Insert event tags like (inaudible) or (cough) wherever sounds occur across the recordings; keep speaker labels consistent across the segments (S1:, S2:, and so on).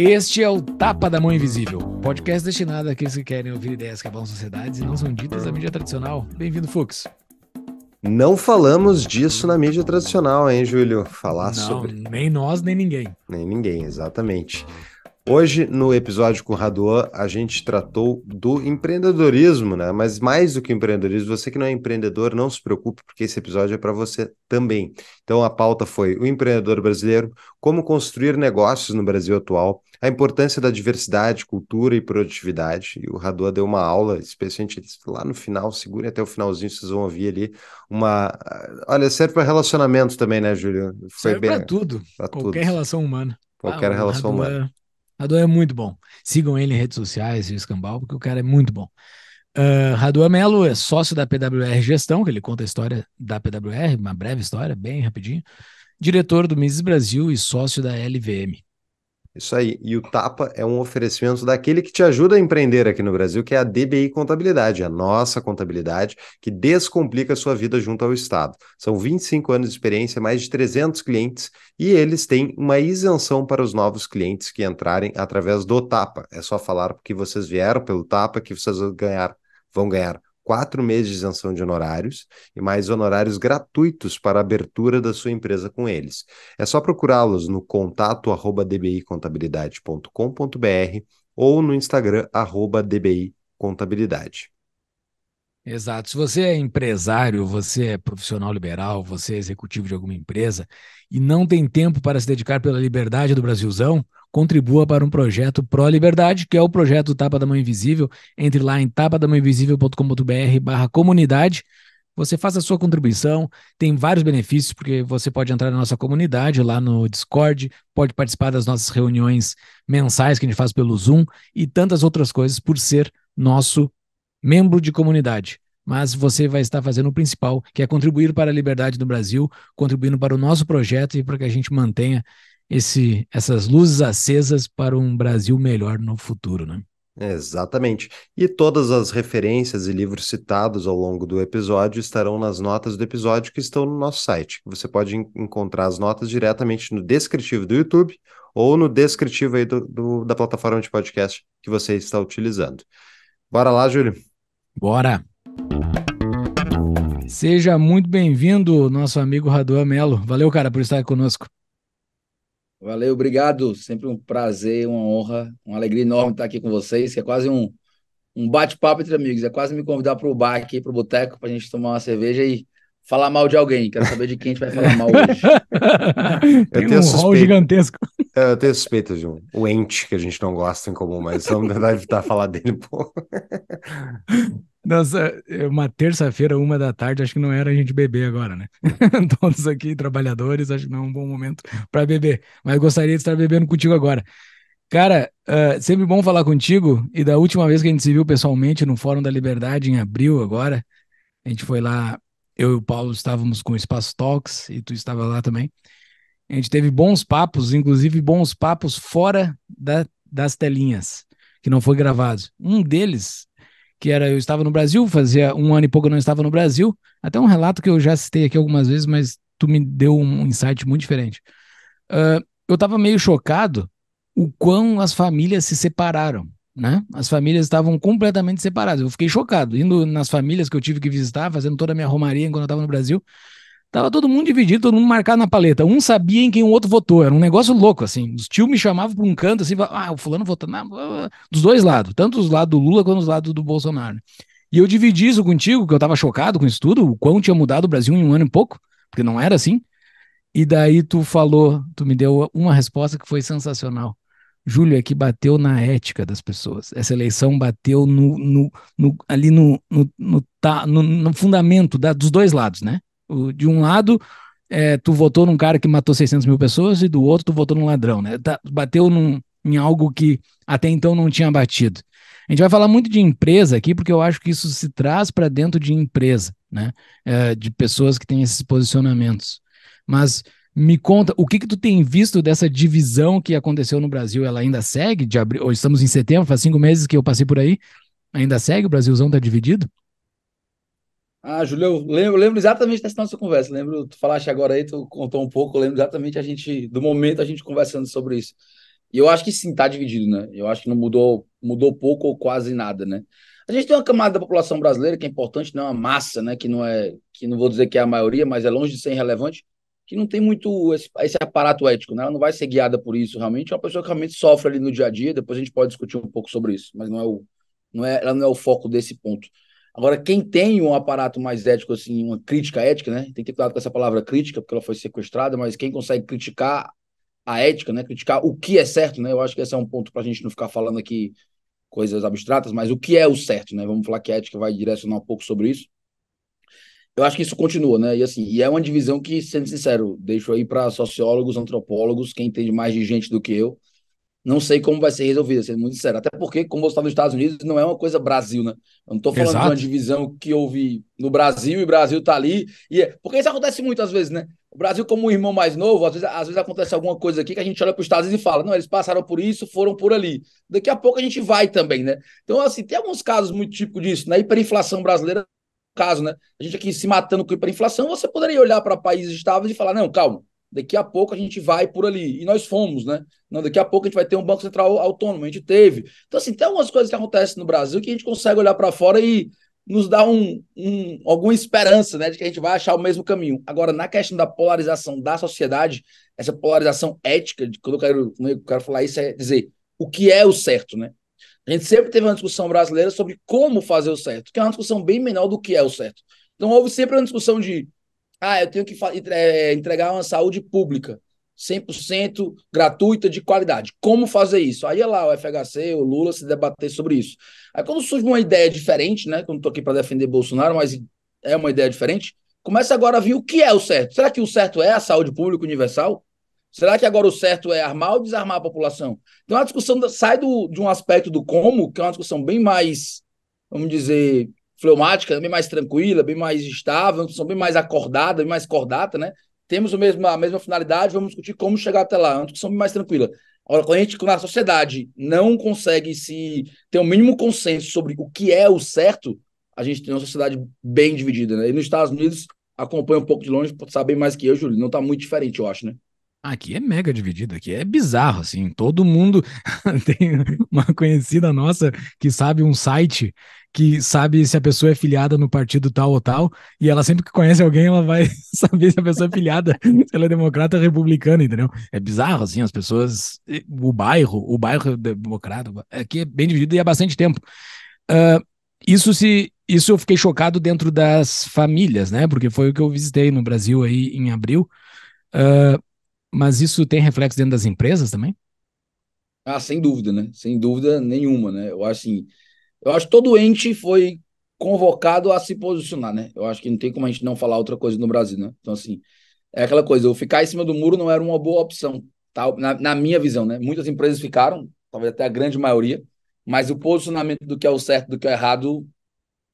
S1: Este é o Tapa da Mão Invisível, podcast destinado àqueles que querem ouvir ideias que abalam sociedades e não são ditas da mídia tradicional. Bem-vindo, Fux.
S2: Não falamos disso na mídia tradicional, hein, Júlio? Falar Não, sobre. Nem nós, nem ninguém. Nem ninguém, exatamente. Hoje, no episódio com o Raduan, a gente tratou do empreendedorismo, né? Mas mais do que empreendedorismo, você que não é empreendedor, não se preocupe, porque esse episódio é para você também. Então, a pauta foi o empreendedor brasileiro, como construir negócios no Brasil atual, a importância da diversidade, cultura e produtividade. E o Raduan deu uma aula, especialmente lá no final, segura até o finalzinho, vocês vão ouvir ali uma. Olha, serve para relacionamento também, né, Júlio? Foi serve bem. Para tudo. Pra Qualquer tudo.
S1: relação humana.
S2: Qualquer ah, relação humana.
S1: Raduan é muito bom. Sigam ele em redes sociais e o escambau, porque o cara é muito bom. Uh, Raduan Melo é sócio da PWR Gestão, que ele conta a história da PWR, uma breve história, bem rapidinho. Diretor do Mises Brasil e sócio da LVM.
S2: Isso aí. E o Tapa é um oferecimento daquele que te ajuda a empreender aqui no Brasil, que é a DBI Contabilidade, a nossa contabilidade, que descomplica a sua vida junto ao Estado. São 25 anos de experiência, mais de 300 clientes, e eles têm uma isenção para os novos clientes que entrarem através do Tapa. É só falar que vocês vieram pelo Tapa que vocês vão ganhar, vão ganhar quatro meses de isenção de honorários e mais honorários gratuitos para a abertura da sua empresa com eles. É só procurá-los no contato arroba dbicontabilidade.com.br ou no Instagram arroba dbicontabilidade.
S1: Exato. Se você é empresário, você é profissional liberal, você é executivo de alguma empresa e não tem tempo para se dedicar pela liberdade do Brasilzão, contribua para um projeto pró-liberdade, que é o projeto Tapa da Mão Invisível. Entre lá em tapadamãoinvisível.com.br barra comunidade. Você faz a sua contribuição, tem vários benefícios, porque você pode entrar na nossa comunidade lá no Discord, pode participar das nossas reuniões mensais que a gente faz pelo Zoom e tantas outras coisas por ser nosso membro de comunidade mas você vai estar fazendo o principal, que é contribuir para a liberdade do Brasil, contribuindo para o nosso projeto e para que a gente mantenha esse, essas luzes acesas para um Brasil melhor no futuro, né?
S2: Exatamente. E todas as referências e livros citados ao longo do episódio estarão nas notas do episódio que estão no nosso site. Você pode encontrar as notas diretamente no descritivo do YouTube ou no descritivo aí do, do, da plataforma de podcast que você está utilizando. Bora lá, Júlio? Bora!
S1: Seja muito bem-vindo, nosso amigo Raduan Melo. Valeu, cara, por estar conosco.
S3: Valeu, obrigado. Sempre um prazer, uma honra, uma alegria enorme estar aqui com vocês. é quase um, um bate-papo entre amigos. É quase me convidar para o bar aqui, para o boteco, para a gente tomar uma cerveja e falar mal de alguém. Quero saber de quem a gente vai falar mal hoje.
S2: (laughs) tem um rol gigantesco. É, eu tenho suspeita de um, o ente que a gente não gosta em comum, mas vamos tentar evitar falar dele, pô.
S1: Nossa, é uma terça-feira, uma da tarde, acho que não era a gente beber agora, né? (laughs) Todos aqui, trabalhadores, acho que não é um bom momento para beber. Mas gostaria de estar bebendo contigo agora. Cara, uh, sempre bom falar contigo. E da última vez que a gente se viu pessoalmente no Fórum da Liberdade, em abril agora, a gente foi lá, eu e o Paulo estávamos com o Espaço Talks e tu estava lá também. A gente teve bons papos, inclusive bons papos fora da, das telinhas, que não foi gravado. Um deles que era eu estava no Brasil, fazia um ano e pouco eu não estava no Brasil. Até um relato que eu já citei aqui algumas vezes, mas tu me deu um insight muito diferente. Uh, eu estava meio chocado o quão as famílias se separaram, né? As famílias estavam completamente separadas. Eu fiquei chocado indo nas famílias que eu tive que visitar, fazendo toda a minha romaria enquanto eu estava no Brasil. Tava todo mundo dividido, todo mundo marcado na paleta. Um sabia em quem o outro votou. Era um negócio louco, assim. Os tios me chamavam para um canto, assim, ah, o fulano votou na... dos dois lados, tanto os lados do Lula quanto os lados do Bolsonaro. E eu dividi isso contigo, que eu tava chocado com isso tudo, o quão tinha mudado o Brasil em um ano e pouco, porque não era assim. E daí tu falou, tu me deu uma resposta que foi sensacional. Júlio, é que bateu na ética das pessoas. Essa eleição bateu no, no, no ali no, no, no, no fundamento da, dos dois lados, né? De um lado, é, tu votou num cara que matou 600 mil pessoas e do outro tu votou num ladrão, né? Tá, bateu num, em algo que até então não tinha batido. A gente vai falar muito de empresa aqui, porque eu acho que isso se traz para dentro de empresa, né? É, de pessoas que têm esses posicionamentos. Mas me conta, o que que tu tem visto dessa divisão que aconteceu no Brasil? Ela ainda segue? De abril, hoje estamos em setembro, faz cinco meses que eu passei por aí. Ainda segue? O Brasilzão está dividido?
S3: Ah, Júlio, eu lembro, lembro, exatamente dessa nossa conversa. Lembro, tu falaste agora aí, tu contou um pouco, lembro exatamente a gente, do momento a gente conversando sobre isso. E eu acho que sim, tá dividido, né? Eu acho que não mudou, mudou pouco ou quase nada, né? A gente tem uma camada da população brasileira que é importante, não é uma massa, né? Que não é, que não vou dizer que é a maioria, mas é longe de ser irrelevante, que não tem muito esse, esse aparato ético, né? Ela não vai ser guiada por isso realmente. É uma pessoa que realmente sofre ali no dia a dia, depois a gente pode discutir um pouco sobre isso, mas não é o, não é, ela não é o foco desse ponto. Agora, quem tem um aparato mais ético, assim, uma crítica ética, né? Tem que ter cuidado com essa palavra crítica, porque ela foi sequestrada, mas quem consegue criticar a ética, né? Criticar o que é certo, né? Eu acho que esse é um ponto para a gente não ficar falando aqui coisas abstratas, mas o que é o certo, né? Vamos falar que a ética vai direcionar um pouco sobre isso. Eu acho que isso continua, né? E assim, e é uma divisão que, sendo sincero, deixo aí para sociólogos, antropólogos, quem entende mais de gente do que eu, não sei como vai ser resolvido, sendo muito sincero. Até porque, como você está nos Estados Unidos, não é uma coisa Brasil, né? Eu não estou falando Exato. de uma divisão que houve no Brasil e o Brasil está ali. E é... Porque isso acontece muitas vezes, né? O Brasil, como um irmão mais novo, às vezes, às vezes acontece alguma coisa aqui que a gente olha para os Estados Unidos e fala: não, eles passaram por isso, foram por ali. Daqui a pouco a gente vai também, né? Então, assim, tem alguns casos muito típicos disso. Na né? hiperinflação brasileira, caso, né? A gente aqui se matando com hiperinflação, você poderia olhar para países estáveis e falar: não, calma, daqui a pouco a gente vai por ali. E nós fomos, né? Não, daqui a pouco a gente vai ter um Banco Central autônomo, a gente teve. Então, assim, tem algumas coisas que acontecem no Brasil que a gente consegue olhar para fora e nos dá um, um, alguma esperança né, de que a gente vai achar o mesmo caminho. Agora, na questão da polarização da sociedade, essa polarização ética, de, quando eu quero, quando né, eu quero falar isso, é dizer o que é o certo, né? A gente sempre teve uma discussão brasileira sobre como fazer o certo, que é uma discussão bem menor do que é o certo. Então, houve sempre uma discussão de ah, eu tenho que é, entregar uma saúde pública, 100% gratuita, de qualidade. Como fazer isso? Aí é lá o FHC, o Lula se debater sobre isso. Aí quando surge uma ideia diferente, né? Quando não estou aqui para defender Bolsonaro, mas é uma ideia diferente. Começa agora a vir o que é o certo. Será que o certo é a saúde pública universal? Será que agora o certo é armar ou desarmar a população? Então a discussão sai do, de um aspecto do como, que é uma discussão bem mais, vamos dizer, fleumática, bem mais tranquila, bem mais estável, são bem mais acordada, bem mais cordata, né? Temos o mesmo, a mesma finalidade, vamos discutir como chegar até lá, que são bem mais tranquila. Agora, quando a gente, quando a sociedade não consegue se ter o um mínimo consenso sobre o que é o certo, a gente tem uma sociedade bem dividida, né? E nos Estados Unidos, acompanha um pouco de longe, sabe mais que eu, Júlio, não tá muito diferente, eu acho, né?
S1: Aqui é mega dividido, aqui é bizarro, assim, todo mundo (laughs) tem uma conhecida nossa que sabe um site que sabe se a pessoa é filiada no partido tal ou tal, e ela sempre que conhece alguém, ela vai (laughs) saber se a pessoa é filiada, se ela é democrata ou republicana, entendeu? É bizarro, assim, as pessoas. O bairro, o bairro é democrata, aqui é bem dividido e há bastante tempo. Uh, isso se isso eu fiquei chocado dentro das famílias, né? Porque foi o que eu visitei no Brasil aí em abril. Uh, mas isso tem reflexo dentro das empresas também?
S3: Ah, sem dúvida, né? Sem dúvida nenhuma, né? Eu acho assim, eu acho que todo ente foi convocado a se posicionar, né? Eu acho que não tem como a gente não falar outra coisa no Brasil, né? Então, assim, é aquela coisa, eu ficar em cima do muro não era uma boa opção, tá? na, na minha visão, né? Muitas empresas ficaram, talvez até a grande maioria, mas o posicionamento do que é o certo, do que é o errado,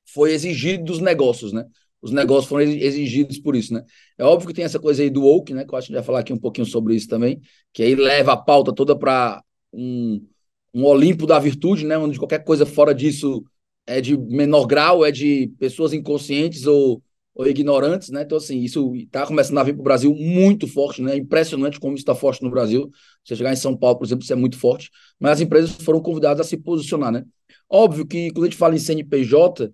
S3: foi exigido dos negócios, né? Os negócios foram exigidos por isso, né? É óbvio que tem essa coisa aí do woke, né? Que eu acho que a gente vai falar aqui um pouquinho sobre isso também, que aí leva a pauta toda para um, um Olimpo da virtude, né, onde qualquer coisa fora disso é de menor grau, é de pessoas inconscientes ou, ou ignorantes, né? Então, assim, isso está começando a vir para o Brasil muito forte, né? Impressionante como isso está forte no Brasil. Você chegar em São Paulo, por exemplo, isso é muito forte. Mas as empresas foram convidadas a se posicionar, né? Óbvio que quando a gente fala em CNPJ,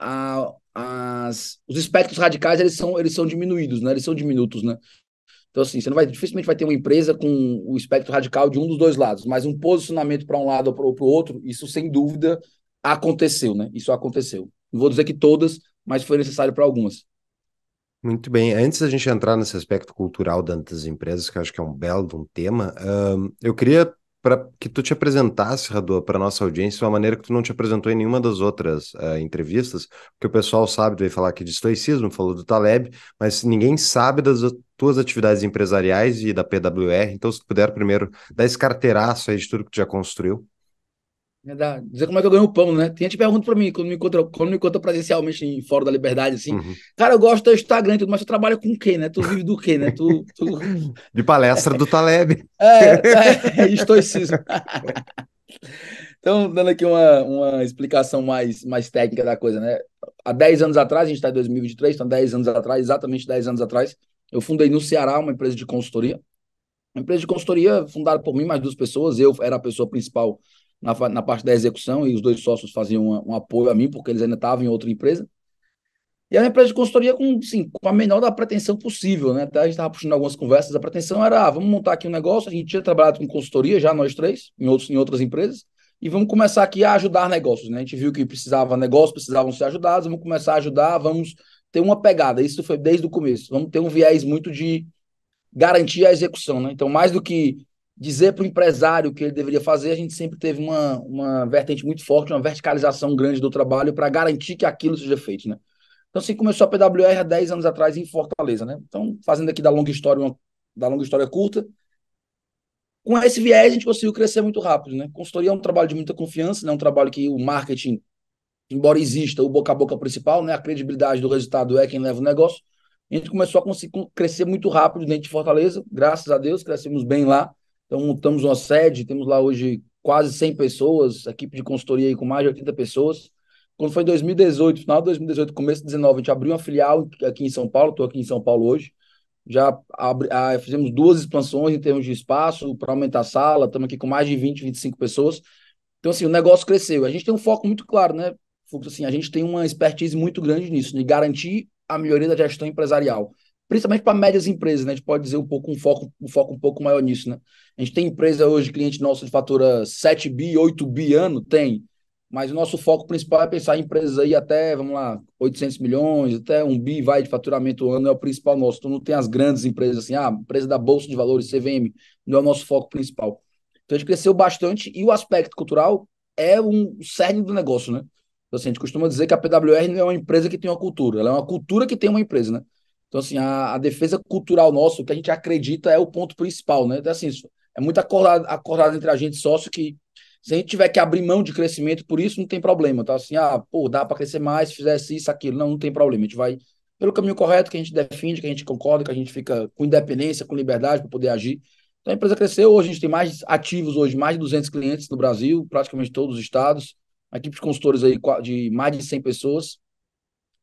S3: a, as, os espectros radicais eles são, eles são diminuídos, né? Eles são diminutos, né? Então, assim, você não vai, dificilmente vai ter uma empresa com o espectro radical de um dos dois lados, mas um posicionamento para um lado ou para o outro, isso sem dúvida aconteceu, né? Isso aconteceu. Não vou dizer que todas, mas foi necessário para algumas.
S2: Muito bem. Antes da gente entrar nesse aspecto cultural dentro das empresas, que eu acho que é um belo um tema, eu queria para que tu te apresentasse, Radu, para nossa audiência, uma maneira que tu não te apresentou em nenhuma das outras uh, entrevistas, porque o pessoal sabe, tu veio falar aqui de estoicismo, falou do Taleb, mas ninguém sabe das tuas atividades empresariais e da PWR, então se tu puder primeiro dar esse carteiraço aí de tudo que tu já construiu.
S3: É dizer como é que eu ganho o pão, né? Tem gente que pergunta pra mim, quando me encontra, quando me encontra presencialmente em Fora da Liberdade, assim, uhum. cara, eu gosto do Instagram, tudo, mas tu trabalha com o quê, né? Tu vive do quê, né? Tu, tu...
S2: (laughs) De palestra do Taleb. (laughs)
S3: É, é, é, estoicismo. (laughs) então, dando aqui uma, uma explicação mais, mais técnica da coisa, né? Há 10 anos atrás, a gente está em 2023, então 10 anos atrás, exatamente 10 anos atrás, eu fundei no Ceará uma empresa de consultoria. Uma empresa de consultoria fundada por mim, mais duas pessoas, eu era a pessoa principal na, na parte da execução e os dois sócios faziam um, um apoio a mim, porque eles ainda estavam em outra empresa. E era uma empresa de consultoria com, sim com a menor da pretensão possível, né? Até a gente estava puxando algumas conversas, a pretensão era, ah, vamos montar aqui um negócio, a gente tinha trabalhado com consultoria já nós três, em, outros, em outras empresas, e vamos começar aqui a ajudar negócios, né? A gente viu que precisava, negócios precisavam ser ajudados, vamos começar a ajudar, vamos ter uma pegada, isso foi desde o começo, vamos ter um viés muito de garantir a execução, né? Então, mais do que dizer para o empresário o que ele deveria fazer, a gente sempre teve uma, uma vertente muito forte, uma verticalização grande do trabalho para garantir que aquilo seja feito, né? Então, assim, começou a PWR há 10 anos atrás em Fortaleza, né? Então, fazendo aqui da longa história, uma, da longa história curta, com esse viés a gente conseguiu crescer muito rápido, né? Consultoria é um trabalho de muita confiança, né? Um trabalho que o marketing, embora exista o boca a boca principal, né? A credibilidade do resultado é quem leva o negócio. A gente começou a conseguir crescer muito rápido dentro de Fortaleza, graças a Deus, crescemos bem lá. Então, montamos uma sede, temos lá hoje quase 100 pessoas, equipe de consultoria aí com mais de 80 pessoas. Quando foi em 2018, final de 2018, começo de 2019, a gente abriu uma filial aqui em São Paulo, estou aqui em São Paulo hoje. Já abri, ah, fizemos duas expansões em termos de espaço para aumentar a sala, estamos aqui com mais de 20, 25 pessoas. Então, assim, o negócio cresceu. A gente tem um foco muito claro, né, Fux? Assim, a gente tem uma expertise muito grande nisso, de garantir a melhoria da gestão empresarial principalmente para médias empresas, né? A gente pode dizer um pouco um foco, um foco um pouco maior nisso, né? A gente tem empresa hoje, cliente nosso de fatura 7 bi, 8 bi ano, tem. Mas o nosso foco principal é pensar em empresas aí até, vamos lá, 800 milhões, até 1 bi vai de faturamento ano é o principal nosso. Então não tem as grandes empresas assim, ah, empresa da bolsa de valores, CVM, não é o nosso foco principal. Então a gente cresceu bastante e o aspecto cultural é um cerne do negócio, né? Então, assim, a gente costuma dizer que a PWR não é uma empresa que tem uma cultura, ela é uma cultura que tem uma empresa, né? Então, assim, a, a, defesa cultural nossa, o que a gente acredita é o ponto principal, né? Então, assim, isso é muito acordado, acordado entre a gente sócio que se a gente tiver que abrir mão de crescimento, por isso não tem problema, então Assim, ah, pô, dá para crescer mais se fizesse isso, aquilo. Não, não tem problema. A gente vai pelo caminho correto que a gente defende, que a gente concorda, que a gente fica com independência, com liberdade para poder agir. Então, a empresa cresceu. Hoje a gente tem mais ativos, hoje mais de 200 clientes no Brasil, praticamente todos os estados. Uma equipe de consultores aí de mais de 100 pessoas.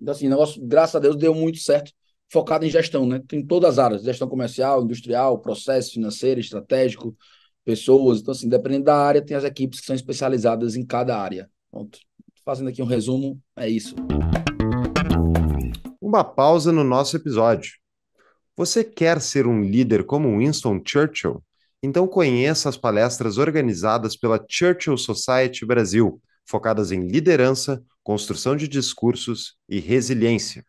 S3: Então, assim, o negócio, graças a Deus, deu muito certo focada em gestão, né? Em todas as áreas, gestão comercial, industrial, processo financeiro, estratégico, pessoas. Então, assim, dependendo da área, tem as equipes que são especializadas em cada área. Pronto. Fazendo aqui um resumo, é isso.
S2: Uma pausa no nosso episódio. Você quer ser um líder como Winston Churchill? Então conheça as palestras organizadas pela Churchill Society Brasil, focadas em liderança, construção de discursos e resiliência.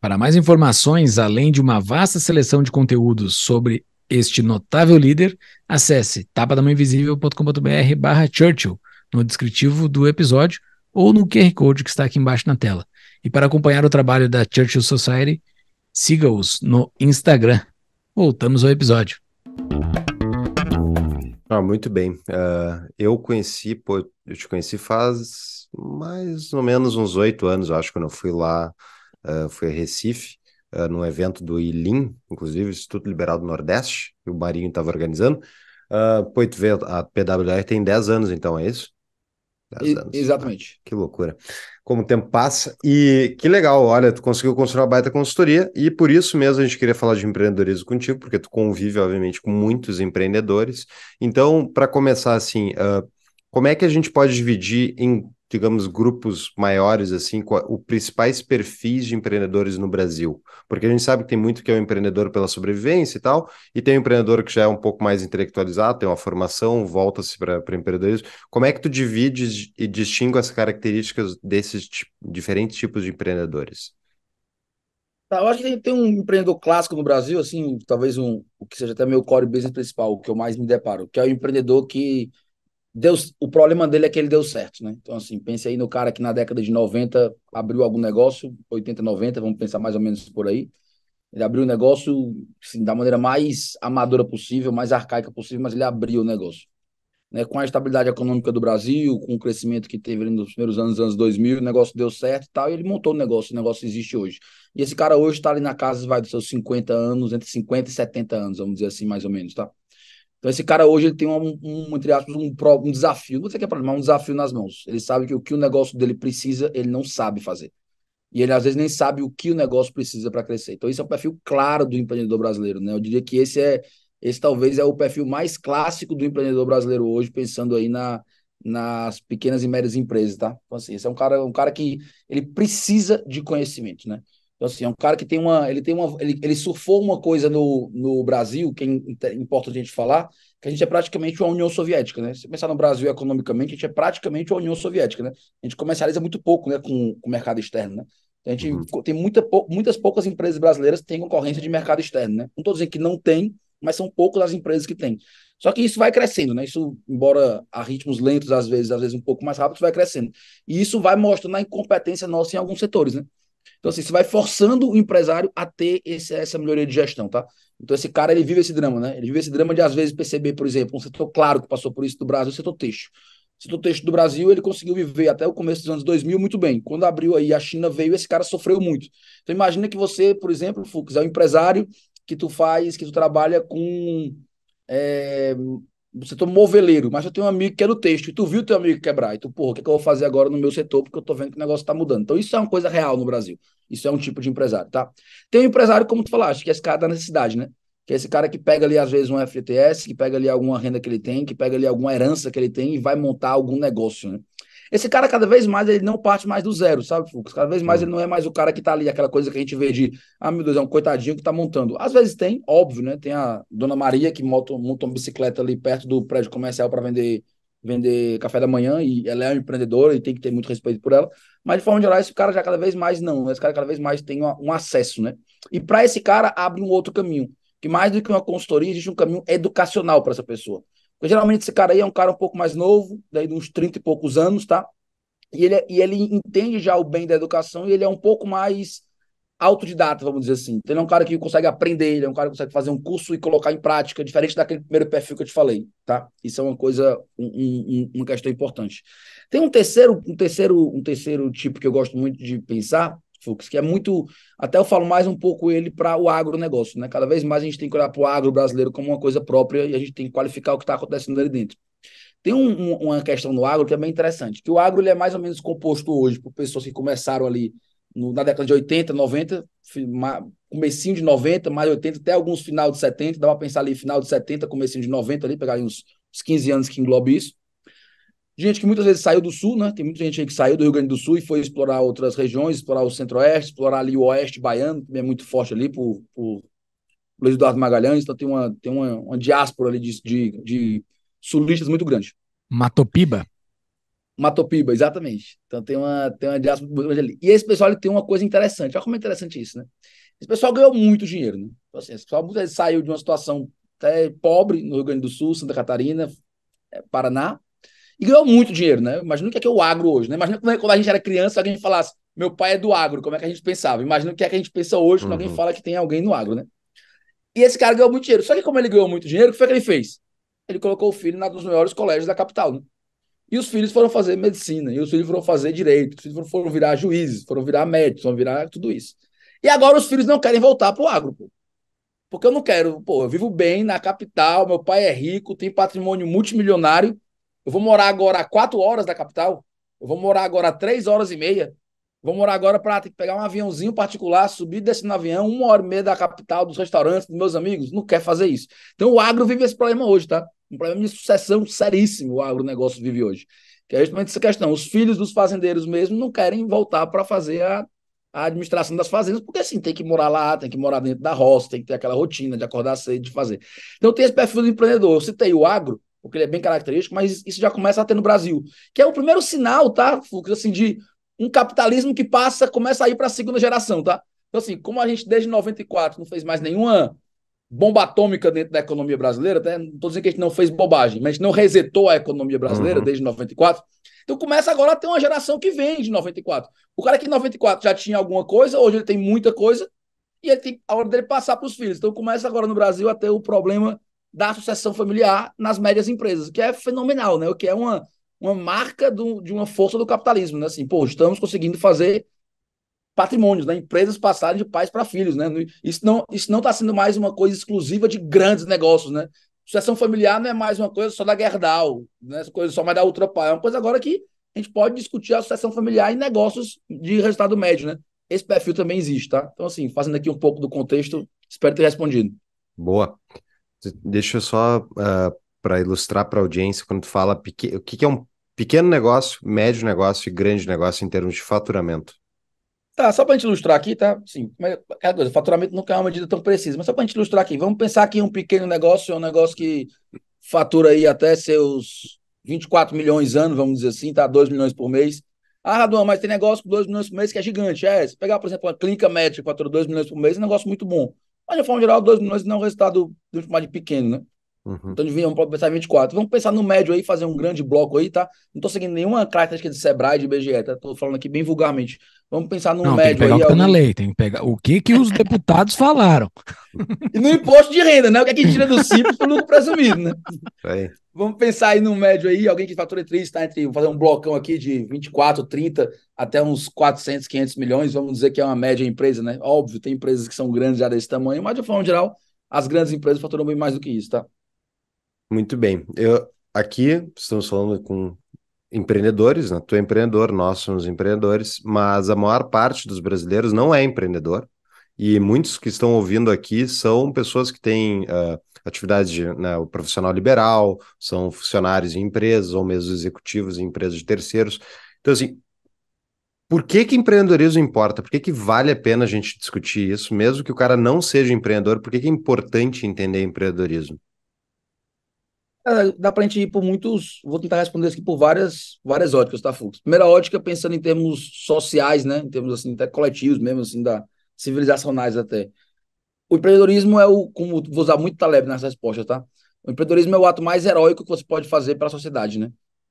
S1: Para mais informações, além de uma vasta seleção de conteúdos sobre este notável líder, acesse tapadamãoinvisível.com.br barra Churchill no descritivo do episódio ou no QR Code que está aqui embaixo na tela. E para acompanhar o trabalho da Churchill Society, siga-os no Instagram. Voltamos ao episódio.
S2: Ah, muito bem. Uh, eu conheci, pô, eu te conheci faz mais ou menos uns oito anos, eu acho, quando eu fui lá uh, fui a Recife, uh, num evento do ILIM, inclusive, Instituto Liberal do Nordeste, que o Marinho estava organizando. Uh, ah, pois tu vê, a PWR tem 10 anos, então, é isso?
S3: E, exatamente.
S2: Que loucura. Como o tempo passa. E que legal, olha, tu conseguiu construir uma baita consultoria e por isso mesmo a gente queria falar de empreendedorismo contigo, porque tu convive, obviamente, com muitos empreendedores. Então, para começar assim, uh, como é que a gente pode dividir em digamos, grupos maiores, assim, os principais perfis de empreendedores no Brasil? Porque a gente sabe que tem muito que é o um empreendedor pela sobrevivência e tal, e tem um empreendedor que já é um pouco mais intelectualizado, tem uma formação, volta-se para empreendedorismo. Como é que tu divides e distingue as características desses diferentes tipos de empreendedores?
S3: Tá, eu acho que tem um empreendedor clássico no Brasil, assim, talvez um, o que seja até meu core business principal, o que eu mais me deparo, que é o empreendedor que deu, o problema dele é que ele deu certo, né? Então, assim, pense aí no cara que na década de 90 abriu algum negócio, 80, 90, vamos pensar mais ou menos por aí. Ele abriu o negócio assim, da maneira mais amadora possível, mais arcaica possível, mas ele abriu o negócio. Né? Com a estabilidade econômica do Brasil, com o crescimento que teve nos primeiros anos, anos 2000, o negócio deu certo e tal, e ele montou o negócio, o negócio existe hoje. E esse cara hoje está ali na casa, vai dos seus 50 anos, entre 50 e 70 anos, vamos dizer assim, mais ou menos, tá? Então esse cara hoje ele tem um, um entre aspas, um, um desafio, não sei o que é problema, um desafio nas mãos. Ele sabe que o que o negócio dele precisa, ele não sabe fazer. E ele às vezes nem sabe o que o negócio precisa para crescer. Então esse é o perfil claro do empreendedor brasileiro, né? Eu diria que esse é esse talvez é o perfil mais clássico do empreendedor brasileiro hoje, pensando aí na, nas pequenas e médias empresas, tá? Então, assim, esse é um cara, um cara que ele precisa de conhecimento, né? Então, assim, é um cara que tem uma. Ele tem uma. Ele, ele surfou uma coisa no, no Brasil, que é importa a gente falar, que a gente é praticamente uma União Soviética, né? Se pensar no Brasil economicamente, a gente é praticamente uma União Soviética, né? A gente comercializa muito pouco né, com, com o mercado externo, né? Então, a gente uhum. tem muita, muitas poucas empresas brasileiras que têm concorrência de mercado externo, né? Não estou dizendo que não tem, mas são poucas as empresas que têm. Só que isso vai crescendo, né? Isso, embora a ritmos lentos, às vezes, às vezes um pouco mais rápido, vai crescendo. E isso vai mostrando a incompetência nossa em alguns setores, né? Então, assim, você vai forçando o empresário a ter esse, essa melhoria de gestão, tá? Então, esse cara, ele vive esse drama, né? Ele vive esse drama de, às vezes, perceber, por exemplo, um setor claro que passou por isso do Brasil, o setor texto. O setor texto do Brasil, ele conseguiu viver até o começo dos anos 2000 muito bem. Quando abriu aí, a China veio, esse cara sofreu muito. Então, imagina que você, por exemplo, Fux, é um empresário que tu faz, que tu trabalha com é, do setor é moveleiro, mas eu tenho um amigo que é do texto, e tu viu teu amigo quebrar, e tu, porra, o que, é que eu vou fazer agora no meu setor, porque eu tô vendo que o negócio tá mudando. Então, isso é uma coisa real no Brasil. Isso é um tipo de empresário, tá? Tem um empresário, como tu falaste, que é esse cara da necessidade, né? Que é esse cara que pega ali, às vezes, um FTS, que pega ali alguma renda que ele tem, que pega ali alguma herança que ele tem e vai montar algum negócio, né? Esse cara, cada vez mais, ele não parte mais do zero, sabe, Fux? Cada vez mais hum. ele não é mais o cara que tá ali, aquela coisa que a gente vê de, ah, meu Deus, é um coitadinho que tá montando. Às vezes tem, óbvio, né? Tem a Dona Maria que monta, monta uma bicicleta ali perto do prédio comercial para vender vender café da manhã e ela é uma empreendedora e tem que ter muito respeito por ela. Mas de forma geral, esse cara já cada vez mais não, né? esse cara cada vez mais tem um acesso, né? E para esse cara abre um outro caminho, que mais do que uma consultoria, existe um caminho educacional para essa pessoa. Porque geralmente esse cara aí é um cara um pouco mais novo, daí de uns 30 e poucos anos, tá? E ele, é, e ele entende já o bem da educação e ele é um pouco mais autodidata, vamos dizer assim. Então, ele é um cara que consegue aprender, ele é um cara que consegue fazer um curso e colocar em prática, diferente daquele primeiro perfil que eu te falei, tá? Isso é uma coisa, um, um, uma questão importante. Tem um terceiro, um terceiro, um terceiro tipo que eu gosto muito de pensar, Fux, que é muito, até eu falo mais um pouco ele para o agronegócio, né? Cada vez mais a gente tem que olhar para o agro brasileiro como uma coisa própria e a gente tem que qualificar o que está acontecendo ali dentro. Tem um, um, uma questão no agro que é bem interessante, que o agro ele é mais ou menos composto hoje por pessoas que começaram ali no, na década de 80, 90, comecinho de 90, mais 80, até alguns final de 70, dá para pensar ali final de 70, comecinho de 90 ali, pegar uns, uns 15 anos que englobe isso gente que muitas vezes saiu do sul, né? Tem muita gente aí que saiu do Rio Grande do Sul e foi explorar outras regiões, explorar o centro-oeste, explorar ali o oeste baiano, que é muito forte ali por, por Luiz Eduardo Magalhães, então tem uma, tem uma, uma diáspora ali de, de, de sulistas muito grande.
S1: Matopiba?
S3: Matopiba, exatamente. Então tem uma, tem uma diáspora muito grande ali. E esse pessoal ele tem uma coisa interessante, olha como é interessante isso, né? Esse pessoal ganhou muito dinheiro, né? Então, assim, esse pessoal muitas vezes saiu de uma situação até pobre no Rio Grande do Sul, Santa Catarina, é, Paraná, e ganhou muito dinheiro, né? Imagina o que é, que é o agro hoje, né? Imagina é quando a gente era criança, alguém falasse, meu pai é do agro, como é que a gente pensava? Imagina o que é que a gente pensa hoje quando uhum. alguém fala que tem alguém no agro, né? E esse cara ganhou muito dinheiro. Só que como ele ganhou muito dinheiro, o que foi que ele fez? Ele colocou o filho nos melhores colégios da capital, né? E os filhos foram fazer medicina, e os filhos foram fazer direito, os filhos foram virar juízes, foram virar médicos, foram virar tudo isso. E agora os filhos não querem voltar pro agro, pô. Porque eu não quero, pô, eu vivo bem na capital, meu pai é rico, tem patrimônio multimilionário, eu vou morar agora a quatro horas da capital. Eu vou morar agora a três horas e meia. Vou morar agora para ter que pegar um aviãozinho particular, subir desse no avião, uma hora e meia da capital, dos restaurantes, dos meus amigos. Não quer fazer isso. Então o agro vive esse problema hoje, tá? Um problema de sucessão seríssimo o agronegócio vive hoje. Que é justamente essa questão. Os filhos dos fazendeiros mesmo não querem voltar para fazer a, a, administração das fazendas, porque assim, tem que morar lá, tem que morar dentro da roça, tem que ter aquela rotina de acordar cedo, de fazer. Então tem esse perfil do empreendedor. Eu citei o agro, porque ele é bem característico, mas isso já começa a ter no Brasil. Que é o primeiro sinal, tá, Fux, assim, de um capitalismo que passa, começa a ir para a segunda geração, tá? Então, assim, como a gente desde 94 não fez mais nenhuma bomba atômica dentro da economia brasileira, tá? não estou dizendo que a gente não fez bobagem, mas a gente não resetou a economia brasileira uhum. desde 94. Então começa agora a ter uma geração que vem de 94. O cara que em 94 já tinha alguma coisa, hoje ele tem muita coisa, e ele tem a hora dele passar para os filhos. Então começa agora no Brasil a ter o problema da sucessão familiar nas médias empresas, o que é fenomenal, né? O que é uma, uma marca do, de uma força do capitalismo, né? Assim, pô, estamos conseguindo fazer patrimônios, né? Empresas passarem de pais para filhos, né? Isso não isso não está sendo mais uma coisa exclusiva de grandes negócios, né? Sucessão familiar não é mais uma coisa só da Gerdau, né? coisa só mais da Ultrapar, é uma coisa agora que a gente pode discutir a sucessão familiar em negócios de resultado médio, né? Esse perfil também existe, tá? Então, assim, fazendo aqui um pouco do contexto,
S2: espero ter respondido. Boa. Deixa eu só uh, ah, para ilustrar para a audiência quando tu fala o que, que é um pequeno negócio, médio negócio e grande negócio em termos de faturamento.
S3: Tá, só para a gente ilustrar aqui, tá? Sim, mas aquela coisa, faturamento nunca é uma medida tão precisa, mas só para a gente ilustrar aqui, vamos pensar que um pequeno negócio é um negócio que fatura aí até seus 24 milhões ano, vamos dizer assim, tá? 2 milhões por mês. Ah, Raduan, mas tem negócio com 2 milhões por mês que é gigante. É, se pegar, por exemplo, uma clínica médica que fatura 2 milhões por mês, é um negócio muito bom. Mas, de forma geral, 2 milhões não é um resultado de um pequeno, né? Uhum. Então, vamos pensar em 24. Vamos pensar no médio aí, fazer um grande bloco aí, tá? Não tô seguindo nenhuma característica de Sebrae, de BGE, tá? Tô falando aqui bem vulgarmente. Vamos pensar no não, médio tem que pegar aí. O que tá na lei,
S1: tem que pegar o que que os deputados falaram.
S3: (laughs) E no imposto de renda, né? O que é que tira do simples pro lucro presumido, né? É. Vamos pensar aí no médio aí, alguém que fatura 3, tá entre, vou fazer um blocão aqui de 24, 30 até uns 400, 500 milhões, vamos dizer que é uma média empresa, né? Óbvio, tem empresas que são grandes já desse tamanho, mas de forma geral, as grandes empresas faturam bem mais do que isso, tá?
S2: Muito bem. Eu aqui estamos falando com empreendedores, né? Tu é empreendedor, nós somos empreendedores, mas a maior parte dos brasileiros não é empreendedor. E muitos que estão ouvindo aqui são pessoas que têm uh, ah, atividade de né, o profissional liberal, são funcionários em empresas ou mesmo executivos em empresas de terceiros. Então, assim, por que, que empreendedorismo importa? Por que, que vale a pena a gente discutir isso, mesmo que o cara não seja empreendedor? Por que, que é importante entender empreendedorismo?
S3: É, dá para a gente ir por muitos. Vou tentar responder isso aqui por várias, várias óticas, tá, Fux? Primeira ótica, pensando em termos sociais, né? Em termos assim, até coletivos mesmo, assim, da, civilizacionais até. O empreendedorismo é o. Como, vou usar muito Taleb nessa resposta, tá? O empreendedorismo é o ato mais heróico que você pode fazer para a sociedade, né?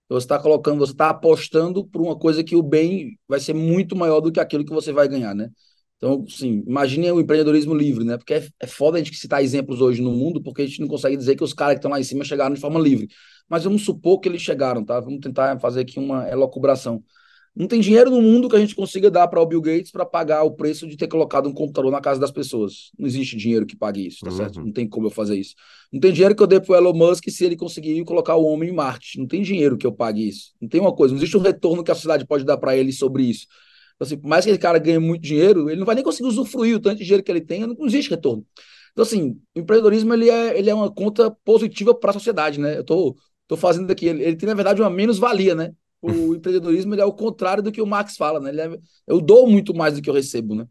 S3: Então, você está colocando, você está apostando por uma coisa que o bem vai ser muito maior do que aquilo que você vai ganhar, né? Então, assim, imagine o empreendedorismo livre, né? Porque é, é foda a gente citar exemplos hoje no mundo, porque a gente não consegue dizer que os caras que estão lá em cima chegaram de forma livre. Mas vamos supor que eles chegaram, tá? Vamos tentar fazer aqui uma elocubração. Não tem dinheiro no mundo que a gente consiga dar para o Bill Gates para pagar o preço de ter colocado um computador na casa das pessoas. Não existe dinheiro que pague isso, tá uhum. certo? Não tem como eu fazer isso. Não tem dinheiro que eu dê para o Elon Musk se ele conseguir colocar o homem em Marte. Não tem dinheiro que eu pague isso. Não tem uma coisa, não existe um retorno que a sociedade pode dar para ele sobre isso. Então, assim, por mais que esse cara ganhe muito dinheiro, ele não vai nem conseguir usufruir o tanto de dinheiro que ele tem, não existe retorno. Então, assim, o empreendedorismo ele é, ele é uma conta positiva para a sociedade, né? Eu tô, tô fazendo aqui, ele, ele tem, na verdade, uma menos-valia, né? O (laughs) empreendedorismo ele é o contrário do que o Max fala, né? É, eu dou muito mais do que eu recebo, né?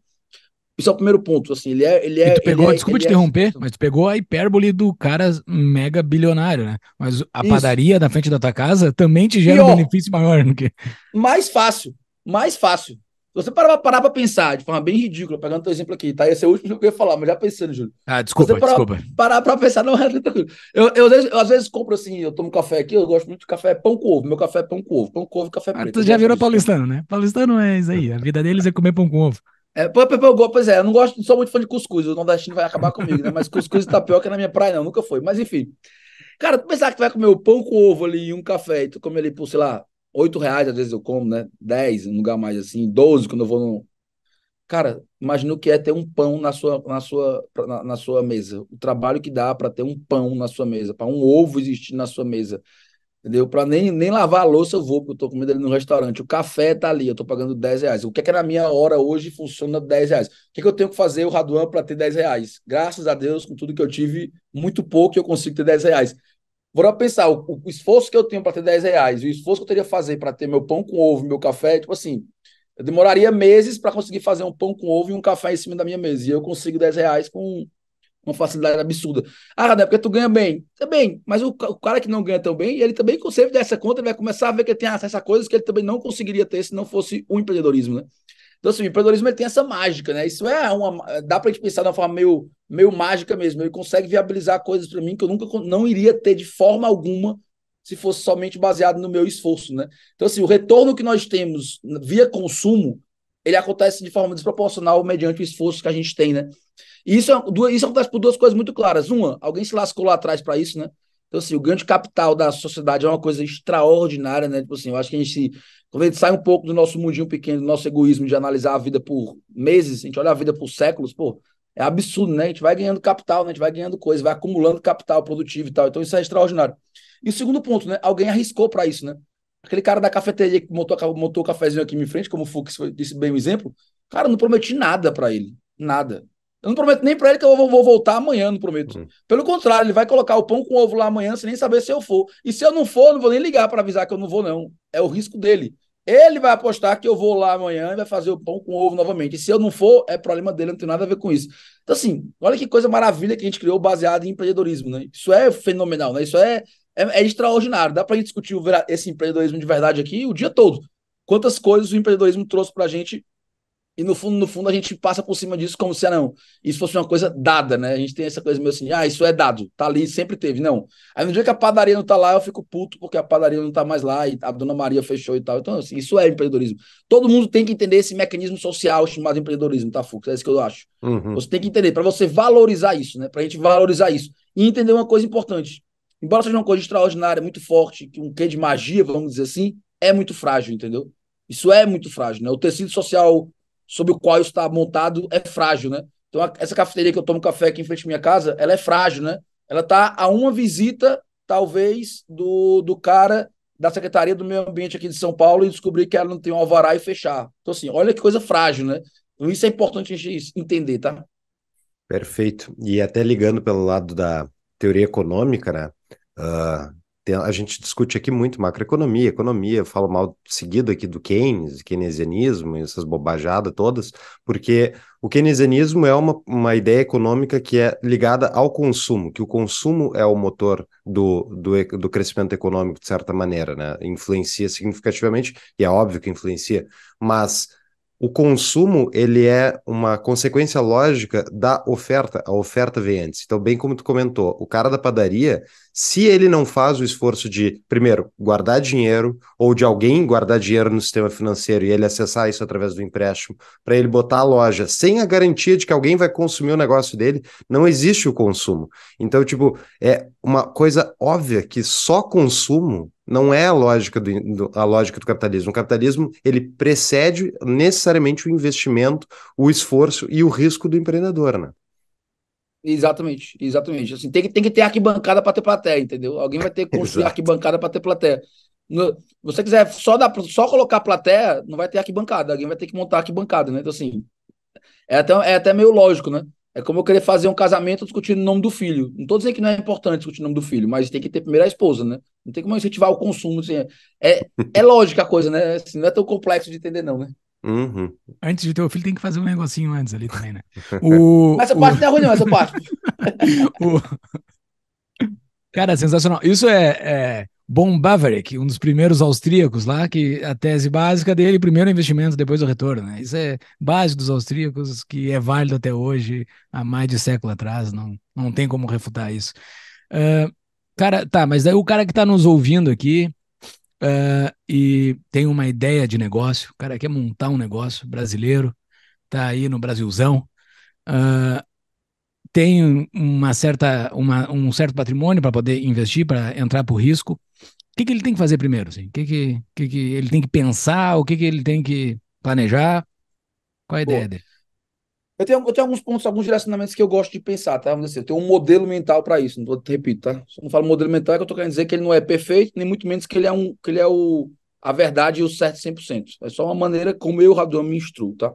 S3: Isso é o primeiro ponto, assim, ele é... Ele é tu pegou, ele é, desculpa ele te é
S1: interromper, mas tu pegou a hipérbole do cara mega bilionário, né? Mas a Isso. padaria na frente da tua casa também te gera Pior. um benefício maior. Do que... Mais fácil, mais fácil você parar, parar pra pensar de forma
S3: bem ridícula, pegando teu exemplo aqui, tá? Esse é o último que eu ia falar, mas já pensando, Júlio.
S1: Ah, desculpa, você parar, desculpa.
S3: Parar pra pensar, não, (laughs) é tranquilo. Eu, eu, eu, às vezes compro assim, eu tomo café aqui, eu gosto muito de café pão com ovo. Meu café é pão com ovo, pão com ovo, café ah, preto. tu já virou disso,
S1: paulistano, né? Paulistano é isso aí, a vida deles é comer pão com ovo. É,
S3: pois é, eu não gosto, só sou muito fã de cuscuz, o nordestino vai acabar comigo, né? Mas cuscuz e tá tapioca na minha praia não, nunca foi. Mas enfim. Cara, tu pensar que tu vai comer o pão com ovo ali e um café e tu come ali por, sei lá, 8 reais às vezes eu como, né? 10, um lugar mais assim, 12 quando eu vou no. Cara, imagina o que é ter um pão na sua, na sua, na, na sua mesa. O trabalho que dá para ter um pão na sua mesa, para um ovo existir na sua mesa. Entendeu? Para nem, nem lavar a louça eu vou, porque eu tô comendo ali no restaurante. O café tá ali, eu tô pagando 10 reais. O que é que na minha hora hoje funciona 10 reais? O que, é que eu tenho que fazer o Raduan para ter 10 reais? Graças a Deus, com tudo que eu tive, muito pouco eu consigo ter 10 reais. Bora pensar, o, o, esforço que eu tenho para ter 10 reais, o esforço que eu teria que fazer para ter meu pão com ovo, meu café, tipo assim, eu demoraria meses para conseguir fazer um pão com ovo e um café em cima da minha mesa. E eu consigo 10 reais com uma facilidade absurda. Ah, né? porque tu ganha bem. Também, mas o, o, cara que não ganha tão bem, ele também consegue dessa conta, ele vai começar a ver que ele tem acesso a coisas que ele também não conseguiria ter se não fosse o empreendedorismo, né? Então, assim, o empreendedorismo ele tem essa mágica, né? Isso é uma. Dá pra gente pensar de uma forma meio, meio mágica mesmo. Ele consegue viabilizar coisas para mim que eu nunca não iria ter de forma alguma se fosse somente baseado no meu esforço, né? Então, assim, o retorno que nós temos via consumo, ele acontece de forma desproporcional mediante o esforço que a gente tem, né? E isso, é, isso acontece por duas coisas muito claras. Uma, alguém se lascou lá atrás para isso, né? Então, assim, o grande capital da sociedade é uma coisa extraordinária, né? Tipo assim, eu acho que a gente quando a gente sai um pouco do nosso mundinho pequeno, do nosso egoísmo de analisar a vida por meses, a gente olha a vida por séculos, pô, é absurdo, né? A gente vai ganhando capital, né? a gente vai ganhando coisa, vai acumulando capital produtivo e tal. Então isso é extraordinário. E o segundo ponto, né? Alguém arriscou para isso, né? Aquele cara da cafeteria que montou, montou o cafezinho aqui em frente, como o Fux disse bem o exemplo, cara, não prometi nada para ele. Nada. Eu não prometo nem para ele que eu vou, vou, voltar amanhã, não prometo. Uhum. Pelo contrário, ele vai colocar o pão com ovo lá amanhã sem nem saber se eu for. E se eu não for, não vou nem ligar para avisar que eu não vou, não. É o risco dele. Ele vai apostar que eu vou lá amanhã e vai fazer o pão com ovo novamente. E se eu não for, é problema dele, não tem nada a ver com isso. Então, assim, olha que coisa maravilha que a gente criou baseado em empreendedorismo, né? Isso é fenomenal, né? Isso é, é, é extraordinário. Dá para a gente discutir o, esse empreendedorismo de verdade aqui o dia todo. Quantas coisas o empreendedorismo trouxe para a gente e no fundo, no fundo, a gente passa por cima disso como se ah, não, isso fosse uma coisa dada, né? A gente tem essa coisa meio assim, ah, isso é dado, tá ali, sempre teve. Não. Aí no dia que a padaria não tá lá, eu fico puto porque a padaria não tá mais lá e a dona Maria fechou e tal. Então, assim, isso é empreendedorismo. Todo mundo tem que entender esse mecanismo social chamado empreendedorismo, tá, Fux? É isso que eu acho. Uhum. Você tem que entender, para você valorizar isso, né? Pra gente valorizar isso. E entender uma coisa importante. Embora seja uma coisa extraordinária, muito forte, um quê de magia, vamos dizer assim, é muito frágil, entendeu? Isso é muito frágil, né? O tecido social sobre o qual está montado é frágil, né? Então, essa cafeteria que eu tomo café aqui em frente à minha casa, ela é frágil, né? Ela está a uma visita, talvez, do, do cara da Secretaria do Meio Ambiente aqui de São Paulo e descobrir que ela não tem um alvará e fechar. Então, assim, olha que coisa frágil, né? Então, isso é importante a gente entender, tá?
S2: Perfeito. E até ligando pelo lado da teoria econômica, né? Uh, a gente discute aqui muito macroeconomia, economia, eu falo mal seguido aqui do Keynes, keynesianismo, essas bobajadas todas, porque o keynesianismo é uma, uma ideia econômica que é ligada ao consumo, que o consumo é o motor do, do, do crescimento econômico, de certa maneira, né? Influencia significativamente, e é óbvio que influencia, mas o consumo ele é uma consequência lógica da oferta, a oferta vem antes. Então, bem como tu comentou, o cara da padaria, se ele não faz o esforço de, primeiro, guardar dinheiro, ou de alguém guardar dinheiro no sistema financeiro e ele acessar isso através do empréstimo, para ele botar a loja, sem a garantia de que alguém vai consumir o negócio dele, não existe o consumo. Então, tipo, é uma coisa óbvia que só consumo não é a lógica do, do, a lógica do capitalismo. O capitalismo ele precede necessariamente o investimento, o esforço e o risco do empreendedor, né?
S3: Exatamente, exatamente. Assim, tem, que, tem que ter arquibancada para ter plateia, entendeu? Alguém vai ter que construir Exato. arquibancada para ter plateia. No, você quiser só, dar, só colocar plateia, não vai ter arquibancada. Alguém vai ter que montar arquibancada, né? Então, assim, é até, é até meio lógico, né? É como eu querer fazer um casamento discutindo o nome do filho. Não estou dizendo que não é importante discutir o nome do filho, mas tem que ter primeiro a esposa, né? Não tem como incentivar o consumo. Assim, é, é, é lógica a coisa, né? Assim, não é tão complexo de entender, não, né?
S1: Uhum. Antes de ter o filho, tem que fazer um negocinho antes ali também, né? (laughs) O, essa parte o... não é ruim, não, essa (laughs) parte. o... Cara, sensacional. Isso é, é, Bom Baverick, um dos primeiros austríacos lá, que a tese básica dele, primeiro investimento, depois o retorno. Né? Isso é base dos austríacos, que é válido até hoje, há mais de século atrás, não, não tem como refutar isso. Uh, cara, tá, mas daí o cara que está nos ouvindo aqui uh, e tem uma ideia de negócio, o cara quer montar um negócio brasileiro, tá aí no Brasilzão, uh, tem uma certa, uma, um certo patrimônio para poder investir, para entrar por risco, que, que ele tem que fazer primeiro? Assim? O que, que, que, que ele tem que pensar? O que, que ele tem que planejar? Qual a Pô, ideia dele?
S3: Eu tenho, eu tenho alguns pontos, alguns direcionamentos que eu gosto de pensar, tá? Vamos dizer, assim, eu tenho um modelo mental para isso, não vou repito, tá? Se eu não falo modelo mental, é que eu tô querendo dizer que ele não é perfeito, nem muito menos que ele é, um, que ele é o, a verdade e o certo 100%. É só uma maneira como eu, Raduan, me instruo, tá?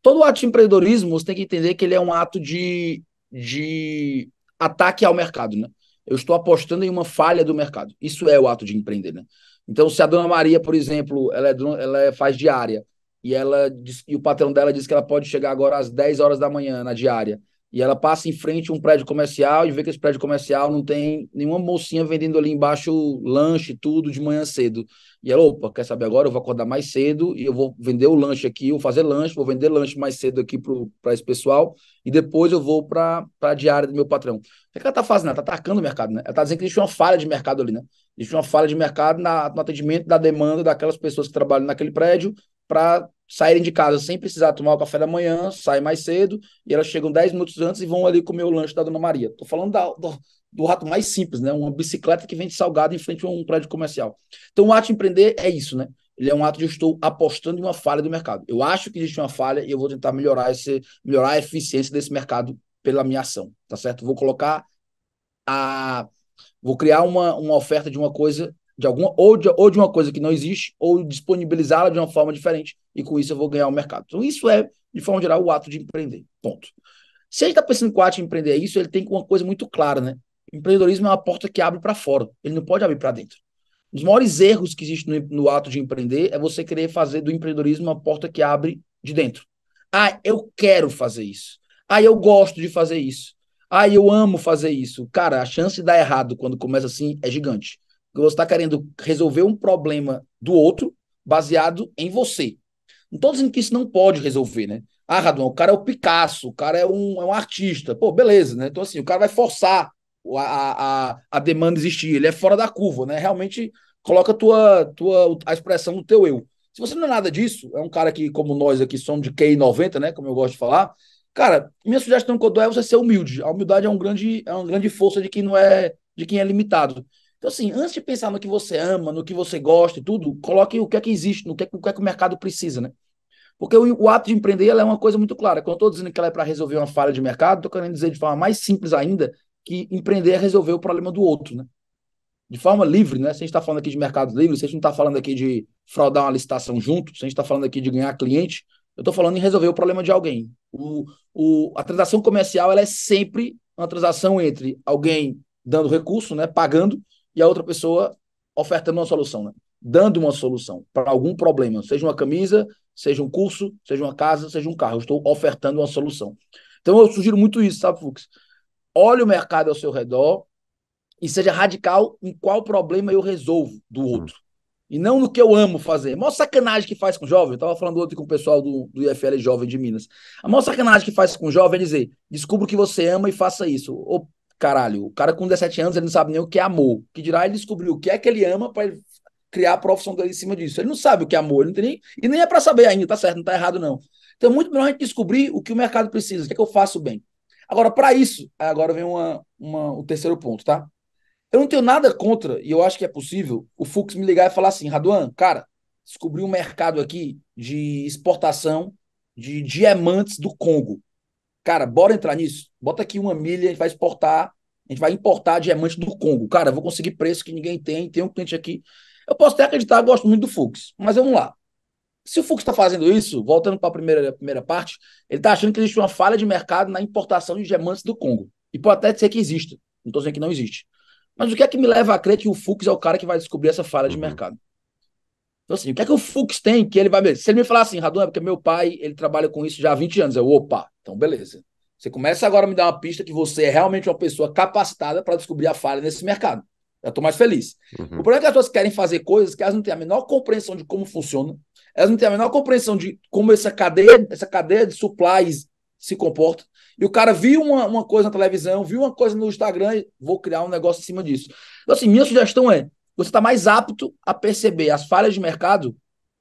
S3: Todo ato de empreendedorismo, você tem que entender que ele é um ato de, de ataque ao mercado, né? eu estou apostando em uma falha do mercado. Isso é o ato de empreender, né? Então, se a dona Maria, por exemplo, ela, é, ela é, faz diária e ela e o patrão dela diz que ela pode chegar agora às 10 horas da manhã na diária e ela passa em frente a um prédio comercial e vê que esse prédio comercial não tem nenhuma mocinha vendendo ali embaixo lanche, tudo de manhã cedo. E ela, opa, quer saber agora? Eu vou acordar mais cedo e eu vou vender o lanche aqui, vou fazer lanche, vou vender lanche mais cedo aqui para esse pessoal e depois eu vou para a diária do meu patrão. O que é ela está fazendo? Ela está atacando o mercado, né? Ela está dizendo que existe uma falha de mercado ali, né? Existe uma falha de mercado na, no atendimento da demanda daquelas pessoas que trabalham naquele prédio para saírem de casa sem precisar tomar o café da manhã, saem mais cedo e elas chegam 10 minutos antes e vão ali comer o lanche da Dona Maria. Estou falando da, do, do, ato mais simples, né? Uma bicicleta que vende salgado em frente a um prédio comercial. Então, o ato de empreender é isso, né? Ele é um ato de eu estou apostando em uma falha do mercado. Eu acho que existe uma falha e eu vou tentar melhorar, esse, melhorar a eficiência desse mercado pela minha ação, tá certo? Vou colocar a... Vou criar uma, uma oferta de uma coisa de alguma ou de, ou de uma coisa que não existe ou disponibilizá-la de uma forma diferente e com isso eu vou ganhar o mercado. Então isso é, de forma geral, o ato de empreender. Ponto. Se a gente está pensando que o ato de empreender é isso, ele tem uma coisa muito clara, né? empreendedorismo é uma porta que abre para fora, ele não pode abrir para dentro. Um dos maiores erros que existe no, no ato de empreender é você querer fazer do empreendedorismo uma porta que abre de dentro. Ah, eu quero fazer isso. Ah, eu gosto de fazer isso. Ah, eu amo fazer isso. Cara, a chance de dar errado quando começa assim é gigante. Você está querendo resolver um problema do outro baseado em você. Não estou dizendo que isso não pode resolver, né? Ah, Raduan, o cara é o Picasso, o cara é um, é um artista. Pô, beleza, né? Então, assim, o cara vai forçar a, a, a demanda existir. Ele é fora da curva, né? Realmente coloca tua, tua, a expressão do teu eu. Se você não é nada disso, é um cara que, como nós aqui, somos de QI 90, né? Como eu gosto de falar. Cara, minha sugestão que eu dou é você ser humilde. A humildade é, um grande, é uma grande força de quem não é de quem é limitado. Então, assim, antes de pensar no que você ama, no que você gosta e tudo, coloque o que é que existe, no que é, o que, é que o mercado precisa, né? Porque o, o ato de empreender é uma coisa muito clara. Quando eu estou dizendo que ela é para resolver uma falha de mercado, estou querendo dizer de forma mais simples ainda que empreender é resolver o problema do outro, né? De forma livre, né? Se a gente está falando aqui de mercado livre se a gente não está falando aqui de fraudar uma licitação junto, se a gente está falando aqui de ganhar cliente, eu estou falando em resolver o problema de alguém. O, o, a transação comercial ela é sempre uma transação entre alguém dando recurso, né, pagando, e a outra pessoa ofertando uma solução, né? dando uma solução para algum problema, seja uma camisa, seja um curso, seja uma casa, seja um carro. Eu estou ofertando uma solução. Então eu sugiro muito isso, sabe, Fux? Olhe o mercado ao seu redor e seja radical em qual problema eu resolvo do hum. outro. E não no que eu amo fazer. A maior sacanagem que faz com jovem, eu estava falando outro com o pessoal do, do IFL Jovem de Minas. A maior sacanagem que faz com jovem é dizer: descubra o que você ama e faça isso. Ou Caralho, o cara com 17 anos, ele não sabe nem o que é amor. Que dirá ele descobriu o que é que ele ama para criar a profissão dele em cima disso. Ele não sabe o que é amor, ele não tem nem, e nem é para saber ainda, tá certo, não tá errado não. Então, é muito melhor a gente descobrir o que o mercado precisa, o que é que eu faço bem. Agora, para isso, agora vem uma, uma, o terceiro ponto, tá? Eu não tenho nada contra, e eu acho que é possível, o Fux me ligar e falar assim, Raduan, cara, descobri um mercado aqui de exportação de diamantes do Congo. Cara, bora entrar nisso? Bota aqui uma milha, a gente vai exportar, a gente vai importar diamante do Congo. Cara, vou conseguir preço que ninguém tem, tem um cliente aqui. Eu posso até acreditar, gosto muito do Fux, mas vamos lá. Se o Fux está fazendo isso, voltando para a primeira, primeira parte, ele está achando que existe uma falha de mercado na importação de diamantes do Congo. E pode até ser que exista. Não estou dizendo que não existe. Mas o que é que me leva a crer que o Fux é o cara que vai descobrir essa falha de uhum. mercado? Então, assim, o que é que o Fux tem que ele vai. Se ele me falar assim, Radu, é porque meu pai ele trabalha com isso já há 20 anos. Eu, opa, então, beleza. Você começa agora a me dar uma pista que você é realmente uma pessoa capacitada para descobrir a falha nesse mercado. Já estou mais feliz. Uhum. O problema é que as pessoas querem fazer coisas que elas não têm a menor compreensão de como funciona, elas não têm a menor compreensão de como essa cadeia, essa cadeia de supplies se comporta. E o cara viu uma, uma coisa na televisão, viu uma coisa no Instagram, e vou criar um negócio em cima disso. Então, assim, minha sugestão é: você está mais apto a perceber as falhas de mercado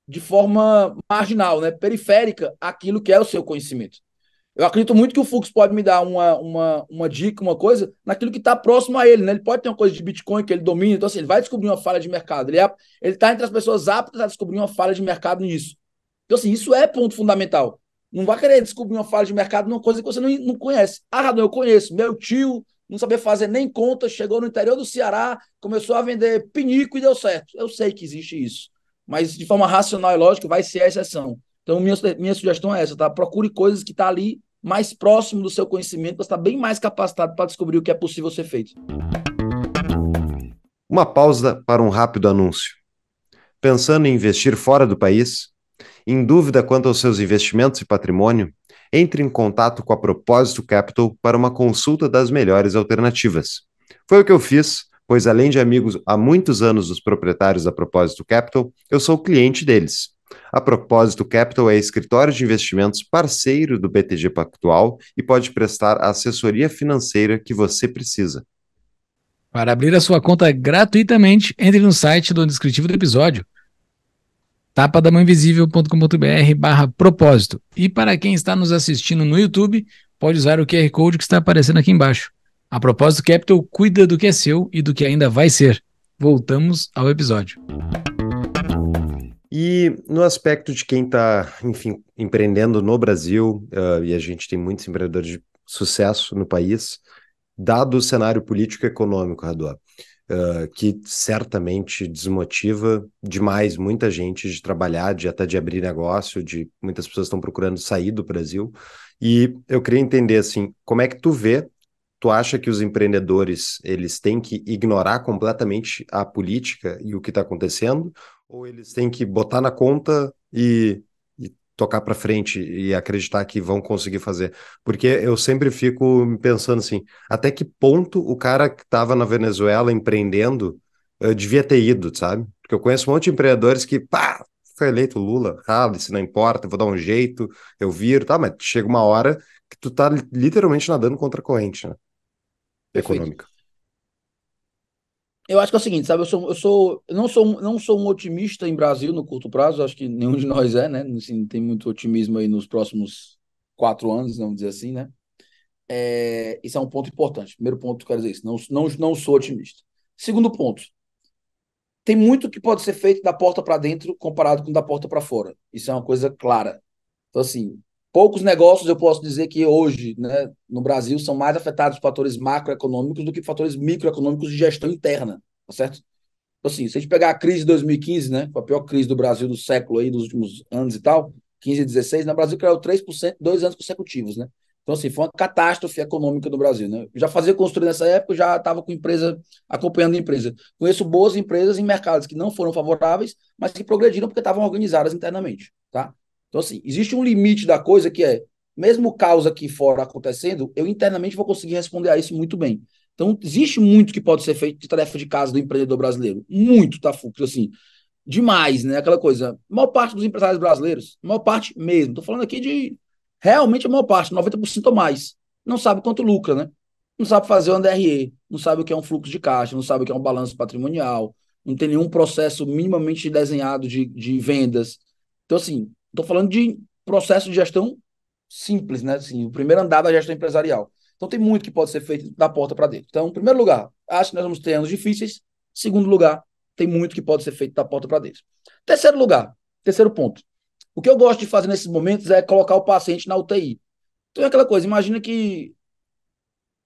S3: de forma marginal, né, periférica, aquilo que é o seu conhecimento. Eu acredito muito que o Fux pode me dar uma, uma, uma dica, uma coisa, naquilo que está próximo a ele, né? Ele pode ter uma coisa de Bitcoin que ele domina, então assim, ele vai descobrir uma falha de mercado. Ele é, está entre as pessoas aptas a descobrir uma falha de mercado nisso. Então, assim, isso é ponto fundamental. Não vai querer descobrir uma falha de mercado numa coisa que você não, não conhece. Ah, Radon, eu conheço. Meu tio não sabia fazer nem conta, chegou no interior do Ceará, começou a vender pinico e deu certo. Eu sei que existe isso. Mas de forma racional e lógica, vai ser a exceção. Então, minha, minha sugestão é essa, tá? Procure coisas que estão tá ali mais próximo do seu conhecimento, você está bem mais capacitado para descobrir o que é possível ser feito.
S2: Uma pausa para um rápido anúncio. Pensando em investir fora do país? Em dúvida quanto aos seus investimentos e patrimônio? Entre em contato com a Propósito Capital para uma consulta das melhores alternativas. Foi o que eu fiz, pois além de amigos há muitos anos dos proprietários da Propósito Capital, eu sou cliente deles. A propósito, o Capital é escritório de investimentos parceiro do BTG Pactual e pode prestar a assessoria financeira que você precisa.
S1: Para abrir a sua conta gratuitamente, entre no site do descritivo do episódio tapadamãoinvisível.com.br barra propósito. E para quem está nos assistindo no YouTube, pode usar o QR Code que está aparecendo aqui embaixo. A propósito, Capital cuida do que é seu e do que ainda vai ser. Voltamos ao episódio.
S2: E no aspecto de quem está, enfim, empreendendo no Brasil, uh, e a gente tem muitos empreendedores de sucesso no país, dado o cenário político-econômico, Raduá, uh, ah, que certamente desmotiva demais muita gente de trabalhar, de até de abrir negócio, de muitas pessoas estão procurando sair do Brasil. E eu queria entender, assim, como é que tu vê Tu acha que os empreendedores eles têm que ignorar completamente a política e o que está acontecendo? ou eles têm que botar na conta e, e tocar para frente e acreditar que vão conseguir fazer? Porque eu sempre fico pensando assim, até que ponto o cara que estava na Venezuela empreendendo eh, devia ter ido, sabe? Porque eu conheço um monte de empreendedores que, pá, foi eleito Lula, rale, se não importa, vou dar um jeito, eu viro, tá, mas chega uma hora que tu tá literalmente nadando contra a corrente, né? Econômica.
S3: Eu acho que é o seguinte, sabe? Eu sou, eu sou, não sou, não sou um otimista em Brasil no curto prazo. Acho que nenhum de nós é, né? Assim, tem muito otimismo aí nos próximos quatro anos, vamos dizer assim, né? É, isso é um ponto importante. Primeiro ponto, que eu quero dizer isso. Não, não, não sou otimista. Segundo ponto, tem muito que pode ser feito da porta para dentro comparado com da porta para fora. Isso é uma coisa clara. Então, assim, poucos negócios eu posso dizer que hoje, né, no Brasil, são mais afetados por fatores macroeconômicos do que fatores microeconômicos de gestão interna, tá certo? Então, assim, se a gente pegar a crise de 2015, né, a pior crise do Brasil do século aí, dos últimos anos e tal, 15 e 16, no Brasil caiu 3% dois anos consecutivos, né? Então, assim, foi uma catástrofe econômica do Brasil, né? Eu já fazia construir nessa época, já estava com empresa, acompanhando a empresa. Conheço boas empresas em mercados que não foram favoráveis, mas que progrediram porque estavam organizadas internamente, tá? Então, assim, existe um limite da coisa que é, mesmo caos aqui fora acontecendo, eu internamente vou conseguir responder a isso muito bem. Então, existe muito que pode ser feito de tarefa de casa do empreendedor brasileiro. Muito, tá, Fux? Assim, demais, né? Aquela coisa. A maior parte dos empresários brasileiros, a maior parte mesmo, estou falando aqui de realmente a maior parte, 90% ou mais, não sabe quanto lucra, né? Não sabe fazer um DRE, não sabe o que é um fluxo de caixa, não sabe o que é um balanço patrimonial, não tem nenhum processo minimamente desenhado de, de vendas. Então, assim, Estou falando de processo de gestão simples, né? Assim, o primeiro andar da gestão empresarial. Então tem muito que pode ser feito da porta para dentro. Então, em primeiro lugar, acho que nós vamos ter anos difíceis. Segundo lugar, tem muito que pode ser feito da porta para dentro. Terceiro lugar, terceiro ponto. O que eu gosto de fazer nesses momentos é colocar o paciente na UTI. Então é aquela coisa, imagina que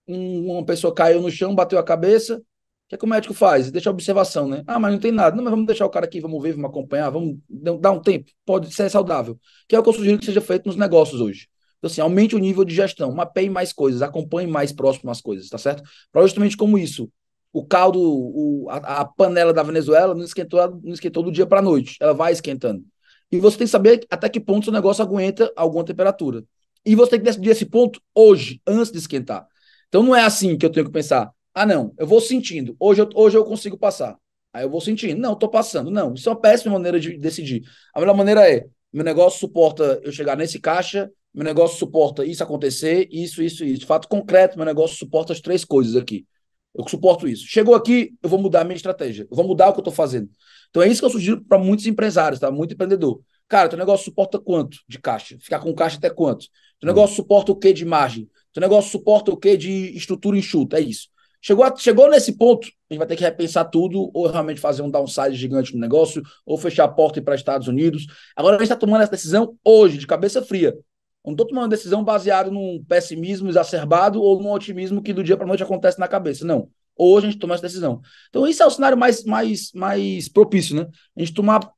S3: uma pessoa caiu no chão, bateu a cabeça, que é que o médico faz? Deixa a observação, né? Ah, mas não tem nada. Não, mas vamos deixar o cara aqui, vamos ver, vamos acompanhar, vamos dar um tempo. Pode ser é saudável. Que é o que eu sugiro que seja feito nos negócios hoje. Então, assim, aumente o nível de gestão, mapeie mais coisas, acompanhe mais próximo as coisas, tá certo? Para justamente como isso, o caldo, o, a, a, panela da Venezuela não esquentou, não esquentou do dia para a noite, ela vai esquentando. E você tem que saber até que ponto seu negócio aguenta alguma temperatura. E você tem que decidir esse ponto hoje, antes de esquentar. Então, não é assim que eu tenho que pensar ah, não, eu vou sentindo. Hoje eu, hoje eu consigo passar. Aí eu vou sentindo. Não, estou passando. Não, isso é uma péssima maneira de decidir. A melhor maneira é: meu negócio suporta eu chegar nesse caixa, meu negócio suporta isso acontecer, isso, isso, isso. Fato concreto, meu negócio suporta as três coisas aqui. Eu suporto isso. Chegou aqui, eu vou mudar a minha estratégia. Eu vou mudar o que eu estou fazendo. Então é isso que eu sugiro para muitos empresários, tá? Muito empreendedor. Cara, teu negócio suporta quanto de caixa? Ficar com caixa até quanto? Teu hum. negócio suporta o que de margem? Teu negócio suporta o que de estrutura enxuta? É isso. Chegou, a, chegou nesse ponto, a gente vai ter que repensar tudo, ou realmente fazer um downside gigante no negócio, ou fechar a porta e ir para Estados Unidos. Agora a gente está tomando essa decisão hoje, de cabeça fria. não estou tomando uma decisão baseada num pessimismo exacerbado ou num otimismo que do dia para noite acontece na cabeça. Não. Hoje a gente toma essa decisão. Então, isso é o cenário mais, mais, mais propício, né? A gente tomar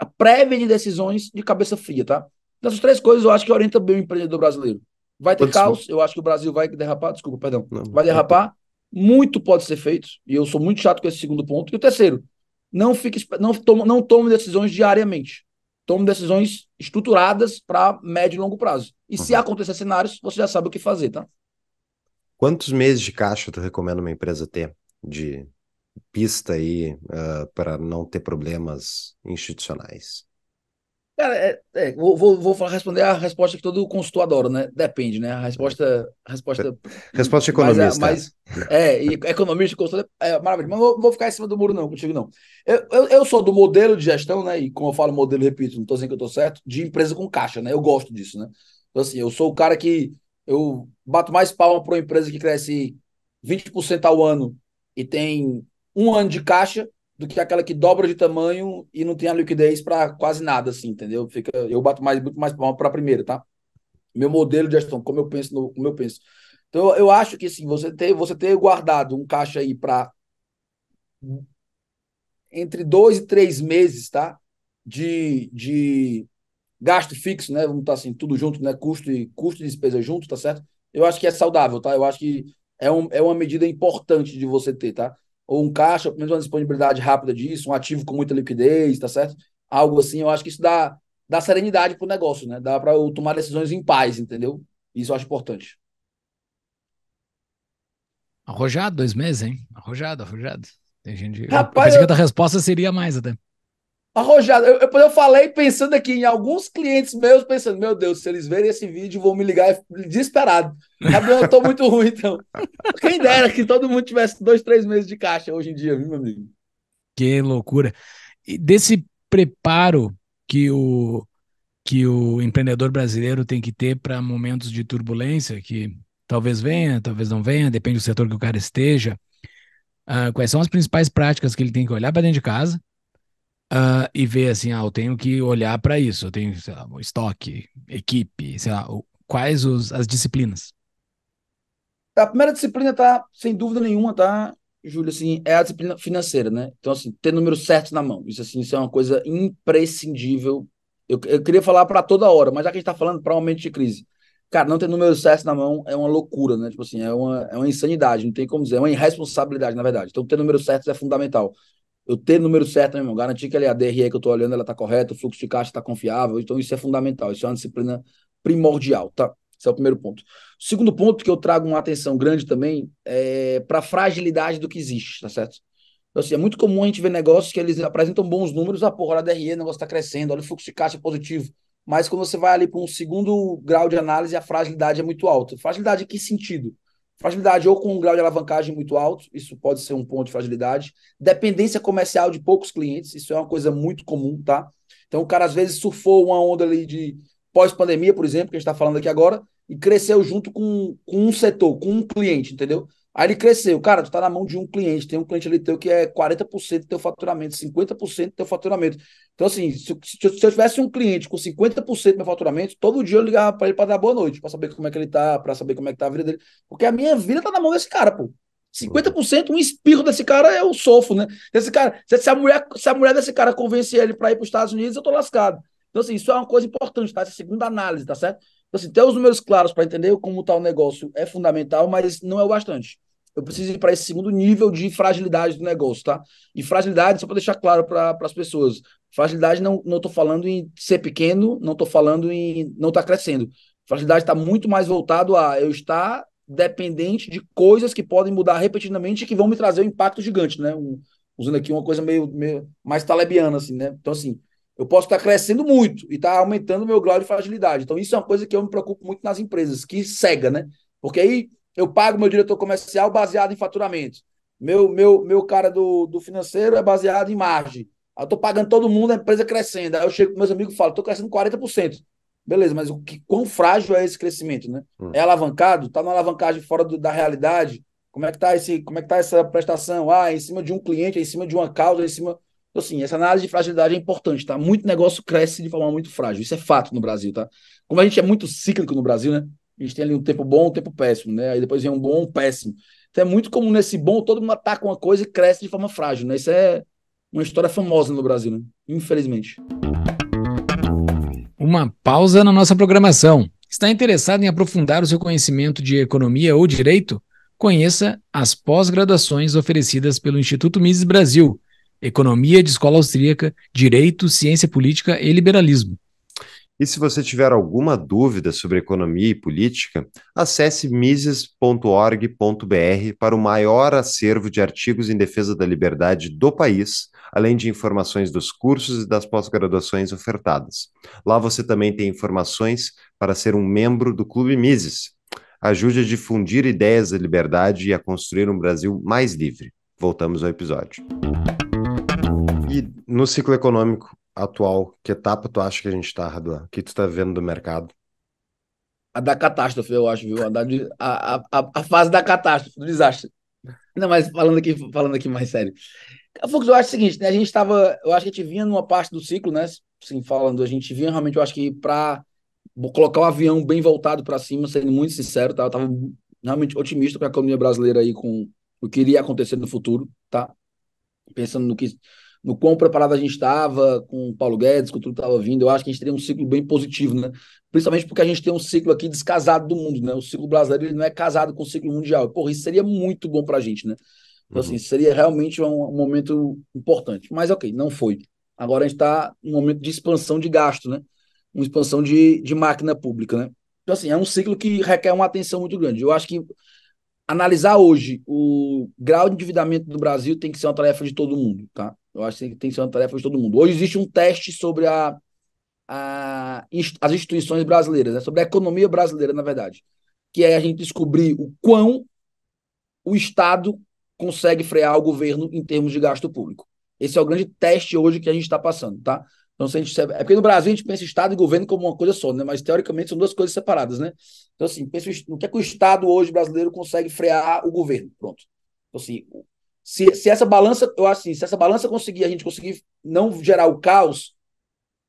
S3: a prévia de decisões de cabeça fria, tá? Dessas três coisas, eu acho que orienta bem o empreendedor brasileiro. Vai ter caos, eu acho que o Brasil vai derrapar, desculpa, perdão. Não, vai derrapar, muito pode ser feito, e eu sou muito chato com esse segundo ponto. E o terceiro, não fique não tome, não tome decisões diariamente. Tome decisões estruturadas para médio e longo prazo. E uhum. se acontecer cenários, você já sabe o que fazer, tá?
S2: Quantos meses de caixa tu recomenda uma empresa ter de pista aí uh, ah, para não ter problemas institucionais?
S3: Cara, é, é, vou, vou, vou, responder a resposta que todo consultor adora, né? Depende, né? A resposta. Resposta, (laughs)
S2: resposta economista. Mas,
S3: mas (laughs) é, economista, consultor é maravilha. Mas não vou ficar em cima do muro, não, contigo, não. Eu, eu, eu, sou do modelo de gestão, né? E como eu falo modelo, repito, não estou dizendo que eu estou certo, de empresa com caixa, né? Eu gosto disso, né? Então, assim, eu sou o cara que. Eu bato mais palma para uma empresa que cresce 20% ao ano e tem um ano de caixa do que aquela que dobra de tamanho e não tem a liquidez para quase nada, assim, entendeu? Fica, eu bato mais, muito mais para a primeira, tá? Meu modelo de gestão, como eu penso, no, como eu penso. Então, eu acho que assim, você ter, você ter guardado um caixa aí para entre dois e três meses, tá? De, de gasto fixo, né? Vamos estar assim, tudo junto, né? Custo e, custo e despesa junto, tá certo? Eu acho que é saudável, tá? Eu acho que é, um, é uma medida importante de você ter, tá? ou um caixa, ou pelo menos uma disponibilidade rápida disso, um ativo com muita liquidez, tá certo? Algo assim, eu acho que isso dá, dá serenidade pro negócio, né? Dá para eu tomar decisões em paz, entendeu? Isso eu
S1: acho importante. Arrojado, dois meses, hein? Arrojado, arrojado. Tem gente. Rapaz, eu pensei eu... que a resposta seria mais até arrojado. Eu, eu, eu,
S3: falei pensando aqui em alguns clientes meus, pensando, meu Deus, se eles verem esse vídeo, vão me ligar desesperado. eu tô muito ruim, então. Quem dera que todo mundo tivesse dois, três meses de caixa hoje em dia, viu, meu amigo?
S1: Que loucura. E desse preparo que o, que o empreendedor brasileiro tem que ter para momentos de turbulência, que talvez venha, talvez não venha, depende do setor que o cara esteja. Uh, quais são as principais práticas que ele tem que olhar para dentro de casa, uh, e ver assim, ah, eu tenho que olhar para isso, eu tenho lá, o estoque, equipe, sei lá, quais os, as disciplinas?
S3: A primeira disciplina tá, sem dúvida nenhuma, tá, Júlio, assim, é a disciplina financeira, né? Então, assim, ter número certo na mão, isso assim, isso é uma coisa imprescindível. Eu, eu queria falar para toda hora, mas já que a gente está falando para um momento de crise, cara, não ter número certo na mão é uma loucura, né? Tipo assim, é uma, é uma insanidade, não tem como dizer, é uma irresponsabilidade, na verdade. Então, ter número certo é fundamental eu ter o número certo, meu irmão, garantir que a DRE que eu estou olhando ela está correta, o fluxo de caixa está confiável. Então, isso é fundamental, isso é uma disciplina primordial, tá? Esse é o primeiro ponto. O segundo ponto que eu trago uma atenção grande também é para a fragilidade do que existe, tá certo? Então, assim, é muito comum a gente ver negócios que eles apresentam bons números, ah, porra, a DRE, o negócio está crescendo, olha o fluxo de caixa positivo. Mas quando você vai ali para um segundo grau de análise, a fragilidade é muito alta. Fragilidade em que sentido? Fragilidade ou com um grau de alavancagem muito alto, isso pode ser um ponto de fragilidade. Dependência comercial de poucos clientes, isso é uma coisa muito comum, tá? Então o cara às vezes surfou uma onda ali de pós-pandemia, por exemplo, que a gente está falando aqui agora, e cresceu junto com, com um setor, com um cliente, entendeu? Aí ele cresceu. Cara, tu tá na mão de um cliente, tem um cliente ali teu que é 40% do teu faturamento, 50% do teu faturamento. Então, assim, se, se, eu tivesse um cliente com 50% do meu faturamento, todo dia eu ligava para ele para dar boa noite, para saber como é que ele tá, para saber como é que tá a vida dele. Porque a minha vida tá na mão desse cara, pô. 50%, um espirro desse cara é o sofo, né? desse cara, se a mulher, se a mulher desse cara convencer ele para ir para os Estados Unidos, eu tô lascado. Então, assim, isso é uma coisa importante, tá? Essa é segunda análise, tá certo? Então, assim, ter os números claros para entender como está o negócio é fundamental, mas não é o bastante. Eu preciso ir para esse segundo nível de fragilidade do negócio, tá? E fragilidade, só para deixar claro para as pessoas, fragilidade não estou falando em ser pequeno, não estou falando em não estar tá crescendo. Fragilidade está muito mais voltado a eu estar dependente de coisas que podem mudar repetidamente e que vão me trazer um impacto gigante, né? Um, usando aqui uma coisa meio, meio mais talebiana, assim, né? Então, assim, eu posso estar crescendo muito e estar aumentando o meu grau de fragilidade. Então, isso é uma coisa que eu me preocupo muito nas empresas, que cega, né? Porque aí eu pago meu diretor comercial baseado em faturamento. Meu, meu, meu cara do, do financeiro é baseado em margem. Eu estou pagando todo mundo, a empresa crescendo. Aí eu chego com meus amigos e falo, estou crescendo 40%. Beleza, mas o que, quão frágil é esse crescimento, né? Hum. É alavancado? Está numa alavancagem fora do, da realidade? Como é que está esse, como é que tá essa prestação? Ah, em cima de um cliente, em cima de uma causa, em cima então assim, essa análise de fragilidade é importante, tá? Muito negócio cresce de forma muito frágil. Isso é fato no Brasil, tá? Como a gente é muito cíclico no Brasil, né? A gente tem ali um tempo bom, um tempo péssimo, né? Aí depois vem um bom, um péssimo. Então é muito comum nesse bom, todo mundo ataca uma coisa e cresce de forma frágil, né? Isso é uma história famosa no Brasil, né? Infelizmente.
S1: Uma pausa na nossa programação. Está interessado em aprofundar o seu conhecimento de economia ou direito? Conheça as pós-graduações oferecidas pelo Instituto Mises Brasil economia de escola austríaca, direito, ciência política
S2: e liberalismo. E se você tiver alguma dúvida sobre economia e política, acesse mises.org.br para o maior acervo de artigos em defesa da liberdade do país, além de informações dos cursos e das pós-graduações ofertadas. Lá você também tem informações para ser um membro do Clube Mises. Ajude a difundir ideias da liberdade e a construir um Brasil mais livre. Voltamos ao episódio. E no ciclo econômico atual, que etapa tu acha que a gente está, Raduan? O que tu está vendo do mercado?
S3: A da catástrofe, eu acho, viu? A, a, a, a fase da catástrofe, do desastre. Não, mas falando aqui, falando aqui mais sério. Fux, eu acho o seguinte, né? A gente estava, eu acho que a gente vinha numa parte do ciclo, né? Assim, falando, a gente vinha realmente, eu acho que para colocar o avião bem voltado para cima, sendo muito sincero, tá? Eu estava realmente otimista com a economia brasileira aí, com o que iria acontecer no futuro, tá? Pensando no que no quão preparado a gente estava com o Paulo Guedes, com tudo que estava vindo. Eu acho que a gente teria um ciclo bem positivo, né? Principalmente porque a gente tem um ciclo aqui descasado do mundo, né? O ciclo brasileiro ele não é casado com o ciclo mundial. Porra, isso seria muito bom para a gente, né? Então, assim, uhum. seria realmente um, um, momento importante. Mas, ok, não foi. Agora a gente está num momento de expansão de gasto, né? Uma expansão de, de máquina pública, né? Então, assim, é um ciclo que requer uma atenção muito grande. Eu acho que analisar hoje o grau de endividamento do Brasil tem que ser uma tarefa de todo mundo, tá? Eu acho que tem que ser uma tarefa de todo mundo. Hoje existe um teste sobre a, a as instituições brasileiras, né? sobre a economia brasileira, na verdade, que é a gente descobrir o quão o Estado consegue frear o governo em termos de gasto público. Esse é o grande teste hoje que a gente está passando, tá? Então, se a gente... É porque no Brasil a gente pensa Estado e governo como uma coisa só, né? Mas teoricamente são duas coisas separadas, né? Então, assim, pensa no que é que o Estado hoje brasileiro consegue frear o governo. Pronto. Então, assim, se, se essa balança, eu assim, se essa balança conseguir, a gente conseguir não gerar o caos,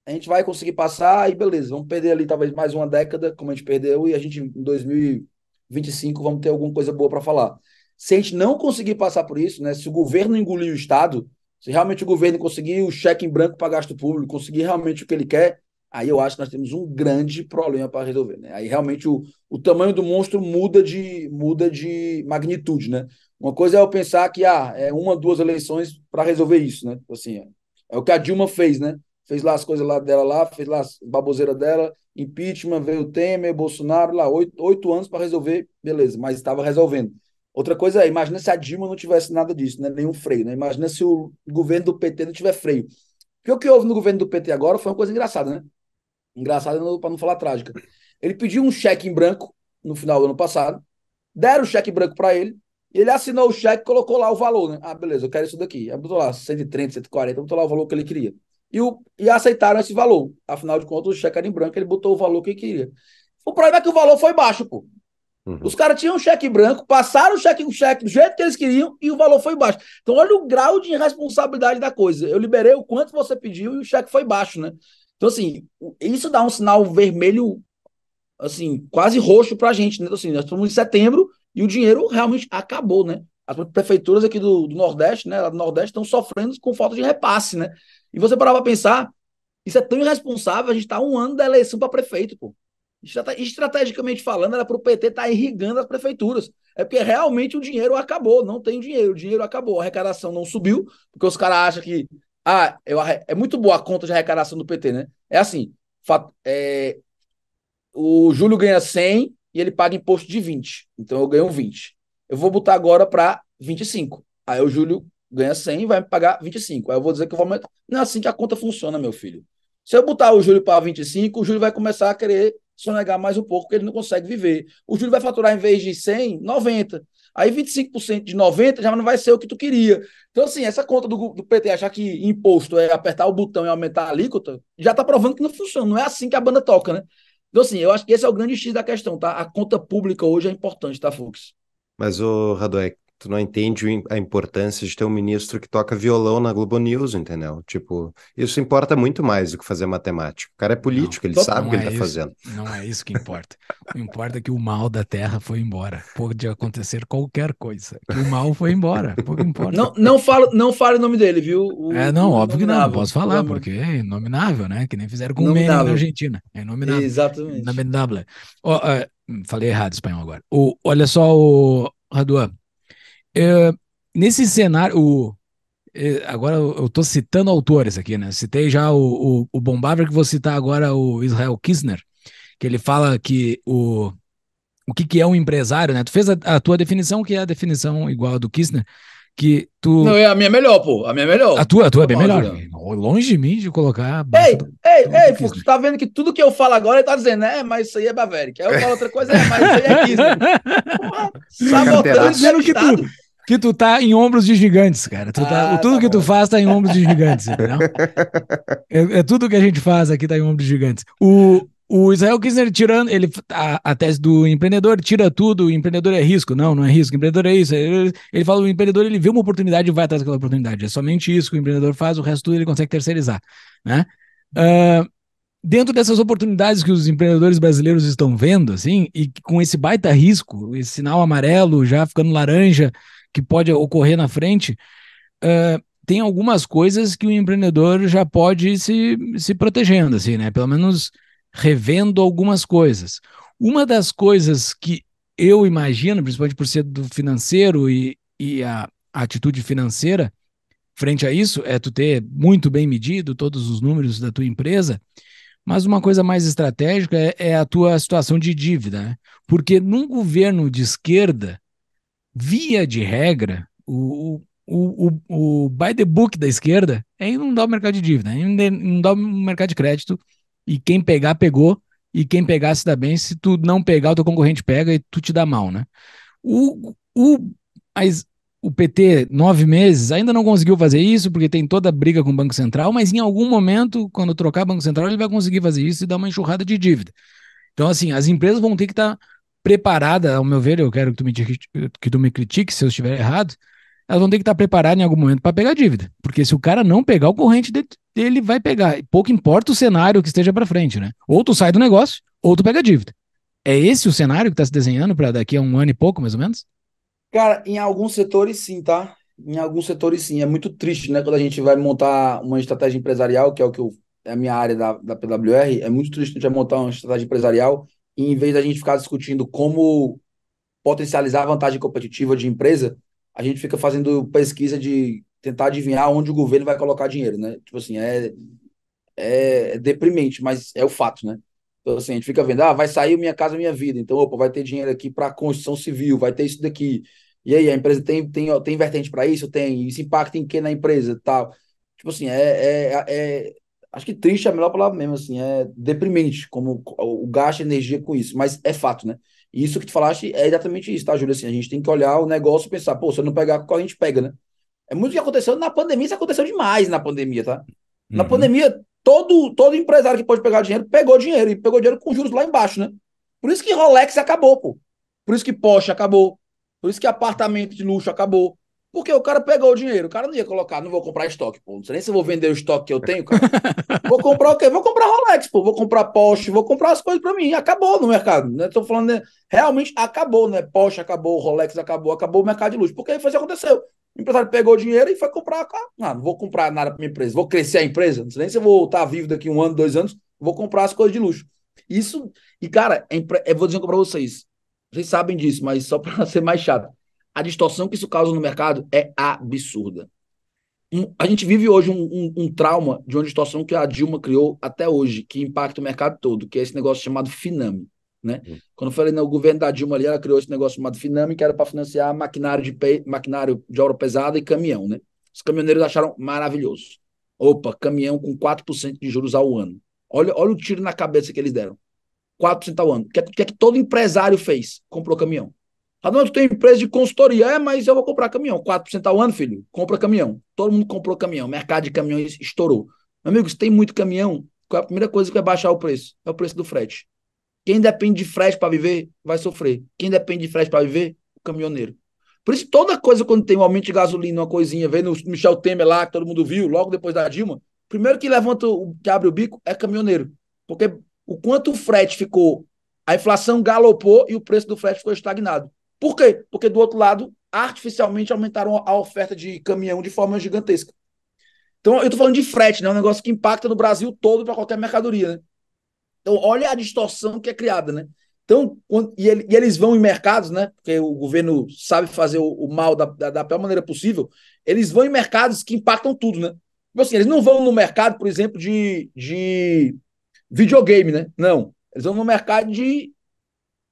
S3: a gente vai conseguir passar e beleza, vamos perder ali talvez mais uma década, como a gente perdeu, e a gente em 2025 vamos ter alguma coisa boa para falar. Se a gente não conseguir passar por isso, né, se o governo engolir o Estado, se realmente o governo conseguir o cheque em branco para gasto público, conseguir realmente o que ele quer, aí eu acho que nós temos um grande problema para resolver. Né? Aí realmente o, o tamanho do monstro muda de, muda de magnitude. Né? Uma coisa é eu pensar que ah, é uma, duas eleições para resolver isso, né? Assim, é. o que a Dilma fez, né? Fez lá as coisas lá dela lá, fez lá as baboseiras dela, impeachment, veio o Temer, Bolsonaro, lá, oito, oito anos para resolver, beleza, mas estava resolvendo. Outra coisa é, imagina se a Dilma não tivesse nada disso, né? nenhum freio, né? Imagina se o governo do PT não tiver freio. Porque o que houve no governo do PT agora foi uma coisa engraçada, né? Engraçada para não falar trágica. Ele pediu um cheque em branco no final do ano passado, deram o cheque branco para ele, e ele assinou o cheque, colocou lá o valor, né? Ah, beleza, eu quero isso daqui. Aí botou lá 130, 140, botou lá o valor que ele queria. E, o, e aceitaram esse valor. Afinal de contas, o cheque era em branco, ele botou o valor que ele queria. O problema é que o valor foi baixo, pô. Uhum. Os caras tinham um cheque branco, passaram o cheque, o cheque do jeito que eles queriam e o valor foi baixo. Então, olha o grau de irresponsabilidade da coisa. Eu liberei o quanto você pediu e o cheque foi baixo, né? Então, assim, isso dá um sinal vermelho, assim, quase roxo pra gente, né? Então, assim, nós estamos em setembro, e o dinheiro realmente acabou, né? As prefeituras aqui do, do Nordeste, né? do Nordeste estão sofrendo com falta de repasse, né? E você parava para pensar, isso é tão irresponsável, a gente está um ano da eleição para prefeito, pô. Estrategicamente falando, era para o PT estar tá irrigando as prefeituras. É porque realmente o dinheiro acabou, não tem dinheiro, o dinheiro acabou, a arrecadação não subiu, porque os caras acham que. Ah, eu, é muito boa a conta de arrecadação do PT, né? É assim: é, o Júlio ganha 100, e ele paga imposto de 20. Então eu ganho 20. Eu vou botar agora para 25. Aí o Júlio ganha 100 e vai me pagar 25. Aí eu vou dizer que eu vou aumentar. Não é assim que a conta funciona, meu filho. Se eu botar o Júlio para 25, o Júlio vai começar a querer sonegar mais um pouco, porque ele não consegue viver. O Júlio vai faturar, em vez de 100, 90. Aí 25% de 90 já não vai ser o que tu queria. Então, assim, essa conta do, do PT achar que imposto é apertar o botão e aumentar a alíquota, já está provando que não funciona. Não é assim que a banda toca, né? Então, assim, eu acho que esse é o grande X da questão, tá? A conta pública hoje é importante, tá, Fux?
S2: Mas, o Radoek, tu não entende a importância de ter um ministro que toca violão na Globo News, entendeu? Tipo, isso importa muito mais do que fazer matemática. O cara é político, não, ele sabe o que tá é ele está fazendo.
S1: Não é isso que importa. o importa é que o mal da terra foi embora. Pode acontecer qualquer coisa.
S2: Que o mal foi embora. Pouco importa. Não,
S1: não, falo, não falo o nome dele, viu? O, é, não, óbvio que não, posso falar, porque é inominável, né? Que nem fizeram com nominável. o Menem na Argentina. É inominável. Exatamente. na Oh, uh, falei errado espanhol agora. O, olha só, o Raduan. É, nesse cenário, o, é, agora eu estou citando autores aqui, né? Citei já o, o, o Bombaver, que vou citar agora o Israel Kistner, que ele fala que o, o que, que é um empresário, né? Tu fez a, a tua definição, que é a definição igual a do Kistner. que tu. Não, é
S3: a minha melhor, pô. A minha melhor. A tua, a tua é bem melhor.
S1: Longe de mim de colocar. Ei, do... ei,
S3: ei, pô, tu tá vendo que tudo que eu falo agora, ele tá dizendo, é, mas isso aí é Bavérica. Aí eu falo outra coisa, é, mas isso aí é Kisner. (laughs) sabotando. dizendo que
S1: tu, que tu tá em ombros de gigantes, cara. Tu tá, ah, tudo tá que bom. tu faz tá em ombros de gigantes, entendeu? (laughs) é, é, tudo que a gente faz aqui tá em ombros de gigantes. O, o Israel Kissner tirando, ele, a, a, tese do empreendedor tira tudo, o empreendedor é risco. Não, não é risco, o empreendedor é isso. Ele, ele, fala, o empreendedor ele vê uma oportunidade e vai atrás daquela oportunidade. É somente isso que o empreendedor faz, o resto tudo ele consegue terceirizar, né? Uh, dentro dessas oportunidades que os empreendedores brasileiros estão vendo, assim, e com esse baita risco, esse sinal amarelo já ficando laranja, que pode ocorrer na frente, uh, tem algumas coisas que o empreendedor já pode ir se, se protegendo, assim, né? Pelo menos revendo algumas coisas. Uma das coisas que eu imagino, principalmente por ser do financeiro e, e a, a atitude financeira, frente a isso, é tu ter muito bem medido todos os números da tua empresa, mas uma coisa mais estratégica é, é a tua situação de dívida, né? Porque num governo de esquerda, via de regra, o, o, o, o by the book da esquerda é inundar o mercado de dívida, é inundar o mercado de crédito, e quem pegar, pegou, e quem pegar se dá bem, se tu não pegar, o teu concorrente pega e tu te dá mal, né? O, o, as, o PT, nove meses, ainda não conseguiu fazer isso, porque tem toda a briga com o Banco Central, mas em algum momento, quando trocar o Banco Central, ele vai conseguir fazer isso e dar uma enxurrada de dívida. Então, assim, as empresas vão ter que estar tá preparada, ao meu ver, eu quero que tu me, que tu me critique se eu estiver errado, elas vão ter que estar preparadas em algum momento para pegar dívida. Porque se o cara não pegar, o corrente dele vai pegar. Pouco importa o cenário que esteja para frente, né? Ou tu sai do negócio, ou tu pega dívida. É esse o cenário que está se desenhando para daqui a um ano e pouco, mais ou menos?
S3: Cara, em alguns setores sim, tá? Em alguns setores sim. É muito triste, né? Quando a gente vai montar uma estratégia empresarial, que é o que eu, é a minha área da, da PWR, é muito triste a gente vai montar uma estratégia empresarial em vez da gente ficar discutindo como potencializar a vantagem competitiva de empresa, a gente fica fazendo pesquisa de tentar adivinhar onde o governo vai colocar dinheiro, né? Tipo assim, é, é deprimente, mas é o fato, né? Então, assim, a gente fica vendo, ah, vai sair Minha Casa Minha Vida, então, opa, vai ter dinheiro aqui para construção civil, vai ter isso daqui. E aí, a empresa tem, tem, tem vertente para isso? Tem. Isso impacta em quem na empresa tal? Tipo assim, é, é, é Acho que triste é a melhor palavra mesmo, assim, é deprimente, como o gasto de energia com isso, mas é fato, né? E isso que tu falaste é exatamente isso, tá, Júlio? Assim, a gente tem que olhar o negócio e pensar, pô, se eu não pegar, qual a gente pega, né? É muito o que aconteceu na pandemia, isso aconteceu demais na pandemia, tá? Na uhum. pandemia, todo, todo empresário que pode pegar dinheiro, pegou dinheiro, e pegou dinheiro com juros lá embaixo, né? Por isso que Rolex acabou, pô. Por isso que Porsche acabou. Por isso que apartamento de luxo acabou. Porque o cara pegou o dinheiro, o cara não ia colocar, não vou comprar estoque, pô. Não sei nem se eu vou vender o estoque que eu tenho, cara. (laughs) vou comprar o quê? Vou comprar Rolex, pô. Vou comprar Porsche, vou comprar as coisas para mim. Acabou no mercado, né? Tô falando, né? realmente acabou, né? Porsche acabou, Rolex acabou, acabou o mercado de luxo. Porque foi isso que aconteceu. O empresário pegou o dinheiro e foi comprar. Ah, não vou comprar nada para minha empresa, vou crescer a empresa. Não sei nem se eu vou estar vivo daqui um ano, dois anos, vou comprar as coisas de luxo. Isso, e cara, é, é, vou dizer para vocês, vocês sabem disso, mas só para (laughs) ser mais chato a distorção que isso causa no mercado é absurda. Um, a gente vive hoje um, um, um, trauma de uma distorção que a Dilma criou até hoje, que impacta o mercado todo, que é esse negócio chamado Finame. Né? Uhum. Quando eu falei no né, governo da Dilma ali, ela criou esse negócio chamado Finame, que era para financiar maquinário de, maquinário de obra pesada e caminhão. Né? Os caminhoneiros acharam maravilhoso. Opa, caminhão com 4% de juros ao ano. Olha, olha o tiro na cabeça que eles deram. 4% ao ano. É o que, é, que, todo empresário fez? Comprou caminhão. Adão, tu tem empresa de consultoria, é, mas eu vou comprar caminhão. 4% ao ano, filho, compra caminhão. Todo mundo comprou caminhão, mercado de caminhões estourou. Amigos, tem muito caminhão, é a primeira coisa que vai baixar o preço? É o preço do frete. Quem depende de frete para viver, vai sofrer. Quem depende de frete para viver, o caminhoneiro. Por isso, toda coisa, quando tem um aumento de gasolina, uma coisinha, vem no Michel Temer lá, que todo mundo viu, logo depois da Dilma, primeiro que levanta, que abre o bico, é caminhoneiro. Porque o quanto o frete ficou, a inflação galopou e o preço do frete ficou estagnado. Por quê? Porque do outro lado, artificialmente aumentaram a oferta de caminhão de forma gigantesca. Então, eu estou falando de frete, né? Um negócio que impacta no Brasil todo para qualquer mercadoria, né? Então, olha a distorção que é criada, né? Então, quando, e, ele, e, eles vão em mercados, né? Porque o governo sabe fazer o, o mal da, da, da, pior maneira possível. Eles vão em mercados que impactam tudo, né? Tipo assim, eles não vão no mercado, por exemplo, de, de videogame, né? Não. Eles vão no mercado de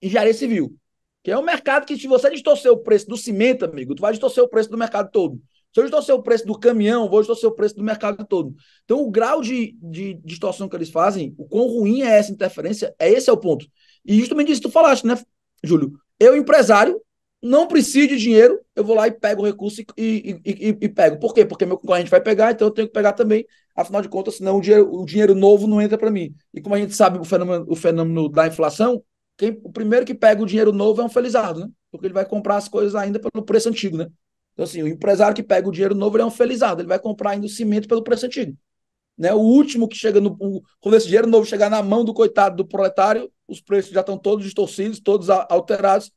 S3: engenharia civil. Que é um mercado que, se você distorcer o preço do cimento, amigo, tu vai distorcer o preço do mercado todo. Se eu distorcer o preço do caminhão, vou distorcer o preço do mercado todo. Então, o grau de, de distorção que eles fazem, o quão ruim é essa interferência, é esse é o ponto. E justamente isso que tu falaste, né, Júlio? Eu, empresário, não preciso de dinheiro, eu vou lá e pego o recurso e, e, e, e, pego. Por quê? Porque meu concorrente vai pegar, então eu tenho que pegar também. Afinal de contas, senão o dinheiro, o dinheiro novo não entra para mim. E como a gente sabe o fenômeno, o fenômeno da inflação, quem, o primeiro que pega o dinheiro novo é um felizardo, né? Porque ele vai comprar as coisas ainda pelo preço antigo, né? Então, assim, o empresário que pega o dinheiro novo é um felizardo, ele vai comprar ainda o cimento pelo preço antigo. Né? O último que chega no. O, quando esse dinheiro novo chegar na mão do coitado do proletário, os preços já estão todos distorcidos, todos alterados.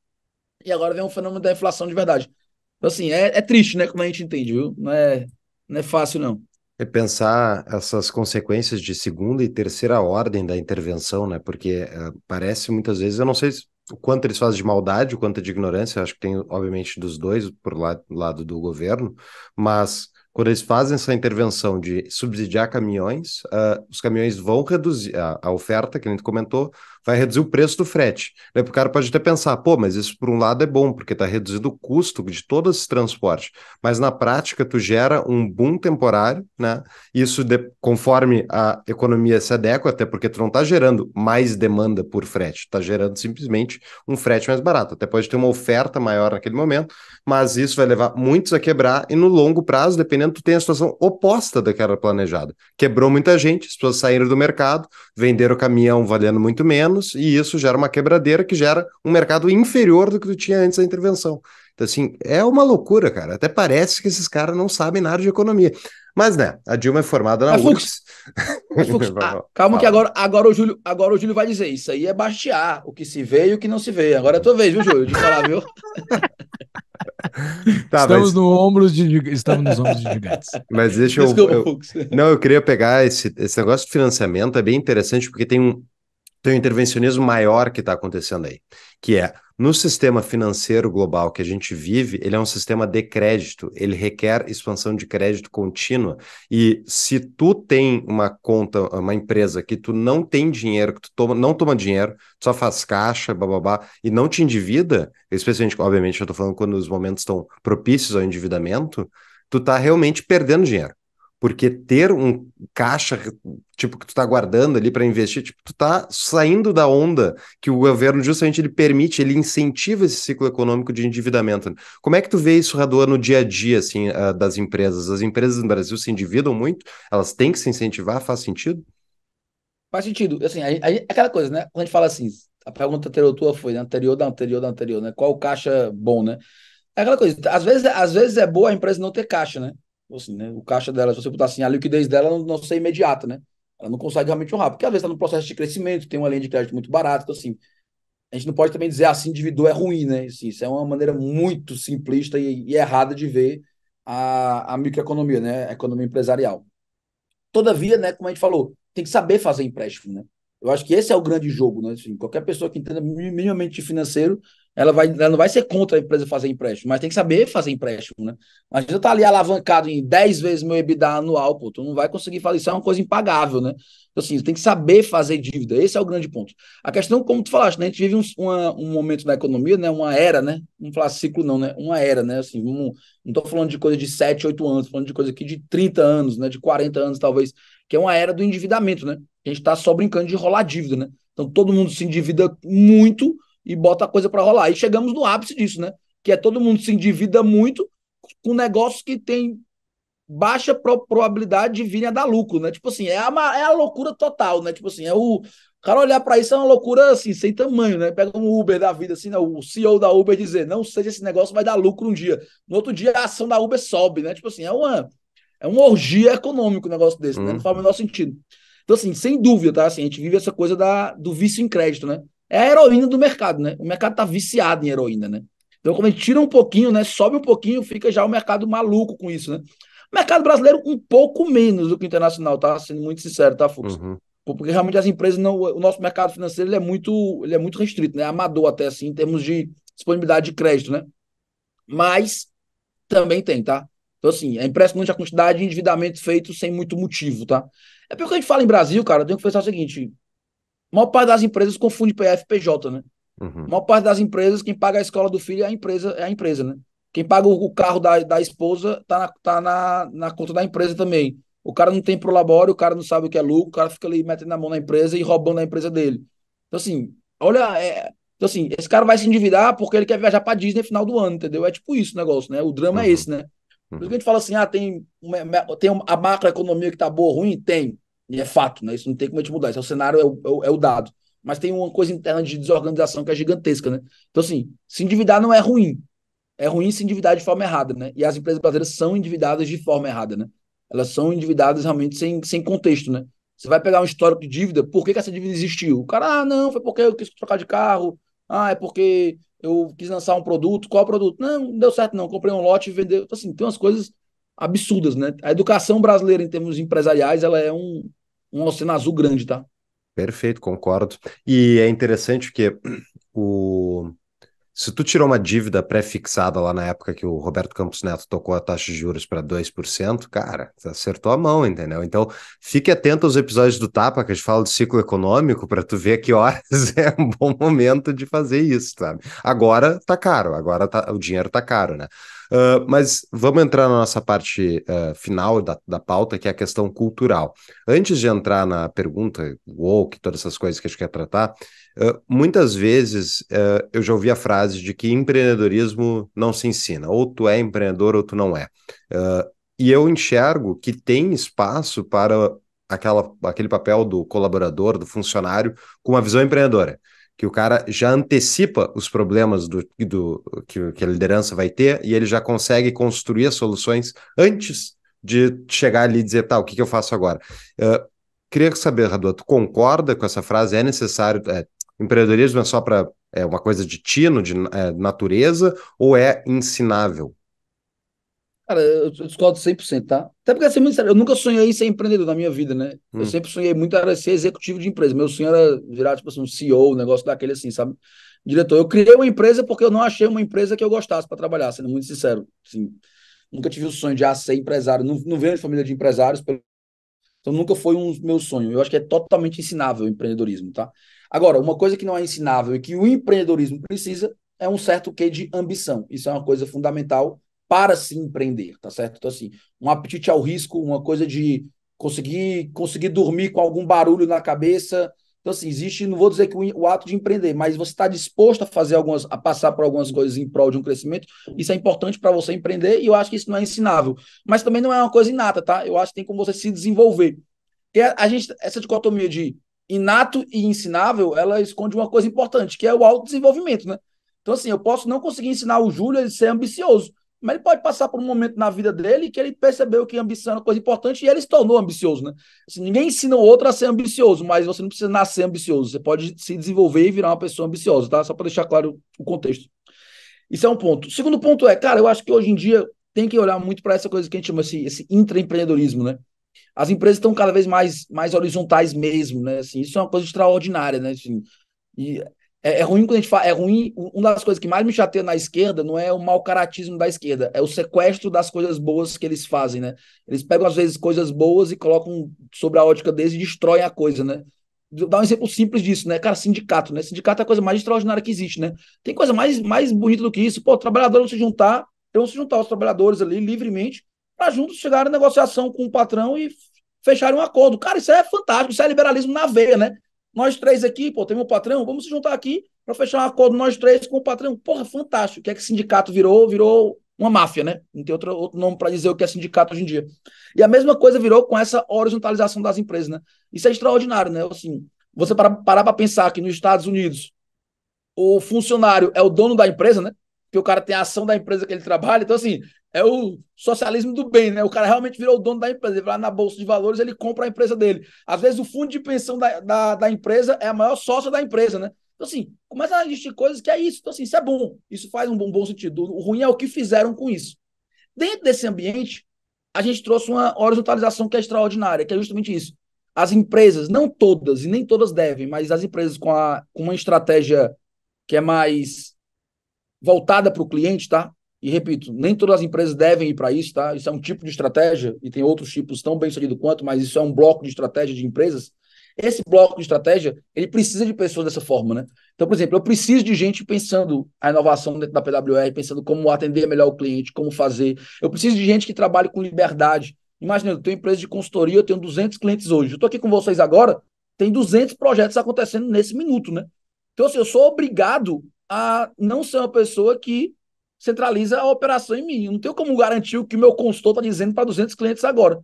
S3: E agora vem o fenômeno da inflação de verdade. Então, assim, é, é triste, né? Como a gente entende, viu? Não é, não é fácil, não
S2: é pensar essas consequências de segunda e terceira ordem da intervenção, né? Porque uh, parece muitas vezes, eu não sei o quanto eles fazem de maldade, o quanto de ignorância, acho que tem, obviamente, dos dois, por la lado do governo, mas quando eles fazem essa intervenção de subsidiar caminhões, uh, os caminhões vão reduzir a, a oferta, que a gente comentou, vai reduzir o preço do frete. Né? O cara pode até pensar, pô, mas isso por um lado é bom, porque está reduzindo o custo de todo esse transporte. Mas na prática, tu gera um boom temporário, né? Isso de, conforme a economia se adequa, até porque tu não está gerando mais demanda por frete, está gerando simplesmente um frete mais barato. Até pode ter uma oferta maior naquele momento, mas isso vai levar muitos a quebrar e no longo prazo, dependendo, tu tem a situação oposta daquela planejada. Quebrou muita gente, as pessoas saíram do mercado, venderam o caminhão valendo muito menos menos, e isso gera uma quebradeira que gera um mercado inferior do que tu tinha antes da intervenção. Então, assim, é uma loucura, cara. Até parece que esses caras não sabem nada de economia. Mas, né, a Dilma é formada na Fux, URGS. Fux, (laughs) ah, calma Fala. que agora,
S3: agora, o Júlio, agora o Júlio vai dizer, isso aí é bastear o que se vê e o que não se vê. Agora é a tua vez, viu, Júlio,
S1: de falar, viu? (laughs) Tá, estamos, mas... no ombros de, estamos nos ombros
S2: de gigantes. (laughs) Mas deixa eu, Desculpa, eu... Não, eu queria pegar esse, esse negócio de financiamento, é bem interessante, porque tem um, tem um intervencionismo maior que está acontecendo aí, que é no sistema financeiro global que a gente vive, ele é um sistema de crédito, ele requer expansão de crédito contínua. E se tu tem uma conta, uma empresa que tu não tem dinheiro, que tu toma, não toma dinheiro, tu só faz caixa, babá, e não te endivida, especialmente, obviamente, eu estou falando quando os momentos estão propícios ao endividamento, tu está realmente perdendo dinheiro. Porque ter um caixa, tipo, que tu tá guardando ali para investir, tipo, tu tá saindo da onda que o governo justamente ele permite, ele incentiva esse ciclo econômico de endividamento. Como é que tu vê isso, Raduan, no dia a dia, assim, ah, das empresas? As empresas no Brasil se endividam muito? Elas têm que se incentivar? Faz sentido?
S3: Faz sentido. Assim, a, a, é aquela coisa, né? Quando a gente fala assim, a pergunta anterior tua foi, né? anterior da anterior da anterior, né? Qual caixa bom, né? É aquela coisa, às vezes, às vezes é boa a empresa não ter caixa, né? assim, né? O caixa dela, se você botar assim, a liquidez dela não, não ser imediata, né? Ela não consegue realmente honrar, porque às vezes está no processo de crescimento, tem uma linha de crédito muito barata, então assim, a gente não pode também dizer assim, ah, individual é ruim, né? Assim, isso é uma maneira muito simplista e, e errada de ver a, a microeconomia, né? A economia empresarial. Todavia, né, como a gente falou, tem que saber fazer empréstimo, né? Eu acho que esse é o grande jogo, né? Assim, qualquer pessoa que entenda minimamente financeiro ela, vai, ela não vai ser contra a empresa fazer empréstimo, mas tem que saber fazer empréstimo, né? Às vezes eu tá ali alavancado em 10 vezes meu EBITDA anual, pô, tu não vai conseguir fazer isso, é uma coisa impagável, né? Então, assim, tem que saber fazer dívida, esse é o grande ponto. A questão, como tu falaste, né? A gente vive um, uma, um momento na economia, né? Uma era, né? Um ciclo não, né? Uma era, né? Assim, um, não tô falando de coisa de 7, 8 anos, tô falando de coisa aqui de 30 anos, né? De 40 anos, talvez, que é uma era do endividamento, né? A gente está só brincando de rolar dívida, né? Então todo mundo se endivida muito e bota a coisa para rolar. E chegamos no ápice disso, né? Que é todo mundo se endivida muito com negócios que tem baixa probabilidade de vir a dar lucro, né? Tipo assim, é, a é a loucura total, né? Tipo assim, é o cara olhar para isso é uma loucura assim, sem tamanho, né? Pega um Uber da vida, assim, né? o CEO da Uber dizer, não seja esse negócio, vai dar lucro um dia. No outro dia a ação da Uber sobe, né? Tipo assim, é uma, é uma orgia econômica um negócio desse, né? uhum. né? Não faz o menor sentido. Então, assim, sem dúvida, tá? Assim, a gente vive essa coisa da, do vício em crédito, né? é a heroína do mercado, né? O mercado tá viciado em heroína, né? Então, quando a gente tira um pouquinho, né? Sobe um pouquinho, fica já o mercado maluco com isso, né? O mercado brasileiro um pouco menos do que o internacional, tá? Sendo muito sincero, tá, Fux? Uhum. Porque realmente as empresas não. O nosso mercado financeiro ele é muito, ele é muito restrito, né? É amador até assim, em termos de disponibilidade de crédito, né? Mas também tem, tá? Então, assim, é impressionante a quantidade de endividamento feito sem muito motivo, tá? É porque a gente fala em Brasil, cara, eu tenho que pensar o seguinte: a maior parte das empresas confunde PFPJ, né? Uhum. A maior parte das empresas, quem paga a escola do filho é a empresa, é a empresa né? Quem paga o carro da, da esposa tá, na, tá na, na conta da empresa também. O cara não tem pro labore, o cara não sabe o que é lucro, o cara fica ali metendo a mão na empresa e roubando a empresa dele. Então, assim, olha. É, então, assim, esse cara vai se endividar porque ele quer viajar pra Disney no final do ano, entendeu? É tipo isso o negócio, né? O drama é uhum. é esse, né? Por isso que a uhum. gente fala assim: ah, tem, uma, tem uma, a macroeconomia que tá boa ou ruim? Tem. E é fato, né? Isso não tem como a gente mudar. Esse é o cenário, é, é o, é o dado. Mas tem uma coisa interna de desorganização que é gigantesca, né? Então, assim, se endividar não é ruim. É ruim se endividar de forma errada, né? E as empresas brasileiras são endividadas de forma errada, né? Elas são endividadas realmente sem, sem contexto, né? Você vai pegar um histórico de dívida, por que, que essa dívida existiu? O cara, ah, não, foi porque eu quis trocar de carro, ah, é porque eu quis lançar um produto, qual produto? Não, não deu certo não, comprei um lote e vendeu. Então, assim, tem umas coisas absurdas, né? A educação brasileira, em termos empresariais, ela é um, um oceano azul grande, tá?
S2: Perfeito, concordo. E é interessante que o... se tu tirou uma dívida pré-fixada lá na época que o Roberto Campos Neto tocou a taxa de juros para 2%, cara, acertou a mão, entendeu? Então, fique atento aos episódios do Tapa, que a gente fala de ciclo econômico, para tu ver que horas (laughs) é um bom momento de fazer isso, sabe? Agora tá caro, agora tá... o dinheiro tá caro, né? Ah, mas vamos entrar na nossa parte uh, final da, da pauta, que é a questão cultural. Antes de entrar na pergunta, woke, todas essas coisas que a gente quer tratar, uh, muitas vezes eu já ouvi a frase de que empreendedorismo não se ensina, ou tu é empreendedor ou tu não é. e eu enxergo que tem espaço para aquela, aquele papel do colaborador, do funcionário, com uma visão empreendedora que o cara já antecipa os problemas do, do que, que a liderança vai ter e ele já consegue construir as soluções antes de chegar ali e dizer, tá, o que, que eu faço agora? Uh, queria saber, Radu, tu concorda com essa frase? É necessário. É, empreendedorismo é só para. É uma coisa de tino, de é, natureza, ou é ensinável?
S3: Cara, eu discordo 100%, tá? Até porque, assim, muito sério, eu nunca sonhei em ser empreendedor na minha vida, né? Hum. Eu sempre sonhei muito era ser executivo de empresa. Meu sonho era virar, tipo assim, um CEO, um negócio daquele assim, sabe? Diretor. Eu criei uma empresa porque eu não achei uma empresa que eu gostasse para trabalhar, sendo muito sincero. Assim, nunca tive o sonho de ah, ser empresário. Não, não venho de família de empresários, pelo... então nunca foi um meu sonho. Eu acho que é totalmente ensinável o empreendedorismo, tá? Agora, uma coisa que não é ensinável e que o empreendedorismo precisa é um certo quê de ambição. Isso é uma coisa fundamental para se empreender, tá certo? Então, assim, um apetite ao risco, uma coisa de conseguir, conseguir dormir com algum barulho na cabeça. Então, assim, existe, não vou dizer que o, ato de empreender, mas você está disposto a fazer algumas, a passar por algumas coisas em prol de um crescimento, isso é importante para você empreender, e eu acho que isso não é ensinável. Mas também não é uma coisa inata, tá? Eu acho que tem como você se desenvolver. Porque a, a gente, essa dicotomia de inato e ensinável, ela esconde uma coisa importante, que é o autodesenvolvimento, né? Então, assim, eu posso não conseguir ensinar o Júlio a ser ambicioso, mas ele pode passar por um momento na vida dele que ele percebeu que ambição é uma coisa importante e ele se tornou ambicioso, né? Assim, ninguém ensina o outro a ser ambicioso, mas você não precisa nascer ambicioso. Você pode se desenvolver e virar uma pessoa ambiciosa, tá? Só para deixar claro o contexto. Isso é um ponto. O segundo ponto é, cara, eu acho que hoje em dia tem que olhar muito para essa coisa que a gente chama assim, esse intraempreendedorismo, né? As empresas estão cada vez mais, mais horizontais mesmo, né? Assim, isso é uma coisa extraordinária, né? Assim, e é, é, ruim quando a gente fala. É ruim. Uma das coisas que mais me chateia na esquerda não é o mau caratismo da esquerda, é o sequestro das coisas boas que eles fazem, né? Eles pegam, às vezes, coisas boas e colocam sobre a ótica deles e destroem a coisa, né? Dá um exemplo simples disso, né? Cara, sindicato, né? Sindicato é a coisa mais extraordinária que existe, né? Tem coisa mais, mais bonita do que isso. Pô, o trabalhador não se juntar, vão se juntar os trabalhadores ali livremente, para juntos chegarem à negociação com o patrão e fecharem um acordo. Cara, isso é fantástico, isso é liberalismo na veia, né? Nós três aqui, pô, tem meu patrão, vamos se juntar aqui para fechar um acordo nós três com o patrão. Porra, fantástico. O que é que sindicato virou? Virou uma máfia, né? Não tem outro, outro nome para dizer o que é sindicato hoje em dia. E a mesma coisa virou com essa horizontalização das empresas, né? Isso é extraordinário, né? Assim, você parar para pensar que nos Estados Unidos o funcionário é o dono da empresa, né? Porque o cara tem a ação da empresa que ele trabalha. Então, assim, é o socialismo do bem, né? O cara realmente virou o dono da empresa. Ele vai lá na Bolsa de Valores, ele compra a empresa dele. Às vezes o fundo de pensão da, da, da empresa é a maior sócia da empresa, né? Então, assim, começa a existir coisas que é isso. Então, assim, isso é bom. Isso faz um bom, um bom sentido. O ruim é o que fizeram com isso. Dentro desse ambiente, a gente trouxe uma horizontalização que é extraordinária, que é justamente isso. As empresas, não todas, e nem todas devem, mas as empresas com, a, com uma estratégia que é mais voltada para o cliente, tá? E repito, nem todas as empresas devem ir para isso, tá? Isso é um tipo de estratégia e tem outros tipos tão bem sucedido quanto, mas isso é um bloco de estratégia de empresas. Esse bloco de estratégia, ele precisa de pessoas dessa forma, né? Então, por exemplo, eu preciso de gente pensando a inovação dentro da PWR, pensando como atender melhor o cliente, como fazer. Eu preciso de gente que trabalhe com liberdade. Imagina, eu tenho empresa de consultoria, eu tenho 200 clientes hoje. Eu estou aqui com vocês agora, tem 200 projetos acontecendo nesse minuto, né? Então, assim, eu sou obrigado a não ser uma pessoa que centraliza a operação em mim. Eu não tenho como garantir o que meu consultor está dizendo para 200 clientes agora.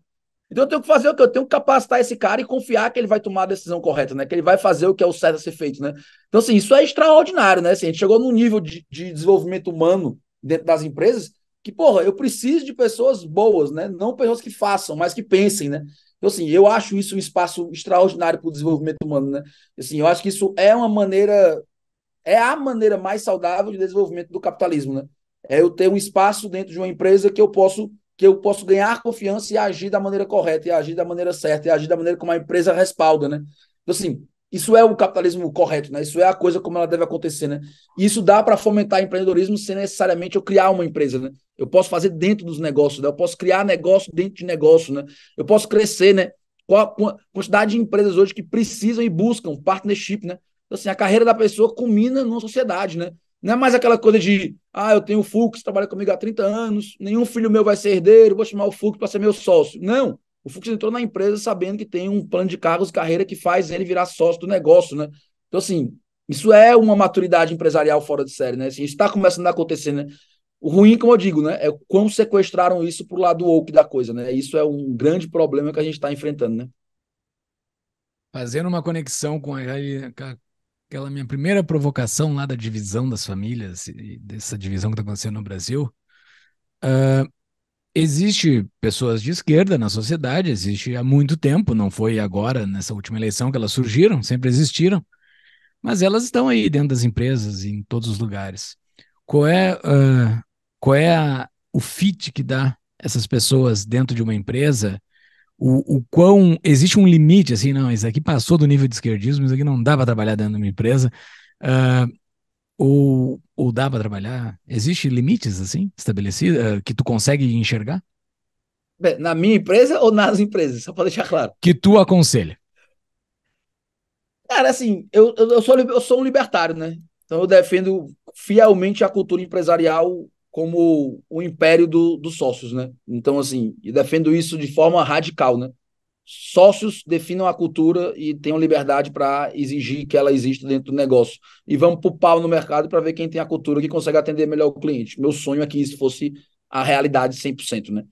S3: Então eu tenho que fazer o que? Eu tenho que capacitar esse cara e confiar que ele vai tomar a decisão correta, né? Que ele vai fazer o que é o certo a ser feito, né? Então, assim, isso é extraordinário, né? Assim, a gente chegou num nível de, de desenvolvimento humano dentro das empresas que, porra, eu preciso de pessoas boas, né? Não pessoas que façam, mas que pensem, né? Então, assim, eu acho isso um espaço extraordinário para o desenvolvimento humano, né? Assim, eu acho que isso é uma maneira, é a maneira mais saudável de desenvolvimento do capitalismo, né? é eu ter um espaço dentro de uma empresa que eu posso que eu posso ganhar confiança e agir da maneira correta, e agir da maneira certa, e agir da maneira como a empresa respalda, né? Então, assim, isso é o capitalismo correto, né? Isso é a coisa como ela deve acontecer, né? E isso dá para fomentar empreendedorismo sem necessariamente eu criar uma empresa, né? Eu posso fazer dentro dos negócios, né? Eu posso criar negócio dentro de negócio, né? Eu posso crescer, né? qual a quantidade de empresas hoje que precisam e buscam partnership, né? Então, assim, a carreira da pessoa culmina numa sociedade, né? Não é mais aquela coisa de, ah, eu tenho o Fux, trabalha comigo há 30 anos, nenhum filho meu vai ser herdeiro, vou chamar o Fux para ser meu sócio. Não. O Fux entrou na empresa sabendo que tem um plano de cargos e carreira que faz ele virar sócio do negócio, né? Então, assim, isso é uma maturidade empresarial fora de série, né? Assim, isso está começando a acontecer, né? O ruim, como eu digo, né? É como sequestraram isso para o lado woke da coisa, né? Isso é um grande problema que a gente está enfrentando, né?
S1: Fazendo uma conexão com a, Aquela minha primeira provocação lá da divisão das famílias, dessa divisão que está acontecendo no Brasil. Uh, existe pessoas de esquerda na sociedade, existe há muito tempo, não foi agora, nessa última eleição, que elas surgiram, sempre existiram, mas elas estão aí dentro das empresas, em todos os lugares. Qual é, uh, qual é a, o fit que dá essas pessoas dentro de uma empresa o, o quão existe um limite, assim, não, isso aqui passou do nível de esquerdismo, isso aqui não dá para trabalhar dentro de uma empresa, uh, ou, ou dá para trabalhar? Existem limites, assim, estabelecidos, uh, ah, que tu consegue enxergar?
S3: Bem, na minha empresa ou nas empresas? Só para deixar claro.
S1: Que tu aconselha?
S3: Cara, assim, eu, eu, sou, eu sou um libertário, né? Então eu defendo fielmente a cultura empresarial como o império do, dos sócios, né? Então, assim, e defendo isso de forma radical, né? Sócios definam a cultura e tenham liberdade para exigir que ela exista dentro do negócio. E vamos para o pau no mercado para ver quem tem a cultura que consegue atender melhor o cliente. Meu sonho é que isso fosse a realidade 100%, né?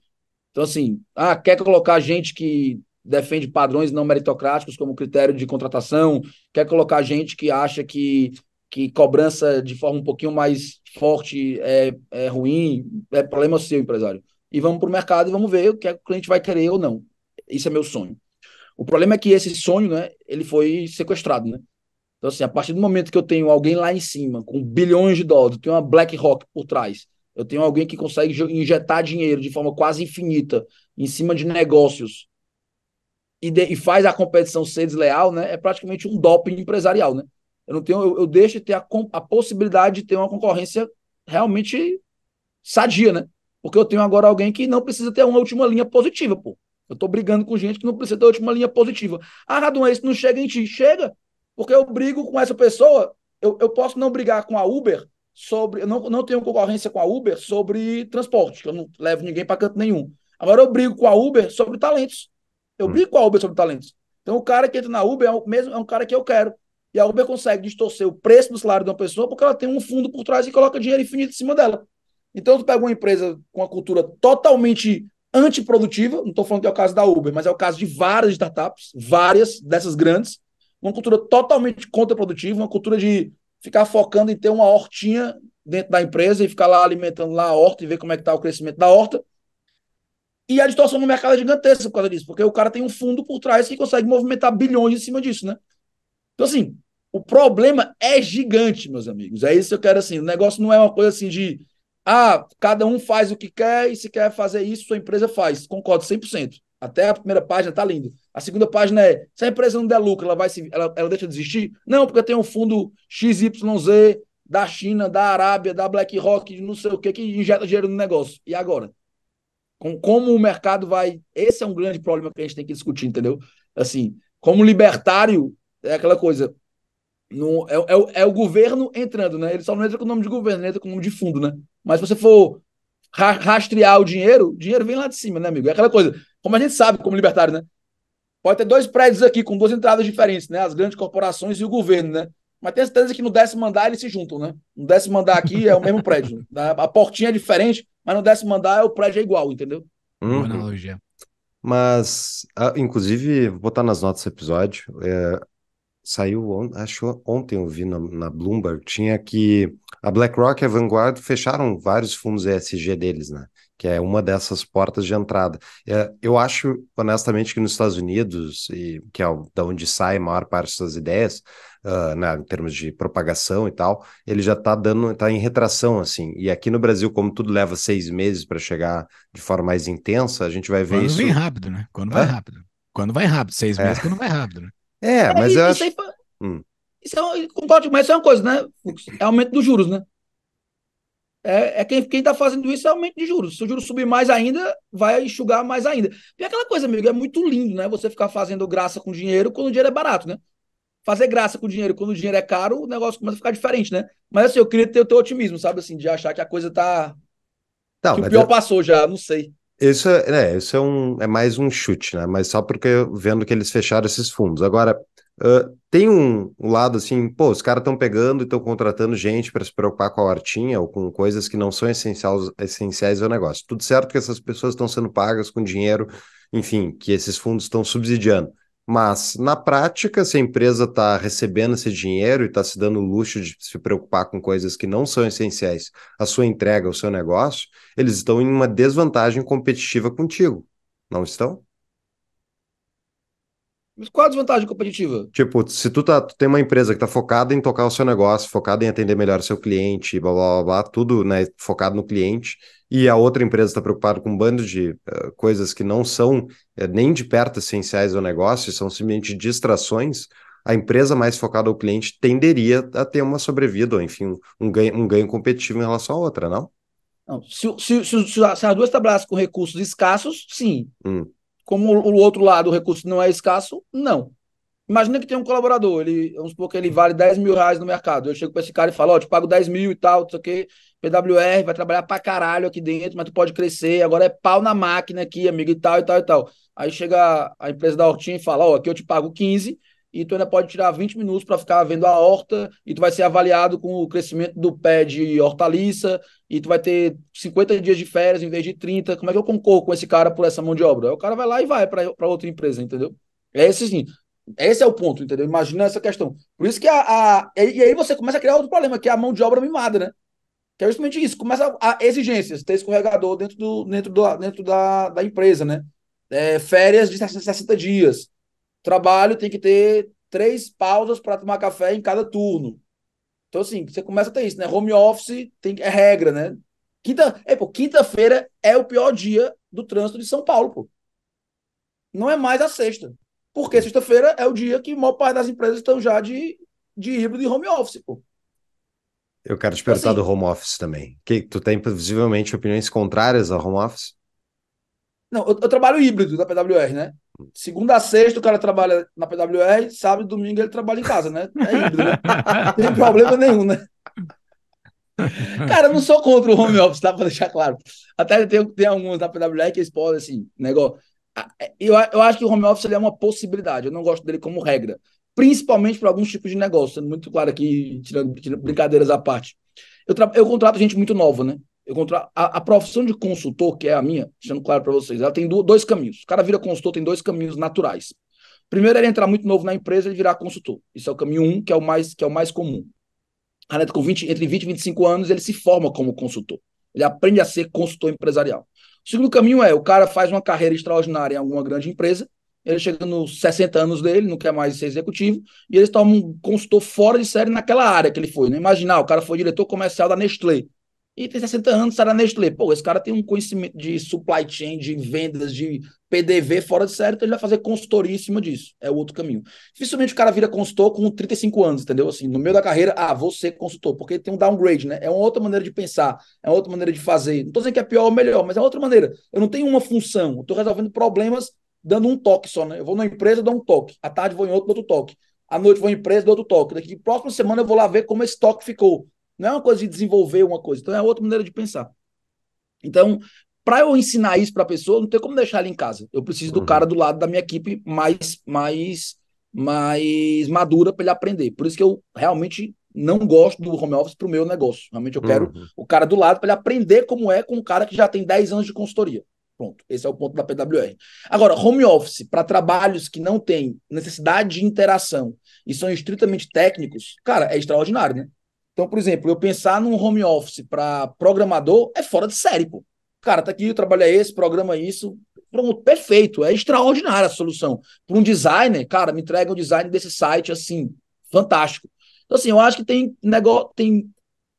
S3: Então, assim, ah, quer colocar gente que defende padrões não meritocráticos como critério de contratação, quer colocar gente que acha que que cobrança de forma um pouquinho mais forte é, é ruim, é problema seu, empresário. E vamos para o mercado e vamos ver o é que, o cliente vai querer ou não. Isso é meu sonho. O problema é que esse sonho, né, ele foi sequestrado, né? Então, assim, a partir do momento que eu tenho alguém lá em cima, com bilhões de dólares, tem tenho uma BlackRock por trás, eu tenho alguém que consegue injetar dinheiro de forma quase infinita em cima de negócios e, de, e faz a competição ser desleal, né? É praticamente um doping empresarial, né? Eu não tenho, eu, eu deixo de ter a, a possibilidade de ter uma concorrência realmente sadia, né? Porque eu tenho agora alguém que não precisa ter uma última linha positiva, pô. Eu tô brigando com gente que não precisa ter a última linha positiva. Ah, Radon, isso não chega em ti. Chega, porque eu brigo com essa pessoa. Eu, eu posso não brigar com a Uber sobre. Eu não, não tenho concorrência com a Uber sobre transporte, que eu não levo ninguém para canto nenhum. Agora eu brigo com a Uber sobre talentos. Eu hum. brigo com a Uber sobre talentos. Então o cara que entra na Uber é, o mesmo, é um cara que eu quero. E a Uber consegue distorcer o preço do salário de uma pessoa porque ela tem um fundo por trás e coloca dinheiro infinito em cima dela. Então, tu pega uma empresa com uma cultura totalmente antiprodutiva, não estou falando que é o caso da Uber, mas é o caso de várias startups, várias dessas grandes, uma cultura totalmente contraprodutiva, uma cultura de ficar focando em ter uma hortinha dentro da empresa e ficar lá alimentando lá a horta e ver como é que está o crescimento da horta. E a distorção no mercado é gigantesca por causa disso, porque o cara tem um fundo por trás que consegue movimentar bilhões em cima disso, né? Então, assim, o problema é gigante, meus amigos. É isso que eu quero, assim. O negócio não é uma coisa assim de, ah, cada um faz o que quer e se quer fazer isso, sua empresa faz. Concordo 100%. Até a primeira página tá linda. A segunda página é: se a empresa não der lucro, ela vai se, ela, ela deixa de existir? Não, porque tem um fundo XYZ da China, da Arábia, da BlackRock, não sei o que, que injeta dinheiro no negócio. E agora? Com, como o mercado vai. Esse é um grande problema que a gente tem que discutir, entendeu? Assim, como libertário, é aquela coisa. No, é, é, é, o governo entrando, né? Ele só não entra com o nome de governo, ele entra com o nome de fundo, né? Mas se você for ra rastrear o dinheiro, o dinheiro vem lá de cima, né, amigo? É aquela coisa, como a gente sabe, como libertário, né? Pode ter dois prédios aqui com duas entradas diferentes, né? As grandes corporações e o governo, né? Mas tem certeza que no décimo andar eles se juntam, né? No décimo andar aqui é o mesmo prédio. Né? (laughs) A portinha é diferente, mas no décimo andar o prédio é igual, entendeu?
S2: Uhum. analogia. Mas, ah, inclusive, vou botar nas notas do episódio. É, saiu, on, acho ontem eu vi na, na, Bloomberg, tinha que a BlackRock e a Vanguard fecharam vários fundos ESG deles, né? Que é uma dessas portas de entrada. É, eu acho, honestamente, que nos Estados Unidos, e, que é da onde sai a maior parte das ideias, uh, né, em termos de propagação e tal, ele já está dando, está em retração, assim. E aqui no Brasil, como tudo leva seis meses para chegar de forma mais intensa, a gente vai ver Quando isso. Quando vem rápido, né? Quando vai rápido. Quando vai rápido, seis é. meses, é. quando
S1: vai rápido, né? É, é, mas é, eu isso aí, hum.
S3: isso é, concordo, mas isso é uma coisa, né? É aumento dos juros, né? É, é quem está fazendo isso é aumento de juros. Se o juro subir mais ainda, vai enxugar mais ainda. E aquela coisa, amigo, é muito lindo, né? Você ficar fazendo graça com dinheiro quando o dinheiro é barato, né? Fazer graça com dinheiro quando o dinheiro é caro, o negócio começa a ficar diferente, né? Mas assim, eu queria ter o teu otimismo, sabe? Assim, de achar que a coisa tá. Não, que o pior eu... passou já, não sei.
S2: Isso é, né, isso é, um, é mais um chute, né? Mas só porque vendo que eles fecharam esses fundos. Agora, uh, tem um lado assim, pô, os caras estão pegando e estão contratando gente para se preocupar com a hortinha ou com coisas que não são essenciais, essenciais ao negócio. Tudo certo que essas pessoas estão sendo pagas com dinheiro, enfim, que esses fundos estão subsidiando. Mas, na prática, se a empresa está recebendo esse dinheiro e está se dando o luxo de se preocupar com coisas que não são essenciais à sua entrega, ao seu negócio, eles estão em uma desvantagem competitiva contigo, não estão?
S3: Mas qual a desvantagem competitiva?
S2: Tipo, se tu, tá, tu tem uma empresa que tá focada em tocar o seu negócio, focada em atender melhor o seu cliente, blá, blá, blá, blá tudo, né, focado no cliente, e a outra empresa está preocupada com um bando de uh, coisas que não são uh, nem de perto essenciais ao negócio, são simplesmente distrações, a empresa mais focada ao cliente tenderia a ter uma sobrevida, ou enfim, um ganho, um ganho competitivo em relação à outra, não?
S3: não se, se, se, se as duas trabalhassem com recursos escassos, sim. Hum. Como o outro lado, o recurso não é escasso, não. Imagina que tem um colaborador, ele, vamos supor que ele vale 10 mil reais no mercado. Eu chego para esse cara e falo, ó, oh, te pago 10 mil e tal, não sei o quê. PWR vai trabalhar para caralho aqui dentro, mas tu pode crescer, agora é pau na máquina aqui, amigo, e tal, e tal, e tal. Aí chega a empresa da Hortinha e fala, ó, oh, aqui eu te pago 15, e tu ainda pode tirar 20 minutos para ficar vendo a horta e tu vai ser avaliado com o crescimento do pé de hortaliça e tu vai ter 50 dias de férias em vez de 30. Como é que eu concorro com esse cara por essa mão de obra? Aí o cara vai lá e vai para outra empresa, entendeu? É esse sim. Esse é o ponto, entendeu? Imagina essa questão. Por isso que a, a, E aí você começa a criar outro problema, que é a mão de obra mimada, né? Que é justamente isso. Começa a, a exigências, ter escorregador dentro, do, dentro, do, dentro da, da empresa, né? É, férias de 60 dias trabalho tem que ter três pausas para tomar café em cada turno. Então, assim, você começa a ter isso, né? Home office tem, é regra, né? Quinta, é, pô, quinta-feira é o pior dia do trânsito de São Paulo, pô. Não é mais a sexta. Porque sexta-feira é o dia que a maior parte das empresas estão já de, de híbrido e home office, pô.
S2: Eu quero despertar assim, do home office também. Que tu tem visivelmente opiniões contrárias ao home office?
S3: Não, eu, eu trabalho híbrido da PWR, né? Segunda a sexta o cara trabalha na PWR, sábado e domingo ele trabalha em casa, né? É híbrido, né?
S2: Não (laughs) tem problema nenhum,
S3: né? Cara, eu não sou contra o home office, tá? Pra deixar claro. Até tem, tem alguns na PWR que eles podem, assim, negócio. É, eu, eu acho que o home office é uma possibilidade, eu não gosto dele como regra. Principalmente para alguns tipos de negócio, sendo muito claro aqui, tirando, tirando brincadeiras à parte. Eu, eu contrato gente muito nova, né? Eu contra... a, a profissão de consultor, que é a minha, deixando claro para vocês, ela tem dois caminhos. O cara vira consultor, tem dois caminhos naturais. Primeiro, ele entrar muito novo na empresa e virar consultor. Isso é o caminho 1, um, que é o mais, que é o mais comum. Renato, com 20, entre 20 e 25 anos, ele se forma como consultor. Ele aprende a ser consultor empresarial. O segundo caminho é, o cara faz uma carreira extraordinária em alguma grande empresa, ele chega nos 60 anos dele, não quer mais ser executivo, e ele toma um consultor fora de série naquela área que ele foi. Né? Imaginar, o cara foi diretor comercial da Nestlé. E tem 60 anos, está Nestlé. Pô, esse cara tem um conhecimento de supply chain, de vendas, de PDV fora de certo, então ele vai fazer consultoria em cima disso. É o outro caminho. Dificilmente o cara vira consultor com 35 anos, entendeu? Assim, no meio da carreira, ah, vou ser consultor, porque tem um downgrade, né? É uma outra maneira de pensar, é uma outra maneira de fazer. Não tô dizendo que é pior ou melhor, mas é outra maneira. Eu não tenho uma função, eu resolvendo problemas dando um toque só, né? Eu vou na empresa, dou um toque. À tarde vou em outro, dou outro toque. À noite vou em empresa, dou outro toque. Daqui próxima semana eu vou lá ver como esse toque ficou. Não é uma coisa de desenvolver uma coisa, então é outra maneira de pensar. Então, para eu ensinar isso para a pessoa, não tem como deixar ele em casa. Eu preciso do uhum. cara do lado da minha equipe mais mais mais madura para ele aprender. Por isso que eu realmente não gosto do home office para o meu negócio. Realmente eu quero uhum. o cara do lado para ele aprender como é com um cara que já tem 10 anos de consultoria. Pronto, esse é o ponto da PWR. Agora, home office para trabalhos que não têm necessidade de interação e são estritamente técnicos, cara, é extraordinário, né? Então, por exemplo, eu pensar num home office para programador é fora de série, pô. Cara, tá aqui, o trabalho é esse, programa isso. Pronto, perfeito. É extraordinária a solução. Para um designer, cara, me entrega o um design desse site assim, fantástico. Então, assim, eu acho que tem negócio, tem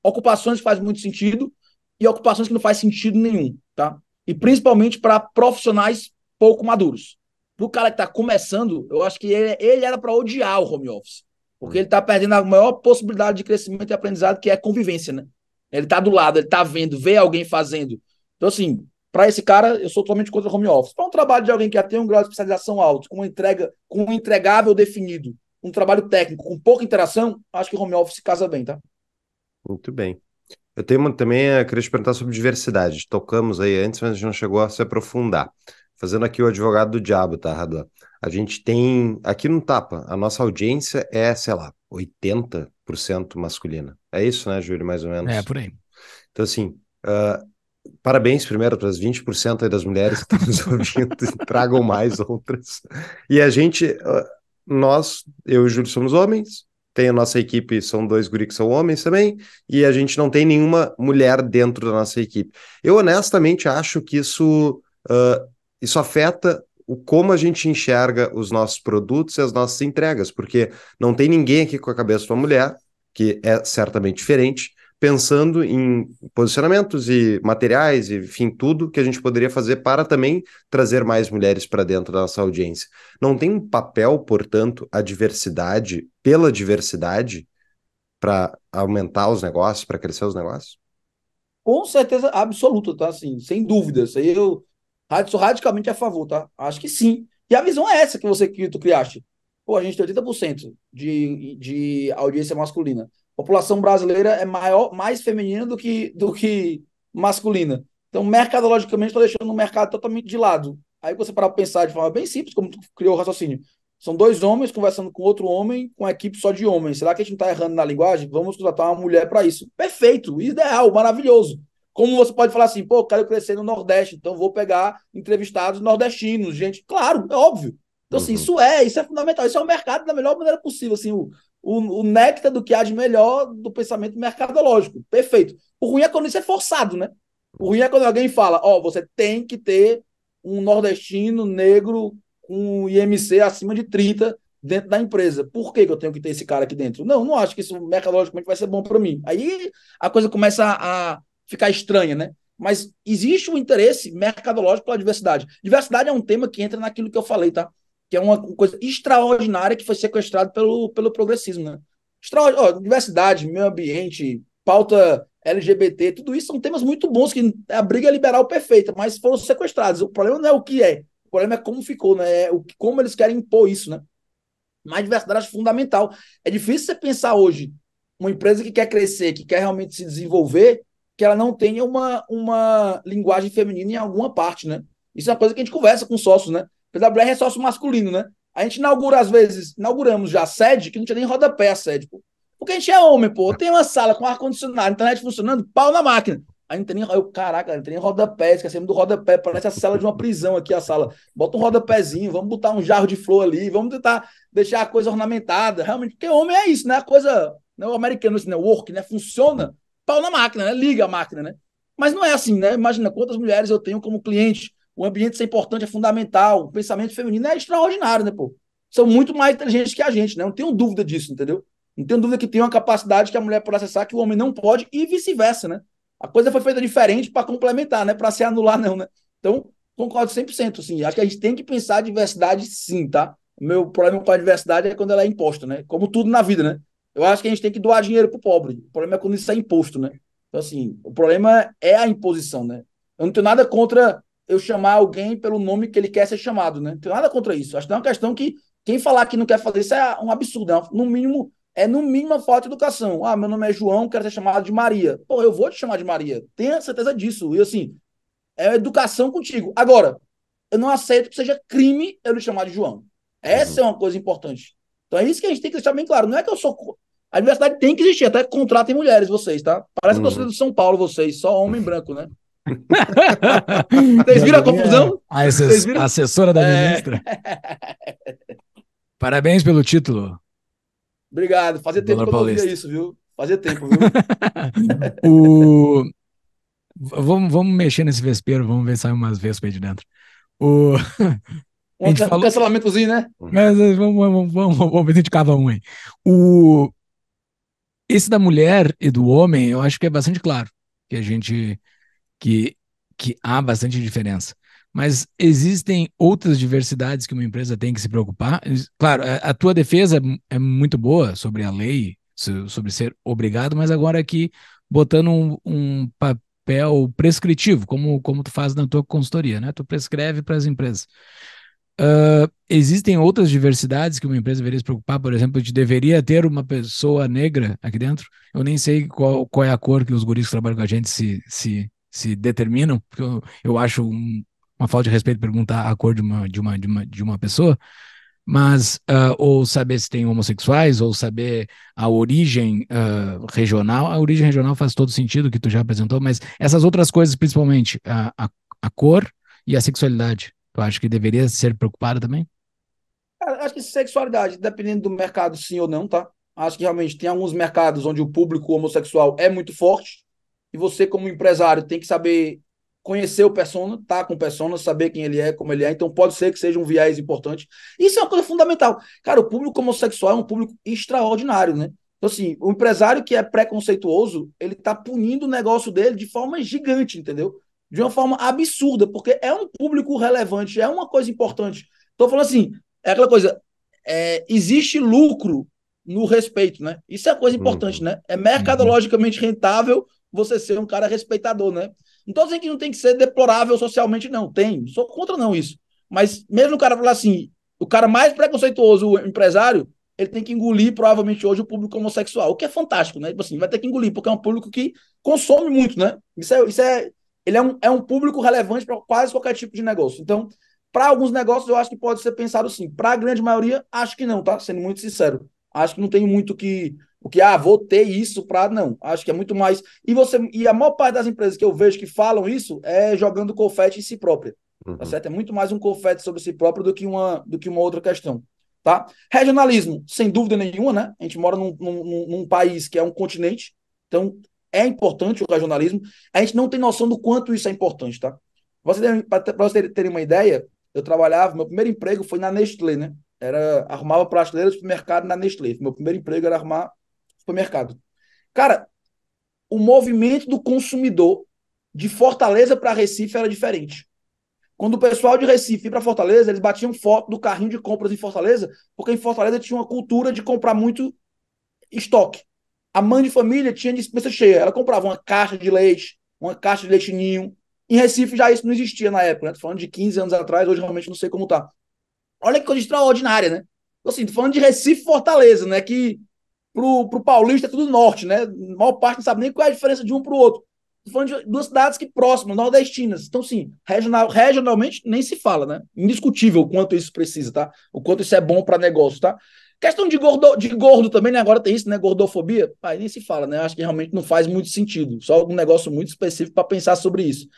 S3: ocupações que faz muito sentido e ocupações que não faz sentido nenhum, tá? E principalmente para profissionais pouco maduros. Para o cara que está começando, eu acho que ele, ele era para odiar o home office. Porque ele está perdendo a maior possibilidade de crescimento e aprendizado, que é convivência, né? Ele está do lado, ele está vendo, vê alguém fazendo. Então, assim, para esse cara, eu sou totalmente contra o home office. Para um trabalho de alguém que já tem um grau de especialização alto, com uma entrega, com um entregável definido, um trabalho técnico, com pouca interação, acho que o home office casa bem, tá?
S2: Muito bem. Eu tenho também, eu eh, queria te perguntar sobre diversidade. Tocamos aí antes, mas a gente não chegou a se aprofundar. Fazendo aqui o advogado do diabo, tá, Radua? A gente tem. Aqui no Tapa, a nossa audiência é, sei lá, 80% masculina. É isso, né, Júlio, mais ou menos? É, por aí. Então, assim, uh, parabéns primeiro para as 20% das mulheres que estão nos (laughs) ouvindo, tragam mais outras. E a gente, uh, nós, eu e o Júlio somos homens, tem a nossa equipe, são dois guris que são homens também, e a gente não tem nenhuma mulher dentro da nossa equipe. Eu honestamente acho que isso, uh, isso afeta o como a gente enxerga os nossos produtos e as nossas entregas, porque não tem ninguém aqui com a cabeça de uma mulher, que é certamente diferente, pensando em posicionamentos e materiais, e, enfim, tudo que a gente poderia fazer para também trazer mais mulheres para dentro da nossa audiência. Não tem um papel, portanto, a diversidade, pela diversidade, para aumentar os negócios, para crescer os negócios?
S3: Com certeza absoluta, tá? Assim, sem dúvidas. Eu, Sou radicalmente é a favor, tá? Acho que sim. E a visão é essa que você que tu criaste. Pô, a gente tem 80% de, de audiência masculina. A população brasileira é maior, mais feminina do que, do que masculina. Então, mercadologicamente, estou deixando o mercado totalmente de lado. Aí você para pensar de forma bem simples, como tu criou o raciocínio. São dois homens conversando com outro homem, com a equipe só de homens. Será que a gente não está errando na linguagem? Vamos contratar uma mulher para isso. Perfeito, ideal, maravilhoso. Como você pode falar assim, pô, eu quero crescer no Nordeste, então vou pegar entrevistados nordestinos, gente. Claro, é óbvio. Então, assim, uhum. isso é, isso é fundamental. Isso é o mercado da melhor maneira possível, assim, o, o, o néctar do que há de melhor do pensamento mercadológico. Perfeito. O ruim é quando isso é forçado, né? O ruim é quando alguém fala, ó, oh, você tem que ter um nordestino negro com IMC acima de 30 dentro da empresa. Por que, que eu tenho que ter esse cara aqui dentro? Não, não acho que isso mercadologicamente vai ser bom para mim. Aí a coisa começa a, ficar estranha, né? Mas existe um interesse mercadológico pela diversidade. Diversidade é um tema que entra naquilo que eu falei, tá? Que é uma coisa extraordinária que foi sequestrado pelo, pelo progressismo, né? Extraord... Oh, diversidade, meio ambiente, pauta LGBT, tudo isso são temas muito bons, que a briga é liberal perfeita, mas foram sequestrados. O problema não é o que é, o problema é como ficou, né? É o, como eles querem impor isso, né? Mas diversidade é fundamental. É difícil você pensar hoje uma empresa que quer crescer, que quer realmente se desenvolver, que ela não tenha uma, uma linguagem feminina em alguma parte, né? Isso é uma coisa que a gente conversa com sócios, né? PWR é sócio masculino, né? A gente inaugura, às vezes, inauguramos já a sede, que não tinha nem rodapé a sede, pô. Porque a gente é homem, pô. Tem uma sala com ar-condicionado, internet funcionando, pau na máquina. Aí não tem nem. Eu, caraca, não tem nem rodapé, esquecemos do rodapé. Parece a sala de uma prisão aqui, a sala. Bota um rodapézinho, vamos botar um jarro de flor ali, vamos tentar deixar a coisa ornamentada. Realmente, porque homem é isso, né? A coisa. Né? O americano, assim, network, né, Work, né? Funciona pau na máquina, né? Liga a máquina, né? Mas não é assim, né? Imagina quantas mulheres eu tenho como cliente. O ambiente ser é importante é fundamental. O pensamento feminino é extraordinário, né, pô? São muito mais inteligentes que a gente, né? Não tenho dúvida disso, entendeu? Não tenho dúvida que tem uma capacidade que a mulher pode acessar que o homem não pode e vice-versa, né? A coisa foi feita diferente para complementar, né? Para se anular, não, né? Então, concordo 100%, sim. Acho que a gente tem que pensar a diversidade, sim, tá? O meu problema com a diversidade é quando ela é imposta, né? Como tudo na vida, né? Eu acho que a gente tem que doar dinheiro para o pobre. O problema é quando isso é imposto, né? Então, assim, o problema é a imposição, né? Eu não tenho nada contra eu chamar alguém pelo nome que ele quer ser chamado, né? Não tenho nada contra isso. Acho que é uma questão que quem falar que não quer fazer isso é um absurdo. É no mínimo, é no mínimo uma falta de educação. Ah, meu nome é João, quero ser chamado de Maria. Pô, eu vou te chamar de Maria. Tenha certeza disso. E assim, é educação contigo. Agora, eu não aceito que seja crime eu lhe chamar de João. Essa uhum. é uma coisa importante. Então é isso que a gente tem que deixar bem claro. Não é que eu sou a diversidade tem que existir, até contratem mulheres vocês, tá? Parece hum. torcida do São Paulo vocês, só homem branco, né? (laughs) Vocês viram a é confusão?
S1: A assessora da é. ministra. É... Parabéns pelo título.
S3: Obrigado. Fazia tempo Paulista. que eu não isso, viu? Fazia tempo, viu? (laughs)
S1: o... vamos, vamos mexer nesse vespeiro, vamos ver se sai umas vespas aí de dentro. O... Um falou... cancelamentozinho, né? Mas, vamos, vamos, vamos, vamos ver de cada um aí. O... Esse da mulher e do homem, eu acho que é bastante claro que a gente que, que há bastante diferença. Mas existem outras diversidades que uma empresa tem que se preocupar. Claro, a tua defesa é, é muito boa sobre a lei, sobre ser obrigado, mas agora aqui botando um, um papel prescritivo, como, como tu faz na tua consultoria, né? Tu prescreve para as empresas. Ah, existem outras diversidades que uma empresa deveria se preocupar, por exemplo, de deveria ter uma pessoa negra aqui dentro. Eu nem sei qual, qual é a cor que os guris que trabalham com a gente se, se, se determinam, porque eu, eu acho um, uma falta de respeito perguntar a cor de uma, de uma, de uma, de uma pessoa, mas uh, ou saber se tem homossexuais, ou saber a origem uh, regional. A origem regional faz todo sentido que tu já apresentou, mas essas outras coisas, principalmente a, a, a cor e a sexualidade Tu acha que deveria ser preocupada também.
S3: É, acho que sexualidade, dependendo do mercado, sim ou não, tá? Acho que realmente tem alguns mercados onde o público homossexual é muito forte e você, como empresário, tem que saber conhecer o persona, tá com o persona, saber quem ele é, como ele é. Então pode ser que seja um viés importante. Isso é uma coisa fundamental. Cara, o público homossexual é um público extraordinário, né? Então, assim, o empresário que é preconceituoso, ele tá punindo o negócio dele de forma gigante, entendeu? de uma forma absurda, porque é um público relevante, é uma coisa importante. Estou falando assim, é aquela coisa, é, existe lucro no respeito, né? Isso é coisa importante, uhum. né? É mercadologicamente uhum. rentável você ser um cara respeitador, né? então assim que não tem que ser deplorável socialmente, não. Tem, sou contra não isso. Mas mesmo o cara falar assim, o cara mais preconceituoso, o empresário, ele tem que engolir provavelmente hoje o público homossexual, o que é fantástico, né? Tipo assim, vai ter que engolir, porque é um público que consome muito, né? Isso é, isso é ele é um, é um público relevante para quase qualquer tipo de negócio. Então, para alguns negócios, eu acho que pode ser pensado sim. Para a grande maioria, acho que não, tá? Sendo muito sincero. Acho que não tem muito que. O que, ah, vou ter isso para. Não. Acho que é muito mais. E você e a maior parte das empresas que eu vejo que falam isso é jogando confete em si própria. Tá uhum. Tá certo? É muito mais um confete sobre si próprio do que uma, do que uma outra questão. Tá? Regionalismo, sem dúvida nenhuma, né? A gente mora num, num, num país que é um continente. Então, é importante o regionalismo. A gente não tem noção do quanto isso é importante, tá? Para vocês terem uma ideia, eu trabalhava, meu primeiro emprego foi na Nestlé, né? Era, arrumava prateleira de supermercado na Nestlé. Meu primeiro emprego era arrumar supermercado. Cara, o movimento do consumidor de Fortaleza para Recife era diferente. Quando o pessoal de Recife ia para Fortaleza, eles batiam foto do carrinho de compras em Fortaleza, porque em Fortaleza tinha uma cultura de comprar muito estoque. A mãe de família tinha dispensa cheia. Ela comprava uma caixa de leite, uma caixa de leite ninho. Em Recife já isso não existia na época, né? Tô falando de 15 anos atrás, hoje realmente não sei como tá. Olha que coisa extraordinária, né? Assim, tô falando de Recife Fortaleza, né? Que pro, pro paulista é tudo norte, né? A maior parte não sabe nem qual é a diferença de um pro outro. Tô falando de duas cidades que próximas, nordestinas. Então, sim, regional, regionalmente nem se fala, né? Indiscutível o quanto isso precisa, tá? O quanto isso é bom para negócio, tá? Questão de gordo, de gordo também, né? Agora tem isso, né? Gordofobia. aí nem se fala, né? Acho que realmente não faz muito sentido. Só um negócio muito específico para pensar sobre isso.